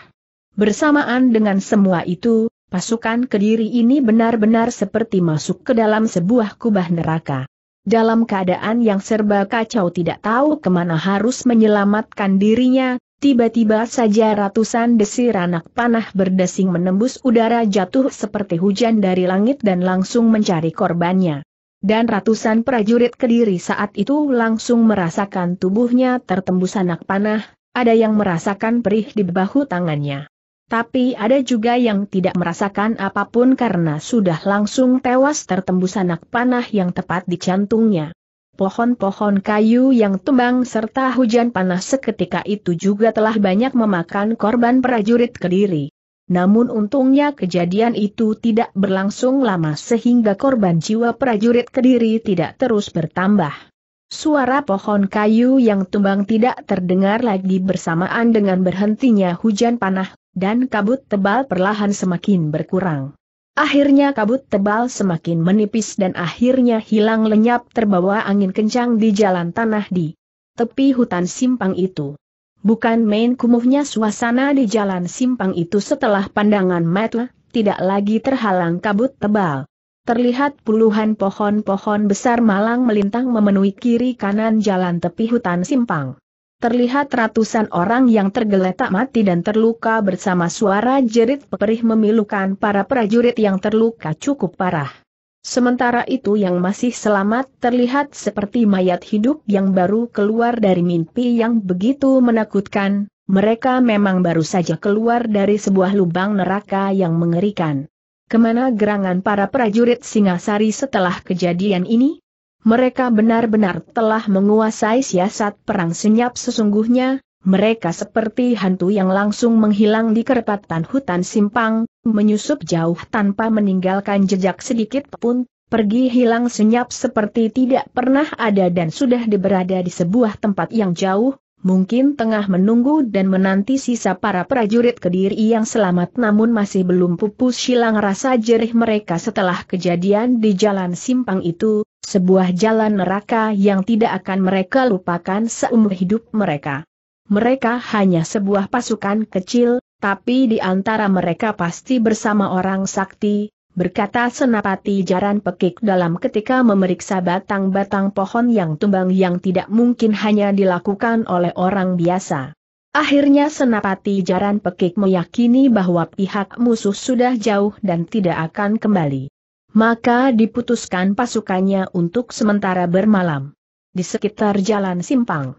Bersamaan dengan semua itu, Pasukan Kediri ini benar-benar seperti masuk ke dalam sebuah kubah neraka. Dalam keadaan yang serba kacau tidak tahu kemana harus menyelamatkan dirinya, tiba-tiba saja ratusan desir anak panah berdesing menembus udara jatuh seperti hujan dari langit dan langsung mencari korbannya dan ratusan prajurit Kediri saat itu langsung merasakan tubuhnya tertembus anak panah, ada yang merasakan perih di bahu tangannya. Tapi ada juga yang tidak merasakan apapun karena sudah langsung tewas tertembus anak panah yang tepat di jantungnya. Pohon-pohon kayu yang tumbang serta hujan panas seketika itu juga telah banyak memakan korban prajurit Kediri. Namun untungnya kejadian itu tidak berlangsung lama sehingga korban jiwa prajurit Kediri tidak terus bertambah. Suara pohon kayu yang tumbang tidak terdengar lagi bersamaan dengan berhentinya hujan panah dan kabut tebal perlahan semakin berkurang. Akhirnya kabut tebal semakin menipis dan akhirnya hilang lenyap terbawa angin kencang di jalan tanah di tepi hutan simpang itu. Bukan main kumuhnya suasana di jalan simpang itu setelah pandangan mata, tidak lagi terhalang kabut tebal. Terlihat puluhan pohon-pohon besar malang melintang memenuhi kiri kanan jalan tepi hutan simpang terlihat ratusan orang yang tergeletak mati dan terluka bersama suara jerit perih memilukan para prajurit yang terluka cukup parah. Sementara itu yang masih selamat terlihat seperti mayat hidup yang baru keluar dari mimpi yang begitu menakutkan, mereka memang baru saja keluar dari sebuah lubang neraka yang mengerikan. Kemana gerangan para prajurit Singasari setelah kejadian ini? Mereka benar-benar telah menguasai siasat perang senyap sesungguhnya, mereka seperti hantu yang langsung menghilang di kerepatan hutan simpang, menyusup jauh tanpa meninggalkan jejak sedikit pun, pergi hilang senyap seperti tidak pernah ada dan sudah berada di sebuah tempat yang jauh, mungkin tengah menunggu dan menanti sisa para prajurit Kediri yang selamat namun masih belum pupus silang rasa jerih mereka setelah kejadian di jalan simpang itu, sebuah jalan neraka yang tidak akan mereka lupakan seumur hidup mereka. Mereka hanya sebuah pasukan kecil, tapi di antara mereka pasti bersama orang sakti, berkata Senapati Jaran Pekik dalam ketika memeriksa batang-batang pohon yang tumbang yang tidak mungkin hanya dilakukan oleh orang biasa. Akhirnya Senapati Jaran Pekik meyakini bahwa pihak musuh sudah jauh dan tidak akan kembali. Maka diputuskan pasukannya untuk sementara bermalam. Di sekitar jalan Simpang,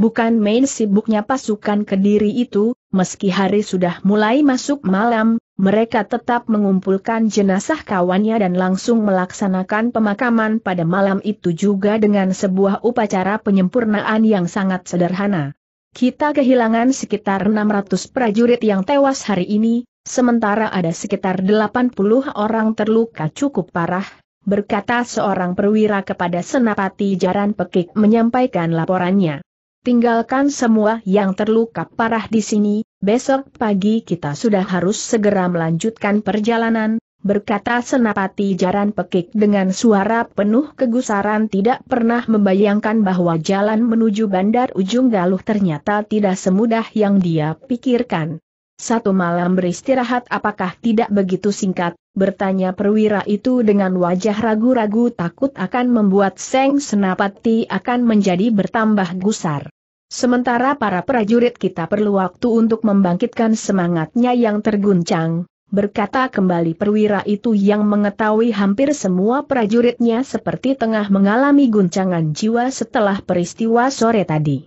Bukan main sibuknya pasukan Kediri itu, meski hari sudah mulai masuk malam, mereka tetap mengumpulkan jenazah kawannya dan langsung melaksanakan pemakaman pada malam itu juga dengan sebuah upacara penyempurnaan yang sangat sederhana. Kita kehilangan sekitar 600 prajurit yang tewas hari ini, sementara ada sekitar 80 orang terluka cukup parah, berkata seorang perwira kepada Senapati Jaran Pekik menyampaikan laporannya. Tinggalkan semua yang terluka parah di sini, besok pagi kita sudah harus segera melanjutkan perjalanan, berkata Senapati Jaran Pekik dengan suara penuh kegusaran tidak pernah membayangkan bahwa jalan menuju bandar ujung galuh ternyata tidak semudah yang dia pikirkan satu malam beristirahat apakah tidak begitu singkat, bertanya perwira itu dengan wajah ragu-ragu takut akan membuat Seng Senapati akan menjadi bertambah gusar. Sementara para prajurit kita perlu waktu untuk membangkitkan semangatnya yang terguncang, berkata kembali perwira itu yang mengetahui hampir semua prajuritnya seperti tengah mengalami guncangan jiwa setelah peristiwa sore tadi.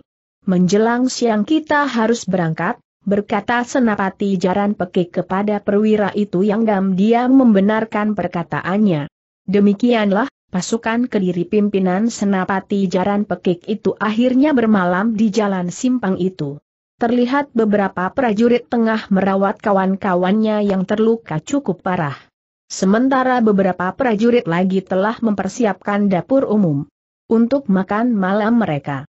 Menjelang siang kita harus berangkat, berkata Senapati Jaran Pekik kepada perwira itu yang gam dia membenarkan perkataannya. Demikianlah, pasukan kediri pimpinan Senapati Jaran Pekik itu akhirnya bermalam di jalan simpang itu. Terlihat beberapa prajurit tengah merawat kawan-kawannya yang terluka cukup parah. Sementara beberapa prajurit lagi telah mempersiapkan dapur umum untuk makan malam mereka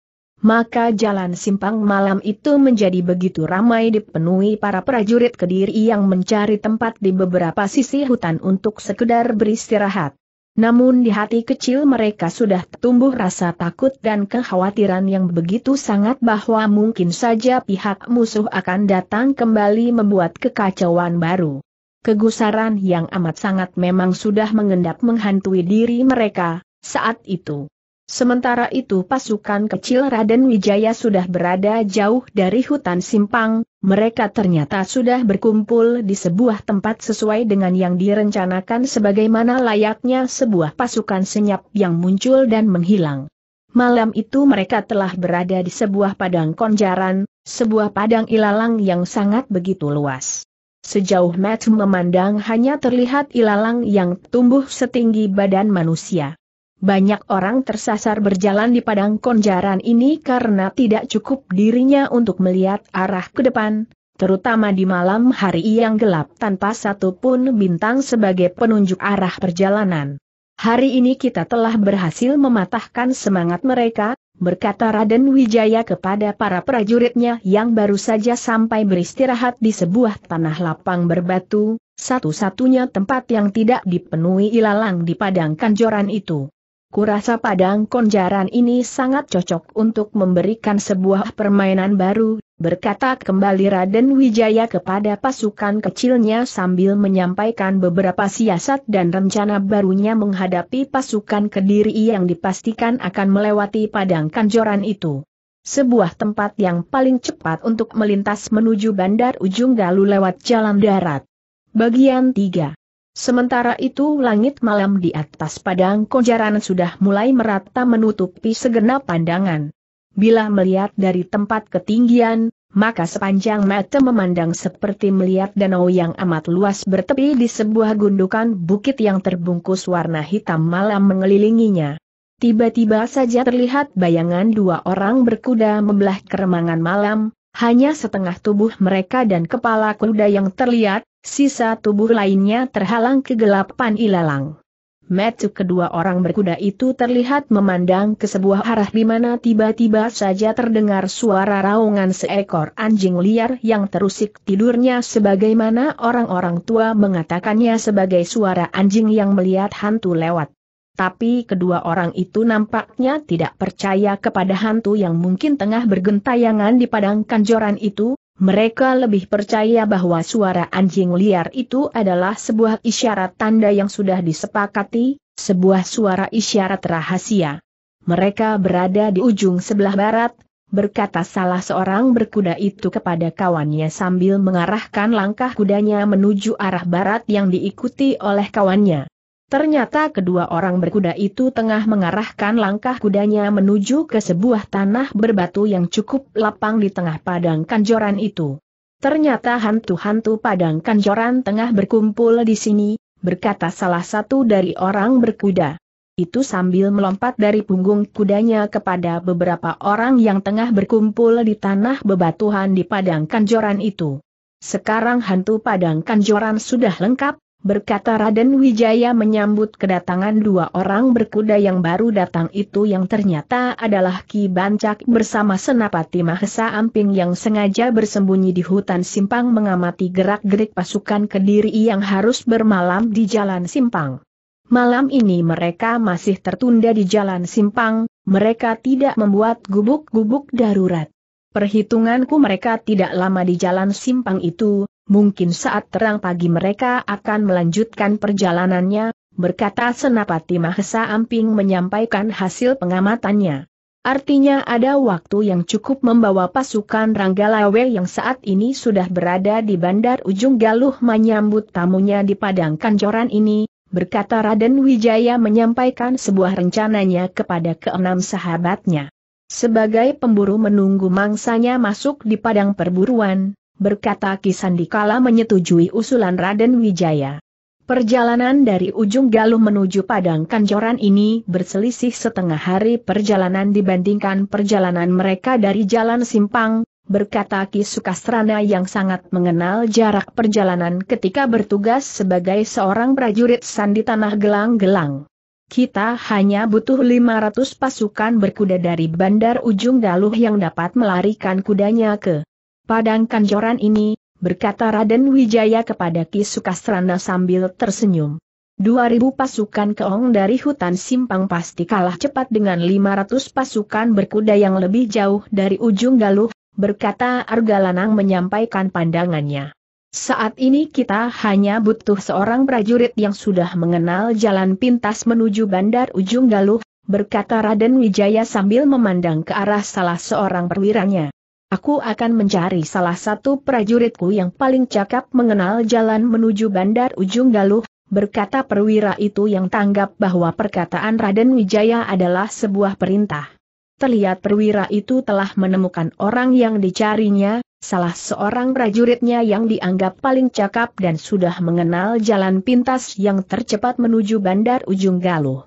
maka jalan simpang malam itu menjadi begitu ramai dipenuhi para prajurit kediri yang mencari tempat di beberapa sisi hutan untuk sekedar beristirahat. Namun di hati kecil mereka sudah tumbuh rasa takut dan kekhawatiran yang begitu sangat bahwa mungkin saja pihak musuh akan datang kembali membuat kekacauan baru. Kegusaran yang amat sangat memang sudah mengendap menghantui diri mereka, saat itu. Sementara itu pasukan kecil Raden Wijaya sudah berada jauh dari hutan simpang, mereka ternyata sudah berkumpul di sebuah tempat sesuai dengan yang direncanakan sebagaimana layaknya sebuah pasukan senyap yang muncul dan menghilang. Malam itu mereka telah berada di sebuah padang konjaran, sebuah padang ilalang yang sangat begitu luas. Sejauh mata memandang hanya terlihat ilalang yang tumbuh setinggi badan manusia. Banyak orang tersasar berjalan di padang konjaran ini karena tidak cukup dirinya untuk melihat arah ke depan, terutama di malam hari yang gelap tanpa satupun bintang sebagai penunjuk arah perjalanan. Hari ini kita telah berhasil mematahkan semangat mereka, berkata Raden Wijaya kepada para prajuritnya yang baru saja sampai beristirahat di sebuah tanah lapang berbatu, satu-satunya tempat yang tidak dipenuhi ilalang di padang kanjoran itu. Kurasa padang konjaran ini sangat cocok untuk memberikan sebuah permainan baru, berkata kembali Raden Wijaya kepada pasukan kecilnya sambil menyampaikan beberapa siasat dan rencana barunya menghadapi pasukan kediri yang dipastikan akan melewati padang kanjoran itu. Sebuah tempat yang paling cepat untuk melintas menuju bandar ujung galu lewat jalan darat. Bagian 3 Sementara itu langit malam di atas padang konjaran sudah mulai merata menutupi segenap pandangan. Bila melihat dari tempat ketinggian, maka sepanjang mata memandang seperti melihat danau yang amat luas bertepi di sebuah gundukan bukit yang terbungkus warna hitam malam mengelilinginya. Tiba-tiba saja terlihat bayangan dua orang berkuda membelah keremangan malam, hanya setengah tubuh mereka dan kepala kuda yang terlihat, sisa tubuh lainnya terhalang kegelapan ilalang. Metu kedua orang berkuda itu terlihat memandang ke sebuah arah di mana tiba-tiba saja terdengar suara raungan seekor anjing liar yang terusik tidurnya sebagaimana orang-orang tua mengatakannya sebagai suara anjing yang melihat hantu lewat. Tapi kedua orang itu nampaknya tidak percaya kepada hantu yang mungkin tengah bergentayangan di padang kanjoran itu, mereka lebih percaya bahwa suara anjing liar itu adalah sebuah isyarat tanda yang sudah disepakati, sebuah suara isyarat rahasia. Mereka berada di ujung sebelah barat, berkata salah seorang berkuda itu kepada kawannya sambil mengarahkan langkah kudanya menuju arah barat yang diikuti oleh kawannya. Ternyata kedua orang berkuda itu tengah mengarahkan langkah kudanya menuju ke sebuah tanah berbatu yang cukup lapang di tengah padang kanjoran itu. Ternyata hantu-hantu padang kanjoran tengah berkumpul di sini, berkata salah satu dari orang berkuda. Itu sambil melompat dari punggung kudanya kepada beberapa orang yang tengah berkumpul di tanah bebatuhan di padang kanjoran itu. Sekarang hantu padang kanjoran sudah lengkap, berkata Raden Wijaya menyambut kedatangan dua orang berkuda yang baru datang itu yang ternyata adalah Ki Bancak bersama Senapati Mahesa Amping yang sengaja bersembunyi di hutan Simpang mengamati gerak-gerik pasukan Kediri yang harus bermalam di Jalan Simpang. Malam ini mereka masih tertunda di Jalan Simpang, mereka tidak membuat gubuk-gubuk darurat. Perhitunganku mereka tidak lama di jalan simpang itu, mungkin saat terang pagi mereka akan melanjutkan perjalanannya, berkata Senapati Mahesa Amping menyampaikan hasil pengamatannya. Artinya ada waktu yang cukup membawa pasukan Ranggalawe yang saat ini sudah berada di bandar ujung galuh menyambut tamunya di padang kancoran ini, berkata Raden Wijaya menyampaikan sebuah rencananya kepada keenam sahabatnya. Sebagai pemburu menunggu mangsanya masuk di padang perburuan, berkata Ki Kisandikala menyetujui usulan Raden Wijaya. Perjalanan dari ujung Galuh menuju Padang Kanjoran ini berselisih setengah hari perjalanan dibandingkan perjalanan mereka dari Jalan Simpang, berkata Ki Sukasrana yang sangat mengenal jarak perjalanan ketika bertugas sebagai seorang prajurit sandi tanah gelang-gelang. Kita hanya butuh 500 pasukan berkuda dari bandar ujung Galuh yang dapat melarikan kudanya ke Padang kanjoran ini, berkata Raden Wijaya kepada Ki Sukasrana sambil tersenyum. 2000 pasukan keong dari hutan simpang pasti kalah cepat dengan 500 pasukan berkuda yang lebih jauh dari ujung galuh, berkata Argalanang menyampaikan pandangannya. Saat ini kita hanya butuh seorang prajurit yang sudah mengenal jalan pintas menuju bandar ujung galuh, berkata Raden Wijaya sambil memandang ke arah salah seorang perwiranya. Aku akan mencari salah satu prajuritku yang paling cakap mengenal jalan menuju bandar ujung Galuh, berkata perwira itu yang tanggap bahwa perkataan Raden Wijaya adalah sebuah perintah. Terlihat perwira itu telah menemukan orang yang dicarinya, salah seorang prajuritnya yang dianggap paling cakap dan sudah mengenal jalan pintas yang tercepat menuju bandar ujung Galuh.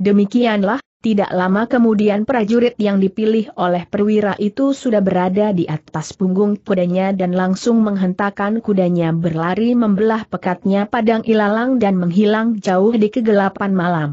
Demikianlah, tidak lama kemudian prajurit yang dipilih oleh perwira itu sudah berada di atas punggung kudanya dan langsung menghentakkan kudanya berlari membelah pekatnya padang ilalang dan menghilang jauh di kegelapan malam.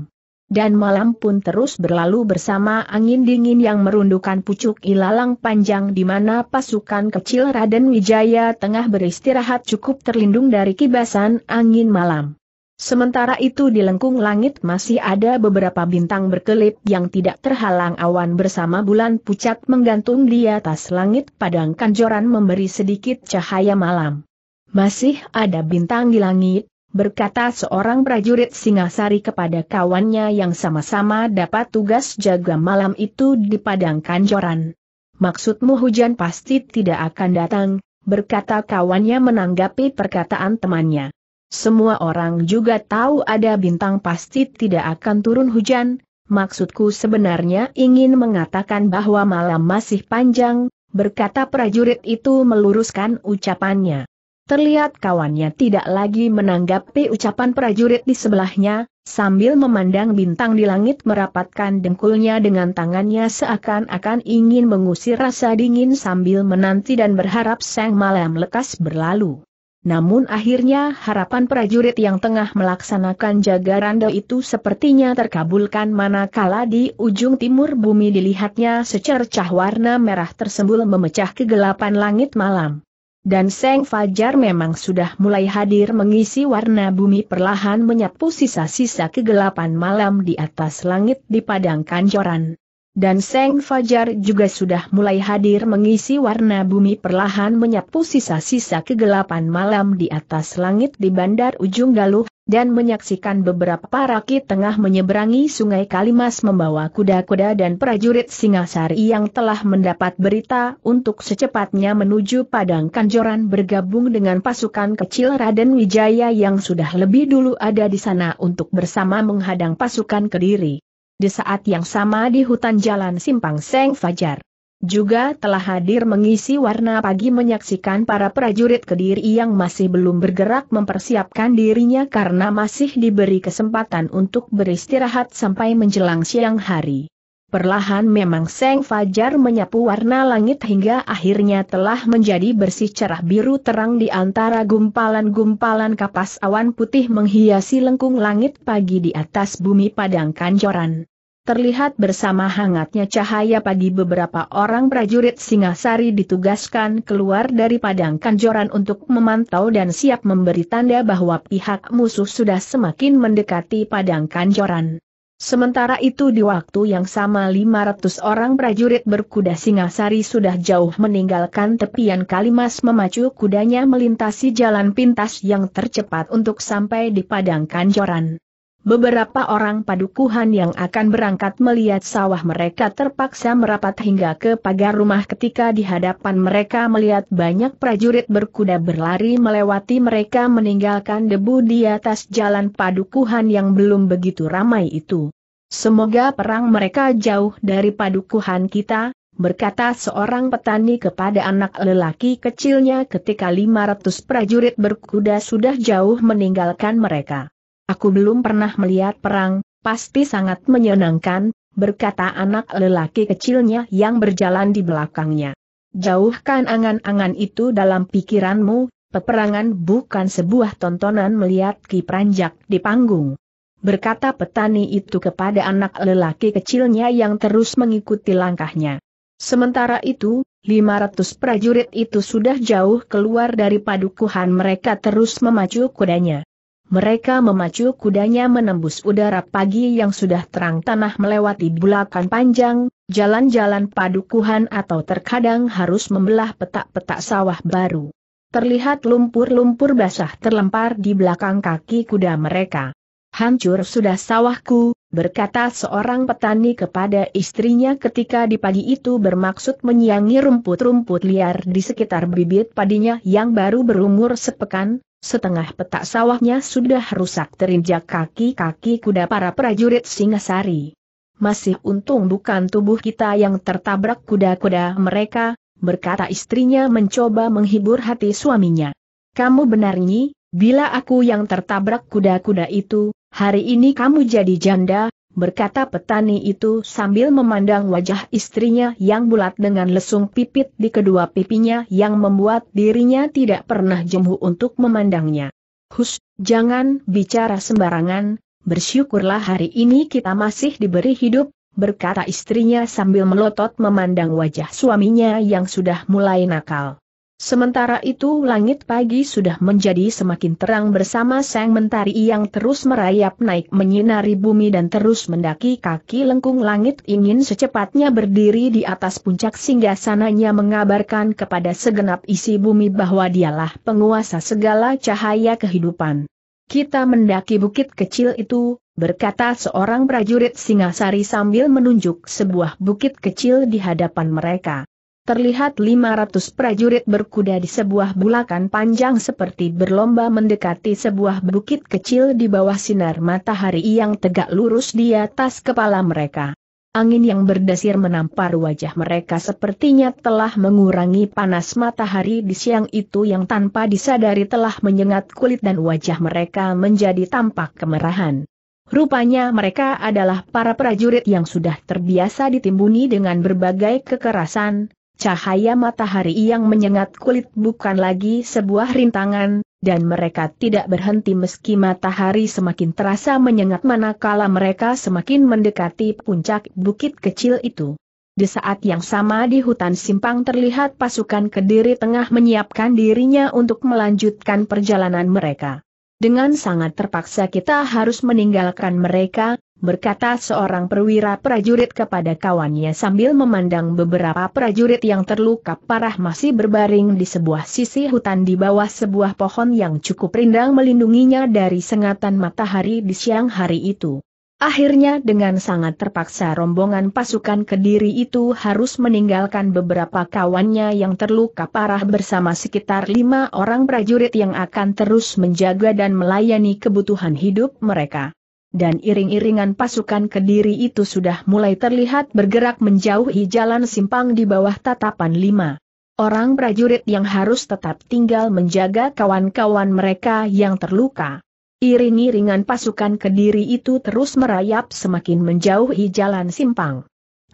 Dan malam pun terus berlalu bersama angin dingin yang merundukkan pucuk ilalang panjang di mana pasukan kecil Raden Wijaya tengah beristirahat cukup terlindung dari kibasan angin malam. Sementara itu di lengkung langit masih ada beberapa bintang berkelip yang tidak terhalang awan bersama bulan pucat menggantung di atas langit padang kanjoran memberi sedikit cahaya malam. Masih ada bintang di langit, berkata seorang prajurit Singasari kepada kawannya yang sama-sama dapat tugas jaga malam itu di padang kanjoran. Maksudmu hujan pasti tidak akan datang, berkata kawannya menanggapi perkataan temannya. Semua orang juga tahu ada bintang pasti tidak akan turun hujan, maksudku sebenarnya ingin mengatakan bahwa malam masih panjang, berkata prajurit itu meluruskan ucapannya. Terlihat kawannya tidak lagi menanggapi ucapan prajurit di sebelahnya, sambil memandang bintang di langit merapatkan dengkulnya dengan tangannya seakan-akan ingin mengusir rasa dingin sambil menanti dan berharap sang malam lekas berlalu. Namun akhirnya harapan prajurit yang tengah melaksanakan jaga randa itu sepertinya terkabulkan manakala di ujung timur bumi dilihatnya secercah warna merah tersembul memecah kegelapan langit malam. Dan Seng Fajar memang sudah mulai hadir mengisi warna bumi perlahan menyapu sisa-sisa kegelapan malam di atas langit di padang kanjoran dan Seng Fajar juga sudah mulai hadir mengisi warna bumi perlahan menyapu sisa-sisa kegelapan malam di atas langit di bandar ujung Galuh, dan menyaksikan beberapa rakit tengah menyeberangi sungai Kalimas membawa kuda-kuda dan prajurit Singasari yang telah mendapat berita untuk secepatnya menuju Padang Kanjoran bergabung dengan pasukan kecil Raden Wijaya yang sudah lebih dulu ada di sana untuk bersama menghadang pasukan Kediri di saat yang sama di hutan jalan simpang Seng Fajar. Juga telah hadir mengisi warna pagi menyaksikan para prajurit kediri yang masih belum bergerak mempersiapkan dirinya karena masih diberi kesempatan untuk beristirahat sampai menjelang siang hari. Perlahan memang Seng Fajar menyapu warna langit hingga akhirnya telah menjadi bersih cerah biru terang di antara gumpalan-gumpalan kapas awan putih menghiasi lengkung langit pagi di atas bumi padang kanjoran terlihat bersama hangatnya cahaya pagi beberapa orang prajurit Singasari ditugaskan keluar dari padang kanjoran untuk memantau dan siap memberi tanda bahwa pihak musuh sudah semakin mendekati padang kanjoran. Sementara itu di waktu yang sama 500 orang prajurit berkuda Singasari sudah jauh meninggalkan tepian Kalimas memacu kudanya melintasi jalan pintas yang tercepat untuk sampai di padang kanjoran. Beberapa orang padukuhan yang akan berangkat melihat sawah mereka terpaksa merapat hingga ke pagar rumah ketika di hadapan mereka melihat banyak prajurit berkuda berlari melewati mereka meninggalkan debu di atas jalan padukuhan yang belum begitu ramai itu. Semoga perang mereka jauh dari padukuhan kita, berkata seorang petani kepada anak lelaki kecilnya ketika 500 prajurit berkuda sudah jauh meninggalkan mereka. Aku belum pernah melihat perang, pasti sangat menyenangkan, berkata anak lelaki kecilnya yang berjalan di belakangnya. Jauhkan angan-angan itu dalam pikiranmu, peperangan bukan sebuah tontonan melihat kipranjak di panggung. Berkata petani itu kepada anak lelaki kecilnya yang terus mengikuti langkahnya. Sementara itu, 500 prajurit itu sudah jauh keluar dari padukuhan mereka terus memacu kudanya. Mereka memacu kudanya menembus udara pagi yang sudah terang tanah melewati bulakan panjang, jalan-jalan padukuhan atau terkadang harus membelah petak-petak sawah baru. Terlihat lumpur-lumpur basah terlempar di belakang kaki kuda mereka. Hancur sudah sawahku, berkata seorang petani kepada istrinya ketika di pagi itu bermaksud menyiangi rumput-rumput liar di sekitar bibit padinya yang baru berumur sepekan, Setengah petak sawahnya sudah rusak terinjak kaki-kaki kuda para prajurit Singasari. Masih untung bukan tubuh kita yang tertabrak kuda-kuda mereka, berkata istrinya mencoba menghibur hati suaminya. Kamu benar Nyi, bila aku yang tertabrak kuda-kuda itu, hari ini kamu jadi janda, berkata petani itu sambil memandang wajah istrinya yang bulat dengan lesung pipit di kedua pipinya yang membuat dirinya tidak pernah jemu untuk memandangnya. Hus, jangan bicara sembarangan, bersyukurlah hari ini kita masih diberi hidup, berkata istrinya sambil melotot memandang wajah suaminya yang sudah mulai nakal. Sementara itu langit pagi sudah menjadi semakin terang bersama sang mentari yang terus merayap naik menyinari bumi dan terus mendaki kaki lengkung langit ingin secepatnya berdiri di atas puncak sehingga sananya mengabarkan kepada segenap isi bumi bahwa dialah penguasa segala cahaya kehidupan. Kita mendaki bukit kecil itu, berkata seorang prajurit Singasari sambil menunjuk sebuah bukit kecil di hadapan mereka terlihat 500 prajurit berkuda di sebuah bulakan panjang seperti berlomba mendekati sebuah bukit kecil di bawah sinar matahari yang tegak lurus di atas kepala mereka. Angin yang berdesir menampar wajah mereka sepertinya telah mengurangi panas matahari di siang itu yang tanpa disadari telah menyengat kulit dan wajah mereka menjadi tampak kemerahan. Rupanya mereka adalah para prajurit yang sudah terbiasa ditimbuni dengan berbagai kekerasan, Cahaya matahari yang menyengat kulit bukan lagi sebuah rintangan, dan mereka tidak berhenti meski matahari semakin terasa menyengat manakala mereka semakin mendekati puncak bukit kecil itu. Di saat yang sama di hutan simpang terlihat pasukan Kediri tengah menyiapkan dirinya untuk melanjutkan perjalanan mereka. Dengan sangat terpaksa kita harus meninggalkan mereka, berkata seorang perwira prajurit kepada kawannya sambil memandang beberapa prajurit yang terluka parah masih berbaring di sebuah sisi hutan di bawah sebuah pohon yang cukup rindang melindunginya dari sengatan matahari di siang hari itu. Akhirnya dengan sangat terpaksa rombongan pasukan Kediri itu harus meninggalkan beberapa kawannya yang terluka parah bersama sekitar lima orang prajurit yang akan terus menjaga dan melayani kebutuhan hidup mereka dan iring-iringan pasukan Kediri itu sudah mulai terlihat bergerak menjauhi jalan simpang di bawah tatapan lima. Orang prajurit yang harus tetap tinggal menjaga kawan-kawan mereka yang terluka. Iring-iringan pasukan Kediri itu terus merayap semakin menjauhi jalan simpang.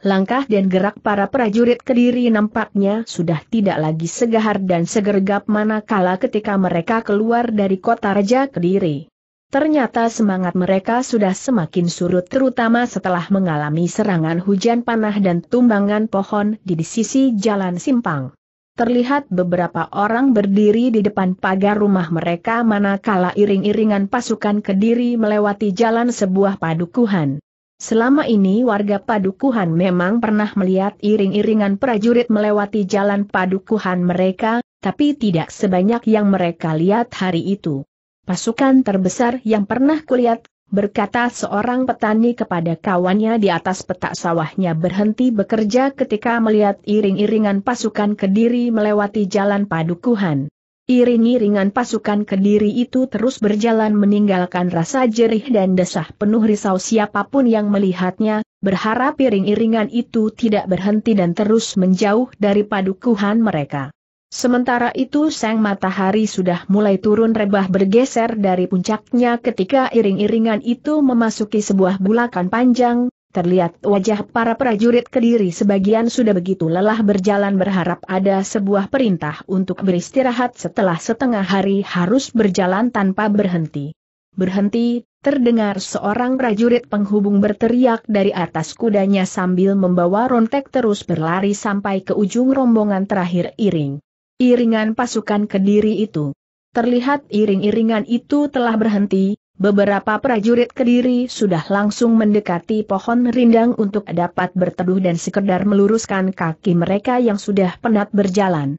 Langkah dan gerak para prajurit Kediri nampaknya sudah tidak lagi segahar dan segergap manakala ketika mereka keluar dari kota Raja Kediri. Ternyata semangat mereka sudah semakin surut terutama setelah mengalami serangan hujan panah dan tumbangan pohon di sisi jalan simpang. Terlihat beberapa orang berdiri di depan pagar rumah mereka manakala iring-iringan pasukan kediri melewati jalan sebuah padukuhan. Selama ini warga padukuhan memang pernah melihat iring-iringan prajurit melewati jalan padukuhan mereka, tapi tidak sebanyak yang mereka lihat hari itu. Pasukan terbesar yang pernah kulihat, berkata seorang petani kepada kawannya di atas petak sawahnya berhenti bekerja ketika melihat iring-iringan pasukan Kediri melewati jalan padukuhan. Iring-iringan pasukan Kediri itu terus berjalan meninggalkan rasa jerih dan desah penuh risau siapapun yang melihatnya, berharap iring-iringan itu tidak berhenti dan terus menjauh dari padukuhan mereka. Sementara itu sang matahari sudah mulai turun rebah bergeser dari puncaknya ketika iring-iringan itu memasuki sebuah bulakan panjang, terlihat wajah para prajurit kediri sebagian sudah begitu lelah berjalan berharap ada sebuah perintah untuk beristirahat setelah setengah hari harus berjalan tanpa berhenti. Berhenti, terdengar seorang prajurit penghubung berteriak dari atas kudanya sambil membawa rontek terus berlari sampai ke ujung rombongan terakhir iring iringan pasukan Kediri itu. Terlihat iring-iringan itu telah berhenti, beberapa prajurit Kediri sudah langsung mendekati pohon rindang untuk dapat berteduh dan sekedar meluruskan kaki mereka yang sudah penat berjalan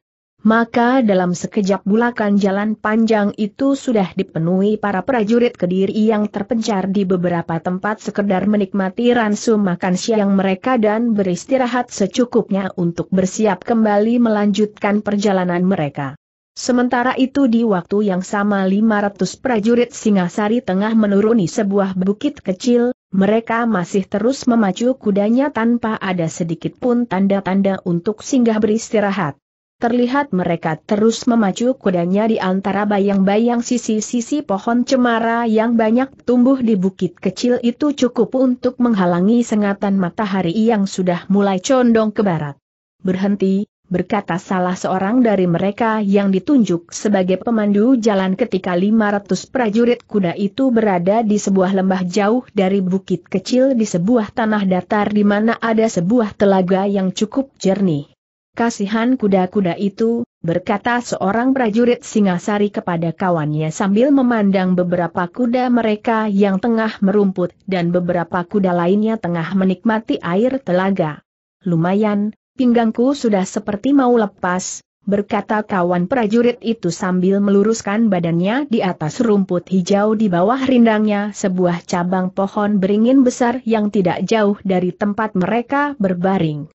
maka dalam sekejap bulakan jalan panjang itu sudah dipenuhi para prajurit kediri yang terpencar di beberapa tempat sekedar menikmati ransum makan siang mereka dan beristirahat secukupnya untuk bersiap kembali melanjutkan perjalanan mereka. Sementara itu di waktu yang sama 500 prajurit Singasari tengah menuruni sebuah bukit kecil, mereka masih terus memacu kudanya tanpa ada sedikit pun tanda-tanda untuk singgah beristirahat terlihat mereka terus memacu kudanya di antara bayang-bayang sisi-sisi pohon cemara yang banyak tumbuh di bukit kecil itu cukup untuk menghalangi sengatan matahari yang sudah mulai condong ke barat. Berhenti, berkata salah seorang dari mereka yang ditunjuk sebagai pemandu jalan ketika 500 prajurit kuda itu berada di sebuah lembah jauh dari bukit kecil di sebuah tanah datar di mana ada sebuah telaga yang cukup jernih. Kasihan kuda-kuda itu, berkata seorang prajurit Singasari kepada kawannya sambil memandang beberapa kuda mereka yang tengah merumput dan beberapa kuda lainnya tengah menikmati air telaga. Lumayan, pinggangku sudah seperti mau lepas, berkata kawan prajurit itu sambil meluruskan badannya di atas rumput hijau di bawah rindangnya sebuah cabang pohon beringin besar yang tidak jauh dari tempat mereka berbaring.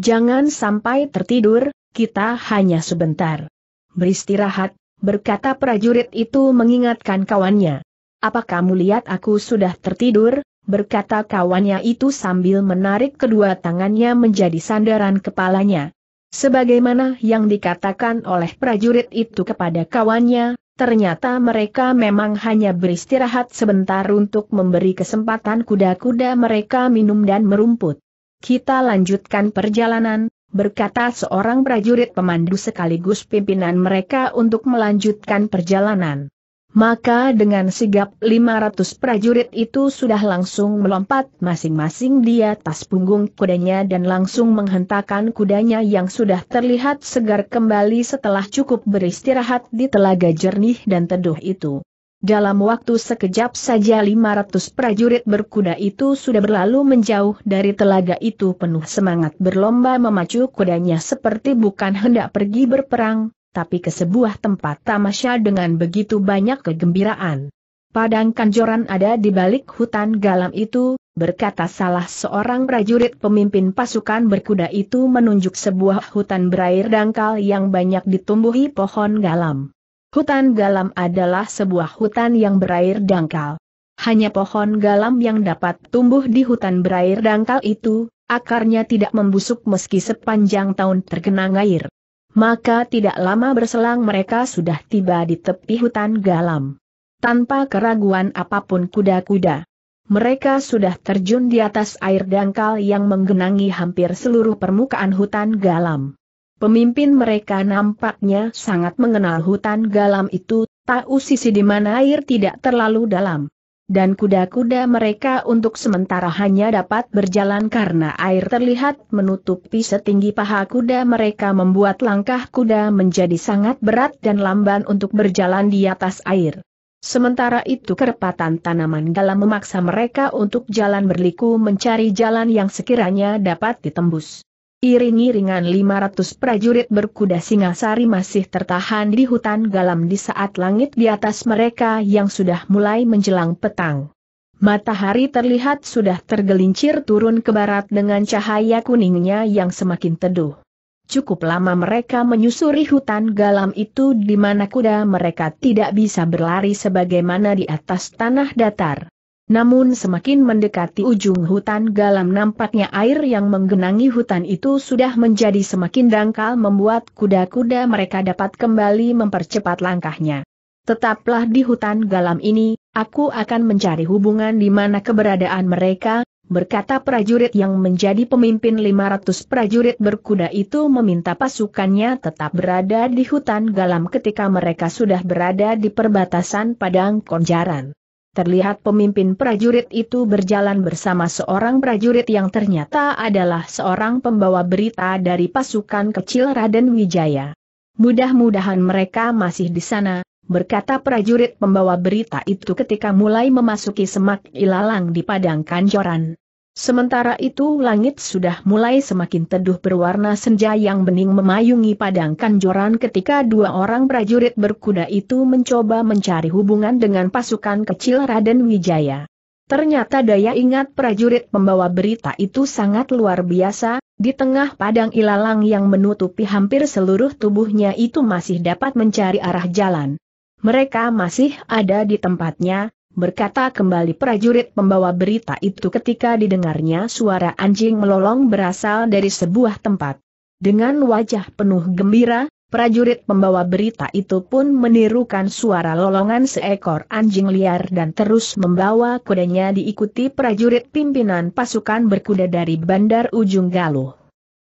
Jangan sampai tertidur, kita hanya sebentar. Beristirahat, berkata prajurit itu mengingatkan kawannya. Apa kamu lihat aku sudah tertidur? Berkata kawannya itu sambil menarik kedua tangannya menjadi sandaran kepalanya. Sebagaimana yang dikatakan oleh prajurit itu kepada kawannya, ternyata mereka memang hanya beristirahat sebentar untuk memberi kesempatan kuda-kuda mereka minum dan merumput. Kita lanjutkan perjalanan, berkata seorang prajurit pemandu sekaligus pimpinan mereka untuk melanjutkan perjalanan. Maka dengan sigap 500 prajurit itu sudah langsung melompat masing-masing di atas punggung kudanya dan langsung menghentakkan kudanya yang sudah terlihat segar kembali setelah cukup beristirahat di telaga jernih dan teduh itu. Dalam waktu sekejap saja 500 prajurit berkuda itu sudah berlalu menjauh dari telaga itu penuh semangat berlomba memacu kudanya seperti bukan hendak pergi berperang, tapi ke sebuah tempat tamasya dengan begitu banyak kegembiraan. Padang kanjoran ada di balik hutan galam itu, berkata salah seorang prajurit pemimpin pasukan berkuda itu menunjuk sebuah hutan berair dangkal yang banyak ditumbuhi pohon galam. Hutan galam adalah sebuah hutan yang berair dangkal. Hanya pohon galam yang dapat tumbuh di hutan berair dangkal itu, akarnya tidak membusuk meski sepanjang tahun tergenang air. Maka tidak lama berselang mereka sudah tiba di tepi hutan galam. Tanpa keraguan apapun kuda-kuda. Mereka sudah terjun di atas air dangkal yang menggenangi hampir seluruh permukaan hutan galam. Pemimpin mereka nampaknya sangat mengenal hutan galam itu, tahu sisi di mana air tidak terlalu dalam. Dan kuda-kuda mereka untuk sementara hanya dapat berjalan karena air terlihat menutupi setinggi paha kuda mereka membuat langkah kuda menjadi sangat berat dan lamban untuk berjalan di atas air. Sementara itu kerepatan tanaman dalam memaksa mereka untuk jalan berliku mencari jalan yang sekiranya dapat ditembus. Iring-iringan 500 prajurit berkuda Singasari masih tertahan di hutan galam di saat langit di atas mereka yang sudah mulai menjelang petang. Matahari terlihat sudah tergelincir turun ke barat dengan cahaya kuningnya yang semakin teduh. Cukup lama mereka menyusuri hutan galam itu di mana kuda mereka tidak bisa berlari sebagaimana di atas tanah datar. Namun semakin mendekati ujung hutan galam nampaknya air yang menggenangi hutan itu sudah menjadi semakin dangkal membuat kuda-kuda mereka dapat kembali mempercepat langkahnya. Tetaplah di hutan galam ini, aku akan mencari hubungan di mana keberadaan mereka, berkata prajurit yang menjadi pemimpin 500 prajurit berkuda itu meminta pasukannya tetap berada di hutan galam ketika mereka sudah berada di perbatasan Padang Konjaran. Terlihat pemimpin prajurit itu berjalan bersama seorang prajurit yang ternyata adalah seorang pembawa berita dari pasukan kecil Raden Wijaya. Mudah-mudahan mereka masih di sana, berkata prajurit pembawa berita itu ketika mulai memasuki semak ilalang di padang kanjoran. Sementara itu langit sudah mulai semakin teduh berwarna senja yang bening memayungi padang kanjoran ketika dua orang prajurit berkuda itu mencoba mencari hubungan dengan pasukan kecil Raden Wijaya. Ternyata daya ingat prajurit pembawa berita itu sangat luar biasa, di tengah padang ilalang yang menutupi hampir seluruh tubuhnya itu masih dapat mencari arah jalan. Mereka masih ada di tempatnya, berkata kembali prajurit pembawa berita itu ketika didengarnya suara anjing melolong berasal dari sebuah tempat. Dengan wajah penuh gembira, prajurit pembawa berita itu pun menirukan suara lolongan seekor anjing liar dan terus membawa kudanya diikuti prajurit pimpinan pasukan berkuda dari bandar ujung galuh.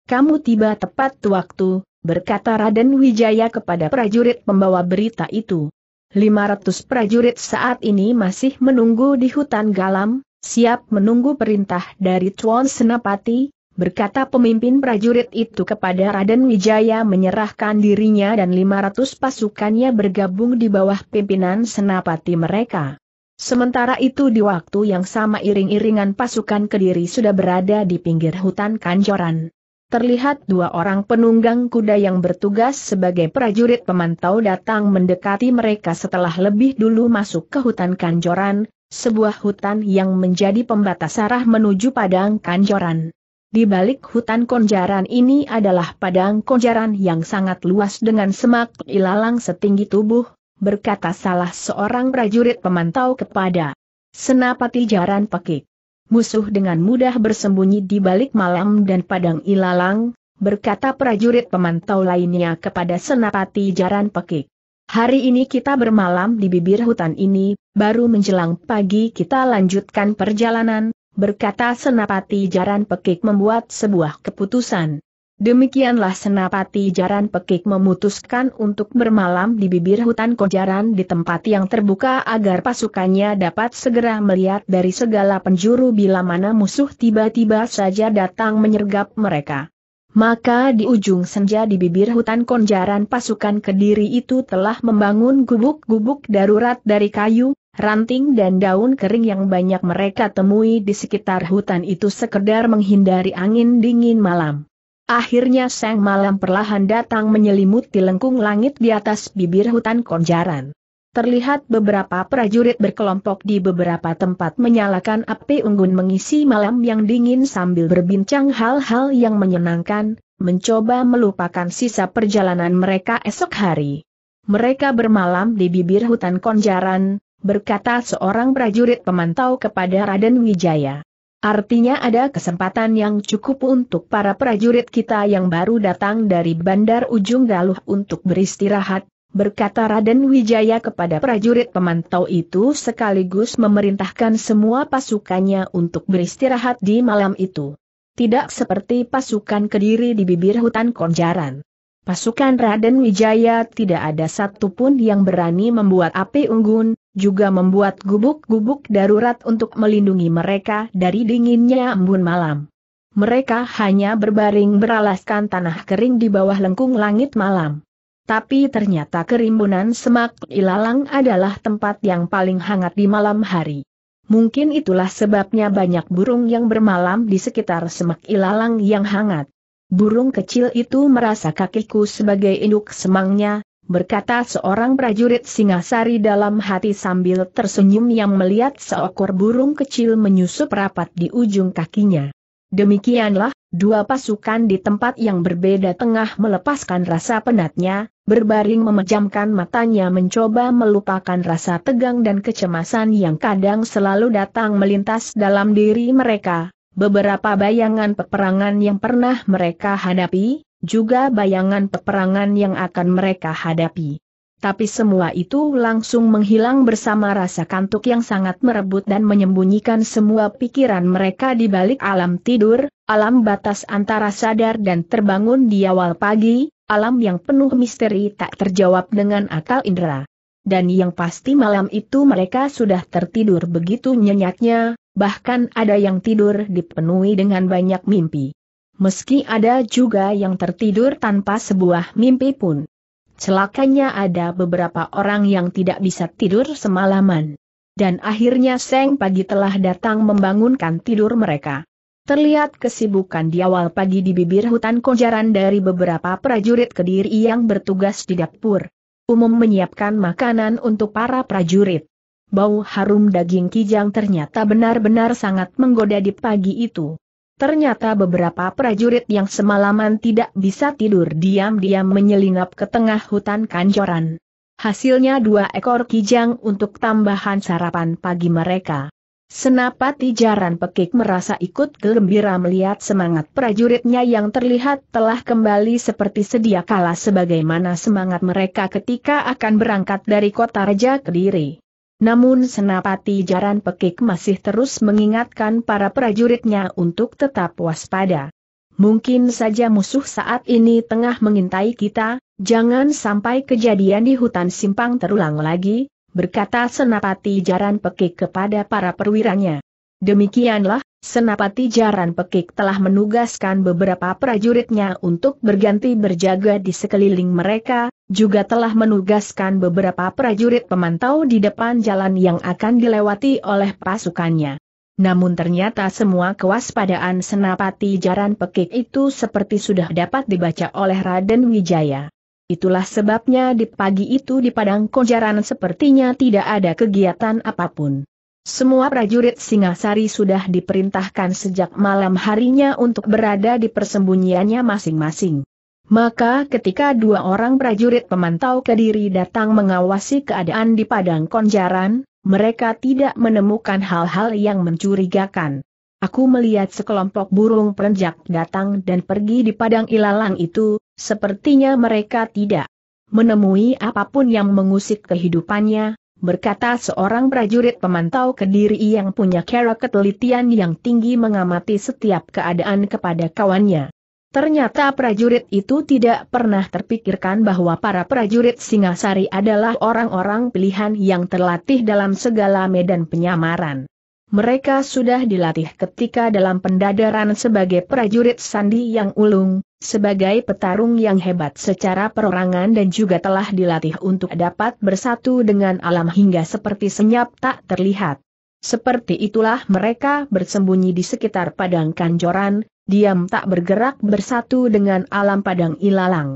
Kamu tiba tepat waktu, berkata Raden Wijaya kepada prajurit pembawa berita itu, 500 prajurit saat ini masih menunggu di hutan galam, siap menunggu perintah dari Tuan Senapati, berkata pemimpin prajurit itu kepada Raden Wijaya menyerahkan dirinya dan 500 pasukannya bergabung di bawah pimpinan Senapati mereka. Sementara itu di waktu yang sama iring-iringan pasukan Kediri sudah berada di pinggir hutan Kanjoran terlihat dua orang penunggang kuda yang bertugas sebagai prajurit pemantau datang mendekati mereka setelah lebih dulu masuk ke hutan Kanjoran, sebuah hutan yang menjadi pembatas arah menuju Padang Kanjoran. Di balik hutan konjaran ini adalah padang konjaran yang sangat luas dengan semak ilalang setinggi tubuh, berkata salah seorang prajurit pemantau kepada Senapati Jaran Pekik musuh dengan mudah bersembunyi di balik malam dan padang ilalang, berkata prajurit pemantau lainnya kepada Senapati Jaran Pekik. Hari ini kita bermalam di bibir hutan ini, baru menjelang pagi kita lanjutkan perjalanan, berkata Senapati Jaran Pekik membuat sebuah keputusan. Demikianlah Senapati Jaran Pekik memutuskan untuk bermalam di bibir hutan Kojaran di tempat yang terbuka agar pasukannya dapat segera melihat dari segala penjuru bila mana musuh tiba-tiba saja datang menyergap mereka. Maka di ujung senja di bibir hutan konjaran pasukan Kediri itu telah membangun gubuk-gubuk darurat dari kayu, ranting dan daun kering yang banyak mereka temui di sekitar hutan itu sekedar menghindari angin dingin malam. Akhirnya sang malam perlahan datang menyelimuti lengkung langit di atas bibir hutan konjaran. Terlihat beberapa prajurit berkelompok di beberapa tempat menyalakan api unggun mengisi malam yang dingin sambil berbincang hal-hal yang menyenangkan, mencoba melupakan sisa perjalanan mereka esok hari. Mereka bermalam di bibir hutan Konjaran, berkata seorang prajurit pemantau kepada Raden Wijaya. Artinya ada kesempatan yang cukup untuk para prajurit kita yang baru datang dari bandar ujung galuh untuk beristirahat, berkata Raden Wijaya kepada prajurit pemantau itu sekaligus memerintahkan semua pasukannya untuk beristirahat di malam itu. Tidak seperti pasukan kediri di bibir hutan konjaran. Pasukan Raden Wijaya tidak ada satupun yang berani membuat api unggun, juga membuat gubuk-gubuk darurat untuk melindungi mereka dari dinginnya embun malam. Mereka hanya berbaring beralaskan tanah kering di bawah lengkung langit malam. Tapi ternyata kerimbunan semak ilalang adalah tempat yang paling hangat di malam hari. Mungkin itulah sebabnya banyak burung yang bermalam di sekitar semak ilalang yang hangat. Burung kecil itu merasa kakiku sebagai induk semangnya, berkata seorang prajurit Singasari dalam hati sambil tersenyum yang melihat seekor burung kecil menyusup rapat di ujung kakinya. Demikianlah, dua pasukan di tempat yang berbeda tengah melepaskan rasa penatnya, berbaring memejamkan matanya mencoba melupakan rasa tegang dan kecemasan yang kadang selalu datang melintas dalam diri mereka, beberapa bayangan peperangan yang pernah mereka hadapi, juga bayangan peperangan yang akan mereka hadapi. Tapi semua itu langsung menghilang bersama rasa kantuk yang sangat merebut dan menyembunyikan semua pikiran mereka di balik alam tidur, alam batas antara sadar dan terbangun di awal pagi, alam yang penuh misteri tak terjawab dengan akal indera. Dan yang pasti malam itu mereka sudah tertidur begitu nyenyaknya, bahkan ada yang tidur dipenuhi dengan banyak mimpi. Meski ada juga yang tertidur tanpa sebuah mimpi pun. Celakanya ada beberapa orang yang tidak bisa tidur semalaman. Dan akhirnya Seng pagi telah datang membangunkan tidur mereka. Terlihat kesibukan di awal pagi di bibir hutan konjaran dari beberapa prajurit kediri yang bertugas di dapur. Umum menyiapkan makanan untuk para prajurit bau harum daging kijang ternyata benar-benar sangat menggoda di pagi itu. Ternyata beberapa prajurit yang semalaman tidak bisa tidur diam-diam menyelinap ke tengah hutan kancoran. Hasilnya dua ekor kijang untuk tambahan sarapan pagi mereka. Senapati Jaran Pekik merasa ikut gembira melihat semangat prajuritnya yang terlihat telah kembali seperti sedia kala sebagaimana semangat mereka ketika akan berangkat dari kota Raja Kediri. Namun Senapati Jaran Pekik masih terus mengingatkan para prajuritnya untuk tetap waspada. Mungkin saja musuh saat ini tengah mengintai kita, jangan sampai kejadian di hutan simpang terulang lagi, berkata Senapati Jaran Pekik kepada para perwiranya. Demikianlah, Senapati Jaran Pekik telah menugaskan beberapa prajuritnya untuk berganti berjaga di sekeliling mereka, juga telah menugaskan beberapa prajurit pemantau di depan jalan yang akan dilewati oleh pasukannya. Namun ternyata semua kewaspadaan senapati jaran pekik itu seperti sudah dapat dibaca oleh Raden Wijaya. Itulah sebabnya di pagi itu di Padang Konjaran sepertinya tidak ada kegiatan apapun. Semua prajurit Singasari sudah diperintahkan sejak malam harinya untuk berada di persembunyiannya masing-masing. Maka ketika dua orang prajurit pemantau Kediri datang mengawasi keadaan di Padang Konjaran, mereka tidak menemukan hal-hal yang mencurigakan. Aku melihat sekelompok burung perenjak datang dan pergi di Padang Ilalang itu, sepertinya mereka tidak menemui apapun yang mengusik kehidupannya, berkata seorang prajurit pemantau kediri yang punya cara ketelitian yang tinggi mengamati setiap keadaan kepada kawannya. Ternyata prajurit itu tidak pernah terpikirkan bahwa para prajurit Singasari adalah orang-orang pilihan yang terlatih dalam segala medan penyamaran. Mereka sudah dilatih ketika dalam pendadaran sebagai prajurit sandi yang ulung, sebagai petarung yang hebat secara perorangan dan juga telah dilatih untuk dapat bersatu dengan alam hingga seperti senyap tak terlihat. Seperti itulah mereka bersembunyi di sekitar padang kanjoran, diam tak bergerak bersatu dengan alam padang ilalang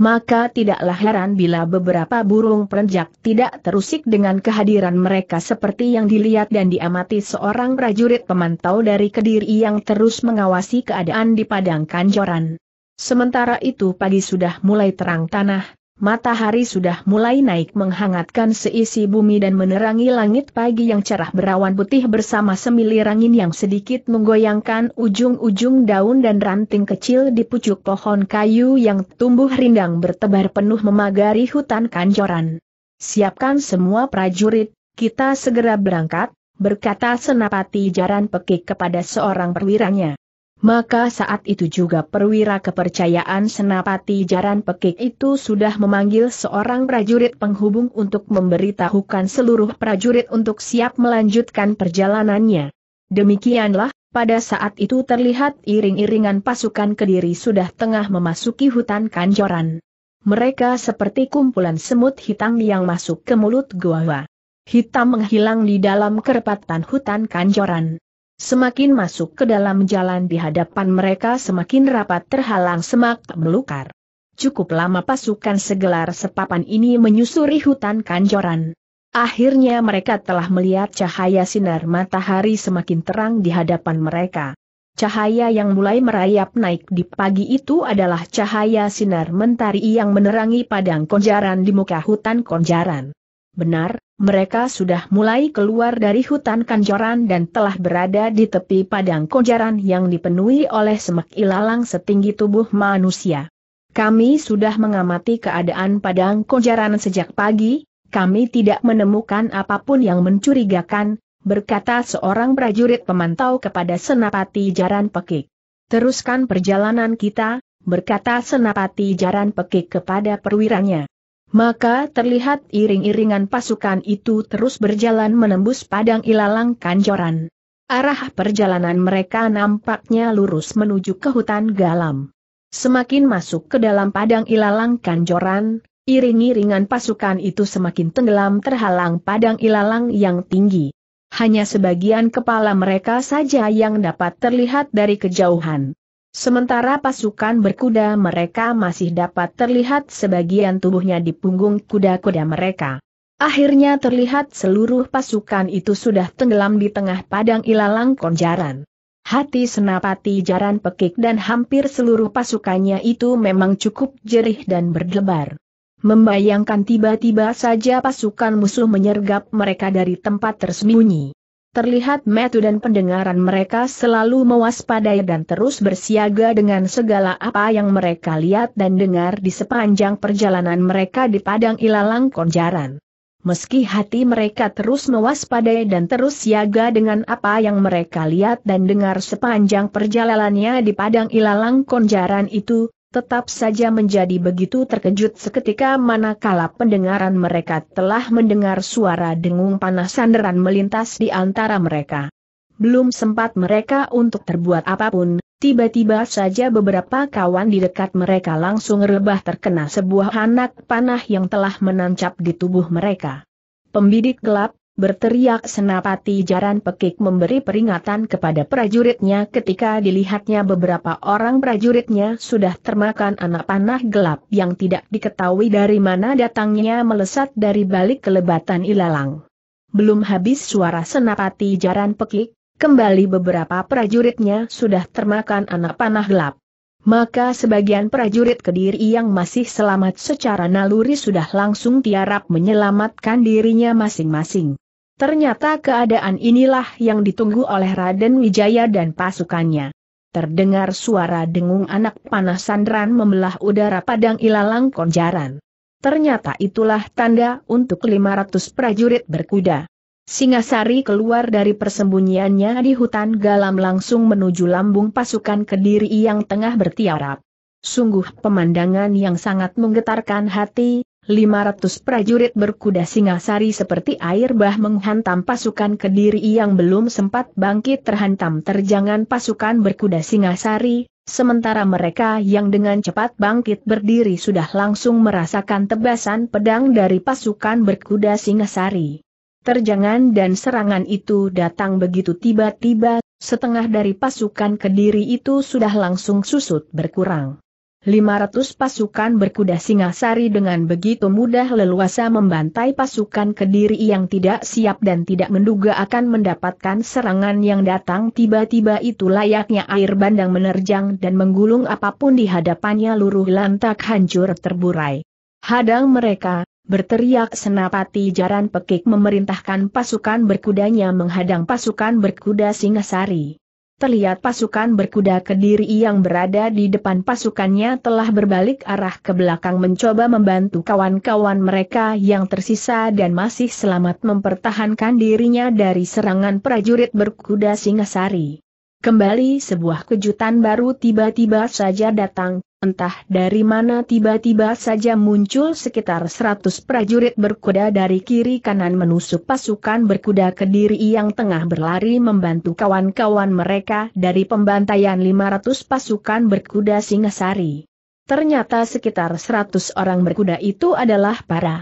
maka tidaklah heran bila beberapa burung perenjak tidak terusik dengan kehadiran mereka seperti yang dilihat dan diamati seorang prajurit pemantau dari Kediri yang terus mengawasi keadaan di Padang Kanjoran. Sementara itu pagi sudah mulai terang tanah, Matahari sudah mulai naik menghangatkan seisi bumi dan menerangi langit pagi yang cerah berawan putih bersama semilir angin yang sedikit menggoyangkan ujung-ujung daun dan ranting kecil di pucuk pohon kayu yang tumbuh rindang bertebar penuh memagari hutan kanjoran. Siapkan semua prajurit, kita segera berangkat, berkata Senapati Jaran Pekik kepada seorang perwiranya. Maka saat itu juga perwira kepercayaan senapati jaran pekik itu sudah memanggil seorang prajurit penghubung untuk memberitahukan seluruh prajurit untuk siap melanjutkan perjalanannya. Demikianlah, pada saat itu terlihat iring-iringan pasukan Kediri sudah tengah memasuki hutan Kanjoran. Mereka seperti kumpulan semut hitam yang masuk ke mulut gua. Hitam menghilang di dalam kerpatan hutan Kanjoran. Semakin masuk ke dalam jalan di hadapan mereka semakin rapat terhalang semak melukar. Cukup lama pasukan segelar sepapan ini menyusuri hutan kanjoran. Akhirnya mereka telah melihat cahaya sinar matahari semakin terang di hadapan mereka. Cahaya yang mulai merayap naik di pagi itu adalah cahaya sinar mentari yang menerangi padang konjaran di muka hutan konjaran. Benar, mereka sudah mulai keluar dari hutan kanjoran dan telah berada di tepi padang kojaran yang dipenuhi oleh semak ilalang setinggi tubuh manusia. Kami sudah mengamati keadaan padang kojaran sejak pagi, kami tidak menemukan apapun yang mencurigakan, berkata seorang prajurit pemantau kepada Senapati Jaran Pekik. Teruskan perjalanan kita, berkata Senapati Jaran Pekik kepada perwiranya. Maka terlihat iring-iringan pasukan itu terus berjalan menembus padang ilalang kanjoran. Arah perjalanan mereka nampaknya lurus menuju ke hutan galam. Semakin masuk ke dalam padang ilalang kanjoran, iring-iringan pasukan itu semakin tenggelam terhalang padang ilalang yang tinggi. Hanya sebagian kepala mereka saja yang dapat terlihat dari kejauhan. Sementara pasukan berkuda mereka masih dapat terlihat sebagian tubuhnya di punggung kuda-kuda mereka. Akhirnya terlihat seluruh pasukan itu sudah tenggelam di tengah padang ilalang konjaran. Hati senapati jaran pekik dan hampir seluruh pasukannya itu memang cukup jerih dan berdebar. Membayangkan tiba-tiba saja pasukan musuh menyergap mereka dari tempat tersembunyi. Terlihat metu dan pendengaran mereka selalu mewaspadai dan terus bersiaga dengan segala apa yang mereka lihat dan dengar di sepanjang perjalanan mereka di Padang Ilalang Konjaran. Meski hati mereka terus mewaspadai dan terus siaga dengan apa yang mereka lihat dan dengar sepanjang perjalanannya di Padang Ilalang Konjaran itu, tetap saja menjadi begitu terkejut seketika manakala pendengaran mereka telah mendengar suara dengung panas sandaran melintas di antara mereka. Belum sempat mereka untuk terbuat apapun, tiba-tiba saja beberapa kawan di dekat mereka langsung rebah terkena sebuah anak panah yang telah menancap di tubuh mereka. Pembidik gelap, berteriak Senapati Jaran Pekik memberi peringatan kepada prajuritnya ketika dilihatnya beberapa orang prajuritnya sudah termakan anak panah gelap yang tidak diketahui dari mana datangnya melesat dari balik kelebatan ilalang. Belum habis suara Senapati Jaran Pekik, kembali beberapa prajuritnya sudah termakan anak panah gelap. Maka sebagian prajurit Kediri yang masih selamat secara naluri sudah langsung tiarap menyelamatkan dirinya masing-masing. Ternyata keadaan inilah yang ditunggu oleh Raden Wijaya dan pasukannya. Terdengar suara dengung anak panah sandran membelah udara padang ilalang konjaran. Ternyata itulah tanda untuk 500 prajurit berkuda. Singasari keluar dari persembunyiannya di hutan galam langsung menuju lambung pasukan Kediri yang tengah bertiarap. Sungguh pemandangan yang sangat menggetarkan hati, 500 prajurit berkuda singasari seperti air bah menghantam pasukan Kediri yang belum sempat bangkit terhantam terjangan pasukan berkuda singasari, sementara mereka yang dengan cepat bangkit berdiri sudah langsung merasakan tebasan pedang dari pasukan berkuda singasari. Terjangan dan serangan itu datang begitu tiba-tiba, setengah dari pasukan Kediri itu sudah langsung susut berkurang. 500 pasukan berkuda Singasari dengan begitu mudah leluasa membantai pasukan Kediri yang tidak siap dan tidak menduga akan mendapatkan serangan yang datang tiba-tiba itu layaknya air bandang menerjang dan menggulung apapun di hadapannya luruh lantak hancur terburai. Hadang mereka, berteriak Senapati Jaran Pekik memerintahkan pasukan berkudanya menghadang pasukan berkuda Singasari terlihat pasukan berkuda kediri yang berada di depan pasukannya telah berbalik arah ke belakang mencoba membantu kawan-kawan mereka yang tersisa dan masih selamat mempertahankan dirinya dari serangan prajurit berkuda Singasari. Kembali sebuah kejutan baru tiba-tiba saja datang, entah dari mana tiba-tiba saja muncul sekitar 100 prajurit berkuda dari kiri kanan menusuk pasukan berkuda kediri yang tengah berlari membantu kawan-kawan mereka dari pembantaian 500 pasukan berkuda Singasari. Ternyata sekitar 100 orang berkuda itu adalah para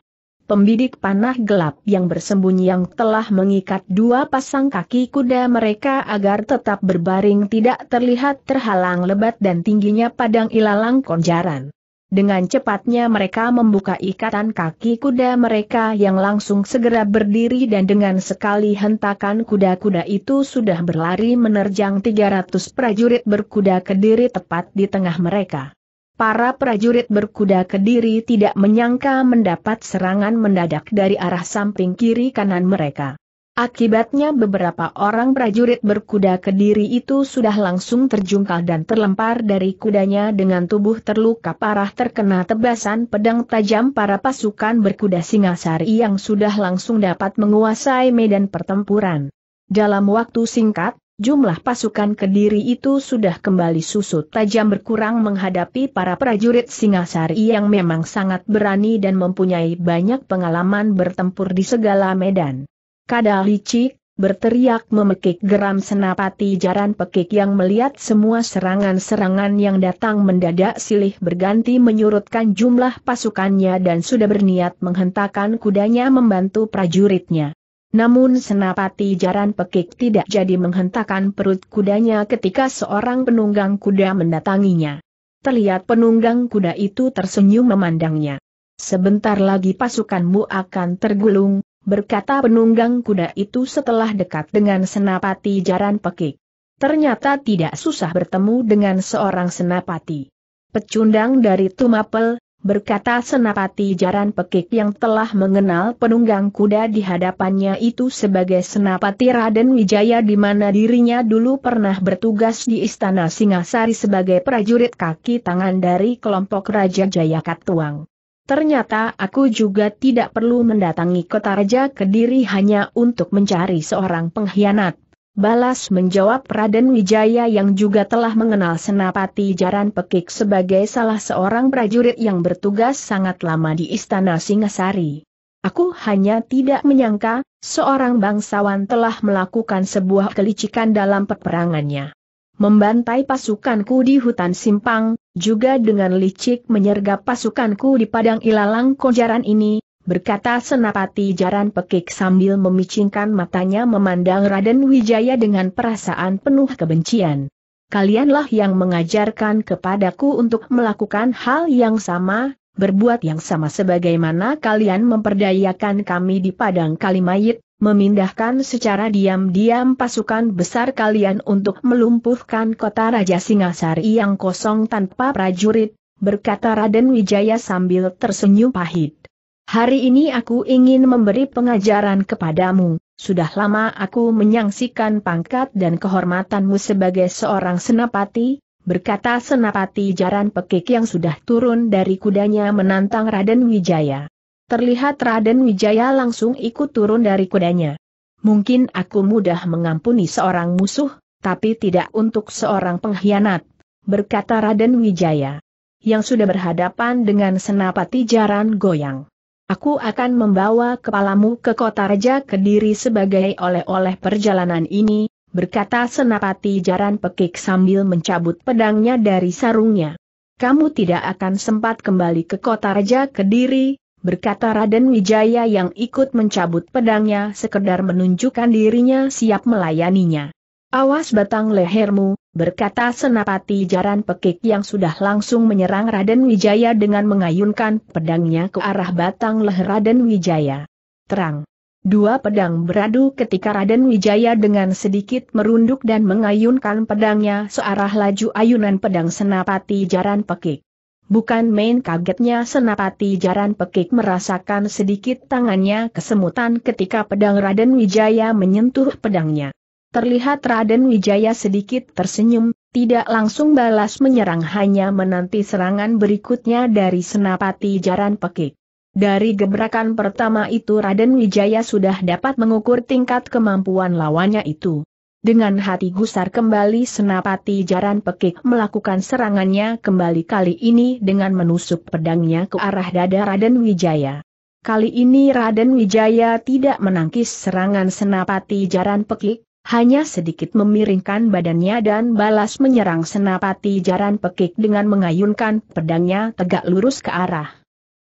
pembidik panah gelap yang bersembunyi yang telah mengikat dua pasang kaki kuda mereka agar tetap berbaring tidak terlihat terhalang lebat dan tingginya padang ilalang konjaran. Dengan cepatnya mereka membuka ikatan kaki kuda mereka yang langsung segera berdiri dan dengan sekali hentakan kuda-kuda itu sudah berlari menerjang 300 prajurit berkuda kediri tepat di tengah mereka. Para prajurit berkuda kediri tidak menyangka mendapat serangan mendadak dari arah samping kiri kanan mereka. Akibatnya beberapa orang prajurit berkuda kediri itu sudah langsung terjungkal dan terlempar dari kudanya dengan tubuh terluka parah terkena tebasan pedang tajam para pasukan berkuda Singasari yang sudah langsung dapat menguasai medan pertempuran. Dalam waktu singkat, jumlah pasukan Kediri itu sudah kembali susut tajam berkurang menghadapi para prajurit Singasari yang memang sangat berani dan mempunyai banyak pengalaman bertempur di segala medan. licik, berteriak memekik geram senapati jaran pekik yang melihat semua serangan-serangan yang datang mendadak silih berganti menyurutkan jumlah pasukannya dan sudah berniat menghentakkan kudanya membantu prajuritnya. Namun senapati jaran pekik tidak jadi menghentakkan perut kudanya ketika seorang penunggang kuda mendatanginya. Terlihat penunggang kuda itu tersenyum memandangnya. Sebentar lagi pasukanmu akan tergulung, berkata penunggang kuda itu setelah dekat dengan senapati jaran pekik. Ternyata tidak susah bertemu dengan seorang senapati. Pecundang dari Tumapel, berkata senapati jaran pekik yang telah mengenal penunggang kuda di hadapannya itu sebagai senapati Raden Wijaya di mana dirinya dulu pernah bertugas di Istana Singasari sebagai prajurit kaki tangan dari kelompok Raja Jayakatwang. Ternyata aku juga tidak perlu mendatangi kota Raja Kediri hanya untuk mencari seorang pengkhianat. Balas menjawab Raden Wijaya yang juga telah mengenal Senapati Jaran Pekik sebagai salah seorang prajurit yang bertugas sangat lama di Istana Singasari. Aku hanya tidak menyangka, seorang bangsawan telah melakukan sebuah kelicikan dalam peperangannya. Membantai pasukanku di hutan simpang, juga dengan licik menyergap pasukanku di Padang Ilalang Konjaran ini, berkata Senapati Jaran Pekik sambil memicingkan matanya memandang Raden Wijaya dengan perasaan penuh kebencian. Kalianlah yang mengajarkan kepadaku untuk melakukan hal yang sama, berbuat yang sama sebagaimana kalian memperdayakan kami di Padang Kalimayit, memindahkan secara diam-diam pasukan besar kalian untuk melumpuhkan kota Raja Singasari yang kosong tanpa prajurit, berkata Raden Wijaya sambil tersenyum pahit. Hari ini aku ingin memberi pengajaran kepadamu, sudah lama aku menyaksikan pangkat dan kehormatanmu sebagai seorang senapati, berkata senapati jaran pekik yang sudah turun dari kudanya menantang Raden Wijaya. Terlihat Raden Wijaya langsung ikut turun dari kudanya. Mungkin aku mudah mengampuni seorang musuh, tapi tidak untuk seorang pengkhianat, berkata Raden Wijaya. Yang sudah berhadapan dengan senapati jaran goyang. Aku akan membawa kepalamu ke kota Raja Kediri sebagai oleh-oleh perjalanan ini, berkata Senapati Jaran Pekik sambil mencabut pedangnya dari sarungnya. Kamu tidak akan sempat kembali ke kota Raja Kediri, berkata Raden Wijaya yang ikut mencabut pedangnya sekedar menunjukkan dirinya siap melayaninya. Awas batang lehermu, berkata senapati jaran pekik yang sudah langsung menyerang Raden Wijaya dengan mengayunkan pedangnya ke arah batang leher Raden Wijaya. Terang. Dua pedang beradu ketika Raden Wijaya dengan sedikit merunduk dan mengayunkan pedangnya searah laju ayunan pedang senapati jaran pekik. Bukan main kagetnya senapati jaran pekik merasakan sedikit tangannya kesemutan ketika pedang Raden Wijaya menyentuh pedangnya. Terlihat Raden Wijaya sedikit tersenyum, tidak langsung balas menyerang hanya menanti serangan berikutnya dari senapati jaran pekik. Dari gebrakan pertama itu Raden Wijaya sudah dapat mengukur tingkat kemampuan lawannya itu. Dengan hati gusar kembali senapati jaran pekik melakukan serangannya kembali kali ini dengan menusuk pedangnya ke arah dada Raden Wijaya. Kali ini Raden Wijaya tidak menangkis serangan senapati jaran pekik, hanya sedikit memiringkan badannya dan balas menyerang senapati jaran pekik dengan mengayunkan pedangnya tegak lurus ke arah.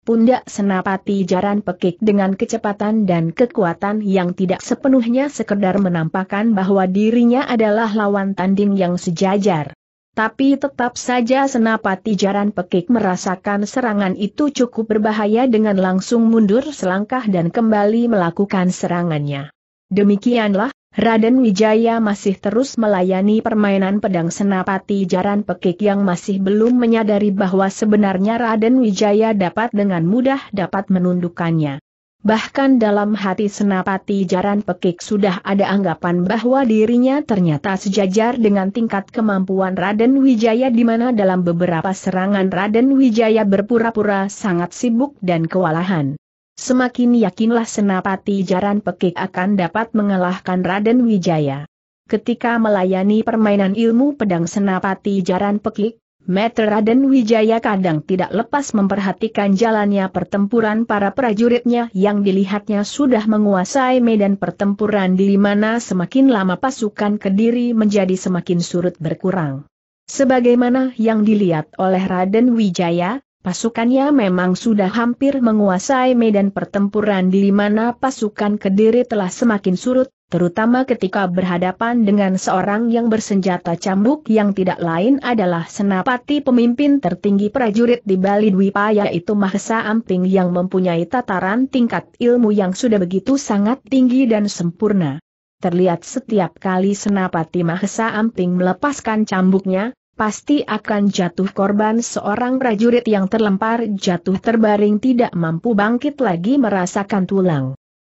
Pundak senapati jaran pekik dengan kecepatan dan kekuatan yang tidak sepenuhnya sekedar menampakkan bahwa dirinya adalah lawan tanding yang sejajar. Tapi tetap saja senapati jaran pekik merasakan serangan itu cukup berbahaya dengan langsung mundur selangkah dan kembali melakukan serangannya. Demikianlah, Raden Wijaya masih terus melayani permainan pedang senapati jaran pekik yang masih belum menyadari bahwa sebenarnya Raden Wijaya dapat dengan mudah dapat menundukkannya. Bahkan dalam hati senapati jaran pekik sudah ada anggapan bahwa dirinya ternyata sejajar dengan tingkat kemampuan Raden Wijaya di mana dalam beberapa serangan Raden Wijaya berpura-pura sangat sibuk dan kewalahan. Semakin yakinlah Senapati Jaran Pekik akan dapat mengalahkan Raden Wijaya. Ketika melayani permainan ilmu pedang Senapati Jaran Pekik, Metra Raden Wijaya kadang tidak lepas memperhatikan jalannya pertempuran para prajuritnya yang dilihatnya sudah menguasai medan pertempuran di mana semakin lama pasukan Kediri menjadi semakin surut berkurang. Sebagaimana yang dilihat oleh Raden Wijaya, Pasukannya memang sudah hampir menguasai medan pertempuran di mana pasukan Kediri telah semakin surut, terutama ketika berhadapan dengan seorang yang bersenjata cambuk yang tidak lain adalah senapati pemimpin tertinggi prajurit di Bali Dwipa yaitu Mahesa Amping yang mempunyai tataran tingkat ilmu yang sudah begitu sangat tinggi dan sempurna. Terlihat setiap kali senapati Mahesa Amping melepaskan cambuknya, pasti akan jatuh korban seorang prajurit yang terlempar jatuh terbaring tidak mampu bangkit lagi merasakan tulang.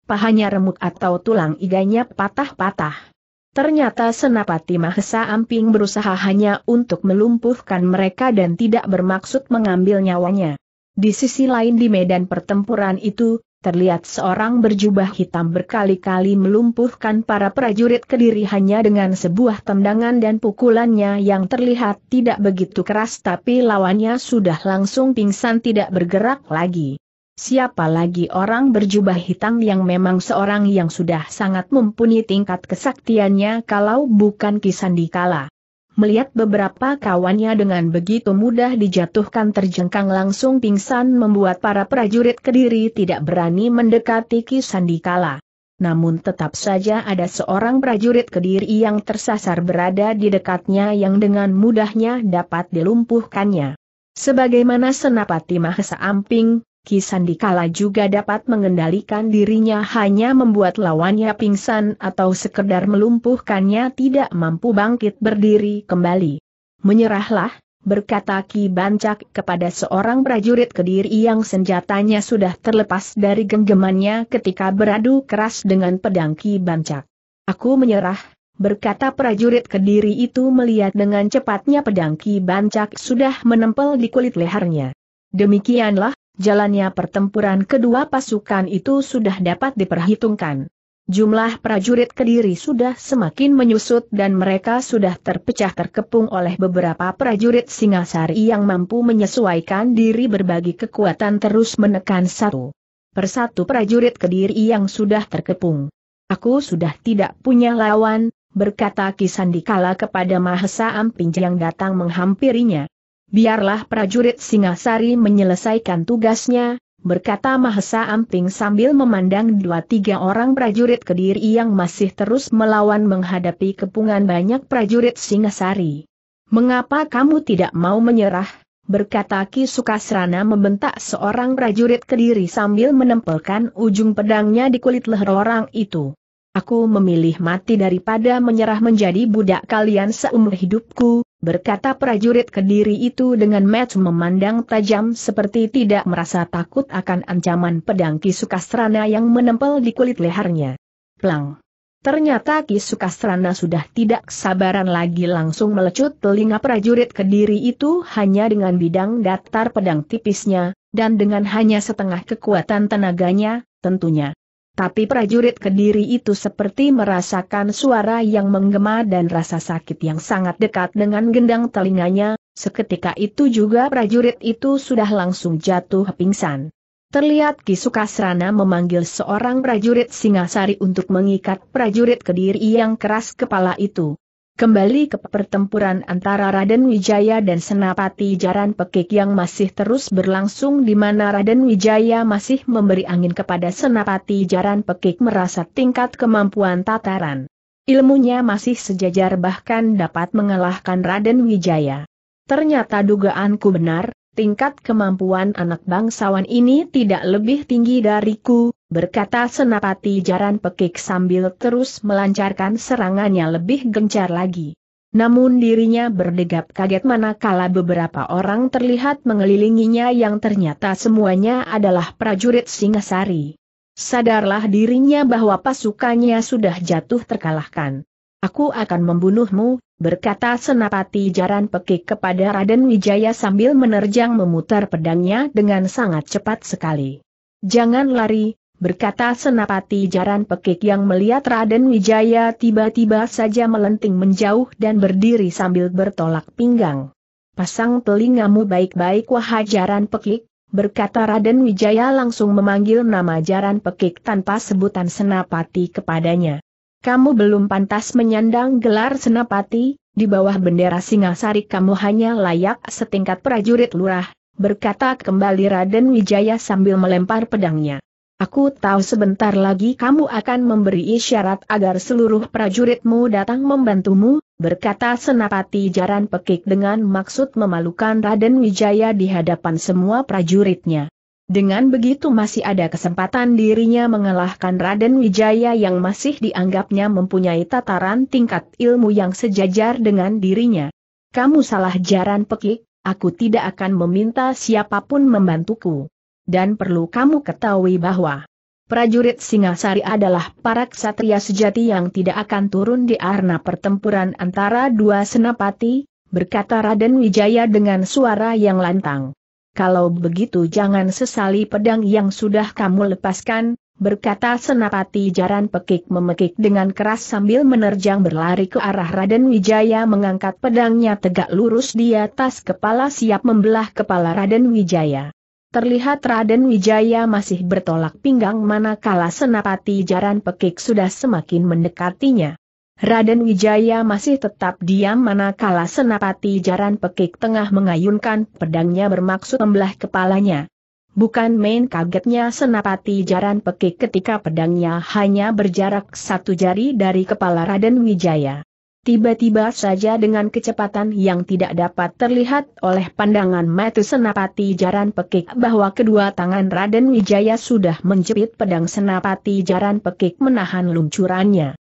Pahanya remuk atau tulang iganya patah-patah. Ternyata Senapati Mahesa Amping berusaha hanya untuk melumpuhkan mereka dan tidak bermaksud mengambil nyawanya. Di sisi lain di medan pertempuran itu, terlihat seorang berjubah hitam berkali-kali melumpuhkan para prajurit kediri hanya dengan sebuah tendangan dan pukulannya yang terlihat tidak begitu keras tapi lawannya sudah langsung pingsan tidak bergerak lagi. Siapa lagi orang berjubah hitam yang memang seorang yang sudah sangat mumpuni tingkat kesaktiannya kalau bukan Kisandikala. Melihat beberapa kawannya dengan begitu mudah dijatuhkan terjengkang langsung pingsan membuat para prajurit kediri tidak berani mendekati Ki Sandikala. Namun tetap saja ada seorang prajurit kediri yang tersasar berada di dekatnya yang dengan mudahnya dapat dilumpuhkannya. Sebagaimana Senapati Mahesa Amping, Kisandikala juga dapat mengendalikan dirinya hanya membuat lawannya pingsan atau sekedar melumpuhkannya tidak mampu bangkit berdiri kembali. Menyerahlah, berkata Ki Bancak kepada seorang prajurit kediri yang senjatanya sudah terlepas dari genggamannya ketika beradu keras dengan pedang Ki Bancak. Aku menyerah, berkata prajurit kediri itu melihat dengan cepatnya pedang Ki Bancak sudah menempel di kulit lehernya. Demikianlah, jalannya pertempuran kedua pasukan itu sudah dapat diperhitungkan. Jumlah prajurit Kediri sudah semakin menyusut dan mereka sudah terpecah terkepung oleh beberapa prajurit Singasari yang mampu menyesuaikan diri berbagi kekuatan terus menekan satu persatu prajurit Kediri yang sudah terkepung. Aku sudah tidak punya lawan, berkata Kisandikala kepada Mahesa Amping yang datang menghampirinya biarlah prajurit Singasari menyelesaikan tugasnya, berkata Mahesa Amping sambil memandang dua tiga orang prajurit Kediri yang masih terus melawan menghadapi kepungan banyak prajurit Singasari. Mengapa kamu tidak mau menyerah? berkata Ki Sukasrana membentak seorang prajurit Kediri sambil menempelkan ujung pedangnya di kulit leher orang itu. Aku memilih mati daripada menyerah menjadi budak kalian seumur hidupku, berkata prajurit kediri itu dengan match memandang tajam seperti tidak merasa takut akan ancaman pedang Kisukastrana yang menempel di kulit lehernya. Plang. Ternyata Kisukastrana sudah tidak sabaran lagi langsung melecut telinga prajurit kediri itu hanya dengan bidang datar pedang tipisnya, dan dengan hanya setengah kekuatan tenaganya, tentunya. Tapi prajurit Kediri itu seperti merasakan suara yang menggema dan rasa sakit yang sangat dekat dengan gendang telinganya, seketika itu juga prajurit itu sudah langsung jatuh pingsan. Terlihat Kisukasrana memanggil seorang prajurit Singasari untuk mengikat prajurit Kediri yang keras kepala itu. Kembali ke pertempuran antara Raden Wijaya dan Senapati Jaran Pekik yang masih terus berlangsung di mana Raden Wijaya masih memberi angin kepada Senapati Jaran Pekik merasa tingkat kemampuan tataran. Ilmunya masih sejajar bahkan dapat mengalahkan Raden Wijaya. Ternyata dugaanku benar, tingkat kemampuan anak bangsawan ini tidak lebih tinggi dariku, berkata Senapati Jaran Pekik sambil terus melancarkan serangannya lebih gencar lagi. Namun dirinya berdegap kaget manakala beberapa orang terlihat mengelilinginya yang ternyata semuanya adalah prajurit Singasari. Sadarlah dirinya bahwa pasukannya sudah jatuh terkalahkan. Aku akan membunuhmu, berkata Senapati Jaran Pekik kepada Raden Wijaya sambil menerjang memutar pedangnya dengan sangat cepat sekali. Jangan lari, berkata Senapati Jaran Pekik yang melihat Raden Wijaya tiba-tiba saja melenting menjauh dan berdiri sambil bertolak pinggang. Pasang telingamu baik-baik wahai Jaran Pekik, berkata Raden Wijaya langsung memanggil nama Jaran Pekik tanpa sebutan Senapati kepadanya kamu belum pantas menyandang gelar senapati, di bawah bendera Singasari kamu hanya layak setingkat prajurit lurah, berkata kembali Raden Wijaya sambil melempar pedangnya. Aku tahu sebentar lagi kamu akan memberi isyarat agar seluruh prajuritmu datang membantumu, berkata Senapati Jaran Pekik dengan maksud memalukan Raden Wijaya di hadapan semua prajuritnya. Dengan begitu masih ada kesempatan dirinya mengalahkan Raden Wijaya yang masih dianggapnya mempunyai tataran tingkat ilmu yang sejajar dengan dirinya. Kamu salah jaran pekik, aku tidak akan meminta siapapun membantuku. Dan perlu kamu ketahui bahwa prajurit Singasari adalah para ksatria sejati yang tidak akan turun di arena pertempuran antara dua senapati, berkata Raden Wijaya dengan suara yang lantang. Kalau begitu jangan sesali pedang yang sudah kamu lepaskan, berkata Senapati Jaran Pekik memekik dengan keras sambil menerjang berlari ke arah Raden Wijaya mengangkat pedangnya tegak lurus di atas kepala siap membelah kepala Raden Wijaya. Terlihat Raden Wijaya masih bertolak pinggang manakala Senapati Jaran Pekik sudah semakin mendekatinya. Raden Wijaya masih tetap diam manakala senapati jaran pekik tengah mengayunkan pedangnya bermaksud membelah kepalanya. Bukan main kagetnya senapati jaran pekik ketika pedangnya hanya berjarak satu jari dari kepala Raden Wijaya. Tiba-tiba saja dengan kecepatan yang tidak dapat terlihat oleh pandangan mata senapati jaran pekik bahwa kedua tangan Raden Wijaya sudah menjepit pedang senapati jaran pekik menahan luncurannya.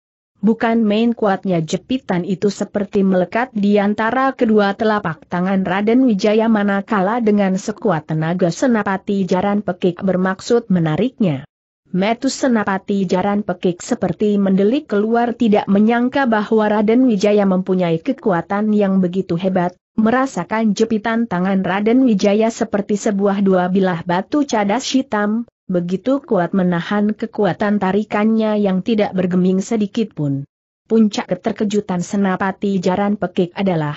Bukan main kuatnya jepitan itu seperti melekat di antara kedua telapak tangan Raden Wijaya manakala dengan sekuat tenaga senapati jaran pekik bermaksud menariknya. Metus senapati jaran pekik seperti mendelik keluar tidak menyangka bahwa Raden Wijaya mempunyai kekuatan yang begitu hebat, merasakan jepitan tangan Raden Wijaya seperti sebuah dua bilah batu cadas hitam, begitu kuat menahan kekuatan tarikannya yang tidak bergeming sedikit pun. Puncak keterkejutan senapati jaran pekik adalah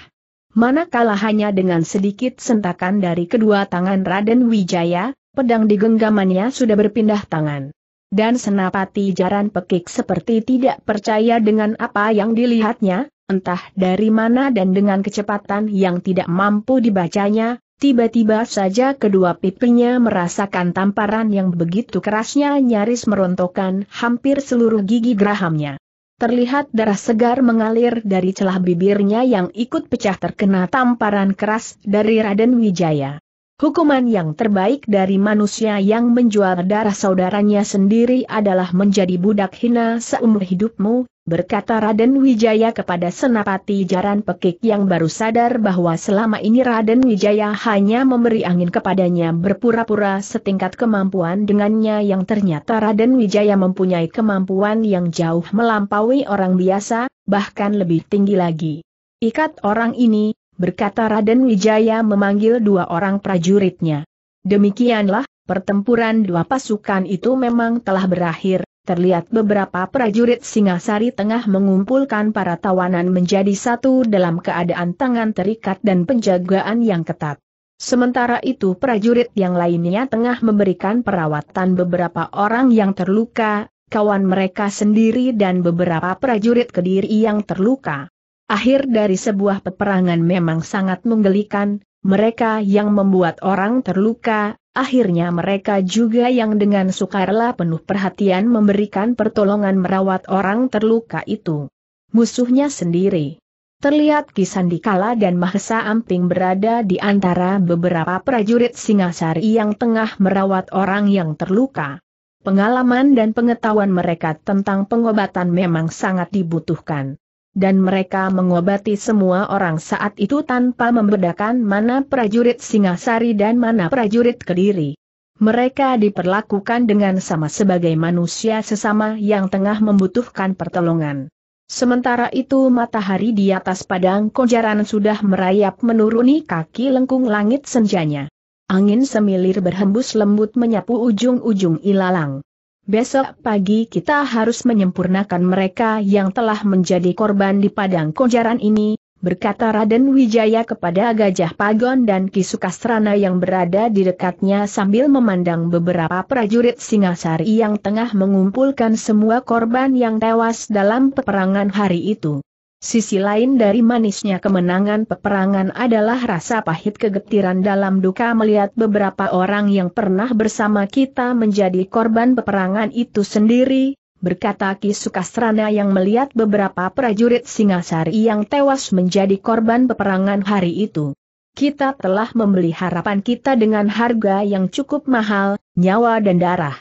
manakala hanya dengan sedikit sentakan dari kedua tangan Raden Wijaya, pedang di genggamannya sudah berpindah tangan. Dan senapati jaran pekik seperti tidak percaya dengan apa yang dilihatnya, entah dari mana dan dengan kecepatan yang tidak mampu dibacanya, Tiba-tiba saja kedua pipinya merasakan tamparan yang begitu kerasnya nyaris merontokkan hampir seluruh gigi gerahamnya. Terlihat darah segar mengalir dari celah bibirnya yang ikut pecah terkena tamparan keras dari Raden Wijaya. Hukuman yang terbaik dari manusia yang menjual darah saudaranya sendiri adalah menjadi budak hina seumur hidupmu, berkata Raden Wijaya kepada Senapati Jaran Pekik yang baru sadar bahwa selama ini Raden Wijaya hanya memberi angin kepadanya berpura-pura setingkat kemampuan dengannya yang ternyata Raden Wijaya mempunyai kemampuan yang jauh melampaui orang biasa, bahkan lebih tinggi lagi. Ikat orang ini, berkata Raden Wijaya memanggil dua orang prajuritnya. Demikianlah, pertempuran dua pasukan itu memang telah berakhir, terlihat beberapa prajurit Singasari tengah mengumpulkan para tawanan menjadi satu dalam keadaan tangan terikat dan penjagaan yang ketat. Sementara itu prajurit yang lainnya tengah memberikan perawatan beberapa orang yang terluka, kawan mereka sendiri dan beberapa prajurit kediri yang terluka. Akhir dari sebuah peperangan memang sangat menggelikan, mereka yang membuat orang terluka, akhirnya mereka juga yang dengan sukarela penuh perhatian memberikan pertolongan merawat orang terluka itu. Musuhnya sendiri. Terlihat Kisandikala dan Mahesa Amping berada di antara beberapa prajurit Singasari yang tengah merawat orang yang terluka. Pengalaman dan pengetahuan mereka tentang pengobatan memang sangat dibutuhkan dan mereka mengobati semua orang saat itu tanpa membedakan mana prajurit Singasari dan mana prajurit Kediri. Mereka diperlakukan dengan sama sebagai manusia sesama yang tengah membutuhkan pertolongan. Sementara itu matahari di atas padang konjaran sudah merayap menuruni kaki lengkung langit senjanya. Angin semilir berhembus lembut menyapu ujung-ujung ilalang. Besok pagi kita harus menyempurnakan mereka yang telah menjadi korban di padang konjaran ini, berkata Raden Wijaya kepada Gajah Pagon dan Kisukasrana yang berada di dekatnya sambil memandang beberapa prajurit Singasari yang tengah mengumpulkan semua korban yang tewas dalam peperangan hari itu. Sisi lain dari manisnya kemenangan peperangan adalah rasa pahit kegetiran dalam duka melihat beberapa orang yang pernah bersama kita menjadi korban peperangan itu sendiri, berkata Ki Sukasrana yang melihat beberapa prajurit Singasari yang tewas menjadi korban peperangan hari itu. Kita telah membeli harapan kita dengan harga yang cukup mahal, nyawa dan darah.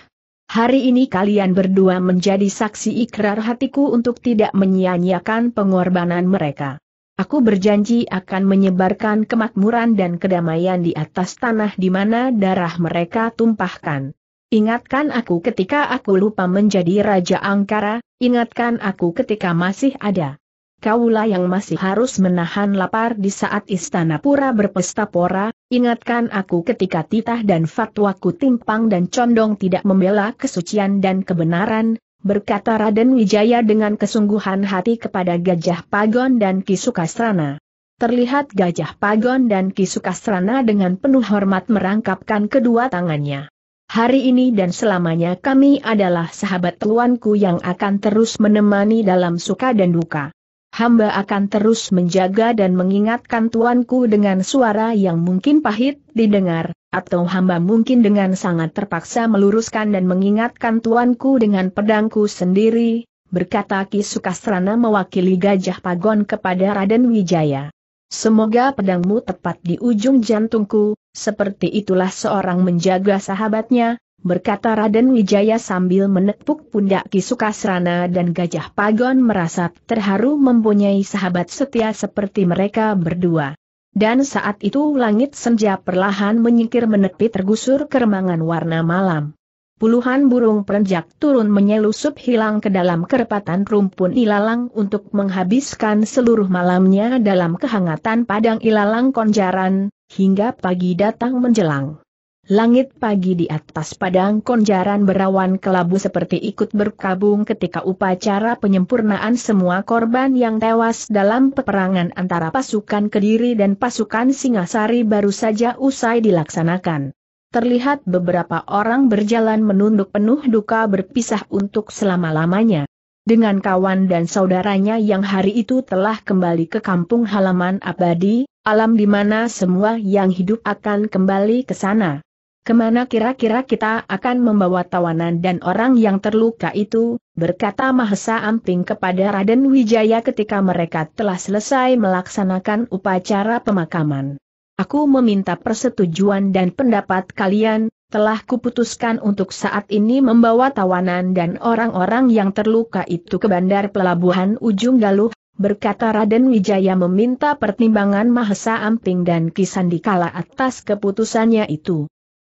Hari ini kalian berdua menjadi saksi ikrar hatiku untuk tidak menyia-nyiakan pengorbanan mereka. Aku berjanji akan menyebarkan kemakmuran dan kedamaian di atas tanah di mana darah mereka tumpahkan. Ingatkan aku ketika aku lupa menjadi Raja Angkara, ingatkan aku ketika masih ada kaulah yang masih harus menahan lapar di saat istana pura berpesta pora, ingatkan aku ketika titah dan fatwaku timpang dan condong tidak membela kesucian dan kebenaran, berkata Raden Wijaya dengan kesungguhan hati kepada Gajah Pagon dan Kisukasrana. Terlihat Gajah Pagon dan Kisukasrana dengan penuh hormat merangkapkan kedua tangannya. Hari ini dan selamanya kami adalah sahabat tuanku yang akan terus menemani dalam suka dan duka hamba akan terus menjaga dan mengingatkan tuanku dengan suara yang mungkin pahit didengar, atau hamba mungkin dengan sangat terpaksa meluruskan dan mengingatkan tuanku dengan pedangku sendiri, berkata Ki Sukasrana mewakili Gajah Pagon kepada Raden Wijaya. Semoga pedangmu tepat di ujung jantungku, seperti itulah seorang menjaga sahabatnya, berkata Raden Wijaya sambil menepuk pundak Kisukasrana dan Gajah Pagon merasa terharu mempunyai sahabat setia seperti mereka berdua. Dan saat itu langit senja perlahan menyingkir menepi tergusur keremangan warna malam. Puluhan burung perenjak turun menyelusup hilang ke dalam kerepatan rumpun ilalang untuk menghabiskan seluruh malamnya dalam kehangatan padang ilalang konjaran, hingga pagi datang menjelang. Langit pagi di atas padang konjaran berawan kelabu seperti ikut berkabung ketika upacara penyempurnaan semua korban yang tewas dalam peperangan antara pasukan Kediri dan pasukan Singasari baru saja usai dilaksanakan. Terlihat beberapa orang berjalan menunduk penuh duka berpisah untuk selama-lamanya. Dengan kawan dan saudaranya yang hari itu telah kembali ke kampung halaman abadi, alam di mana semua yang hidup akan kembali ke sana. Kemana kira-kira kita akan membawa tawanan dan orang yang terluka itu, berkata Mahesa Amping kepada Raden Wijaya ketika mereka telah selesai melaksanakan upacara pemakaman. Aku meminta persetujuan dan pendapat kalian, telah kuputuskan untuk saat ini membawa tawanan dan orang-orang yang terluka itu ke bandar pelabuhan Ujung Galuh, berkata Raden Wijaya meminta pertimbangan Mahesa Amping dan Kisandikala atas keputusannya itu.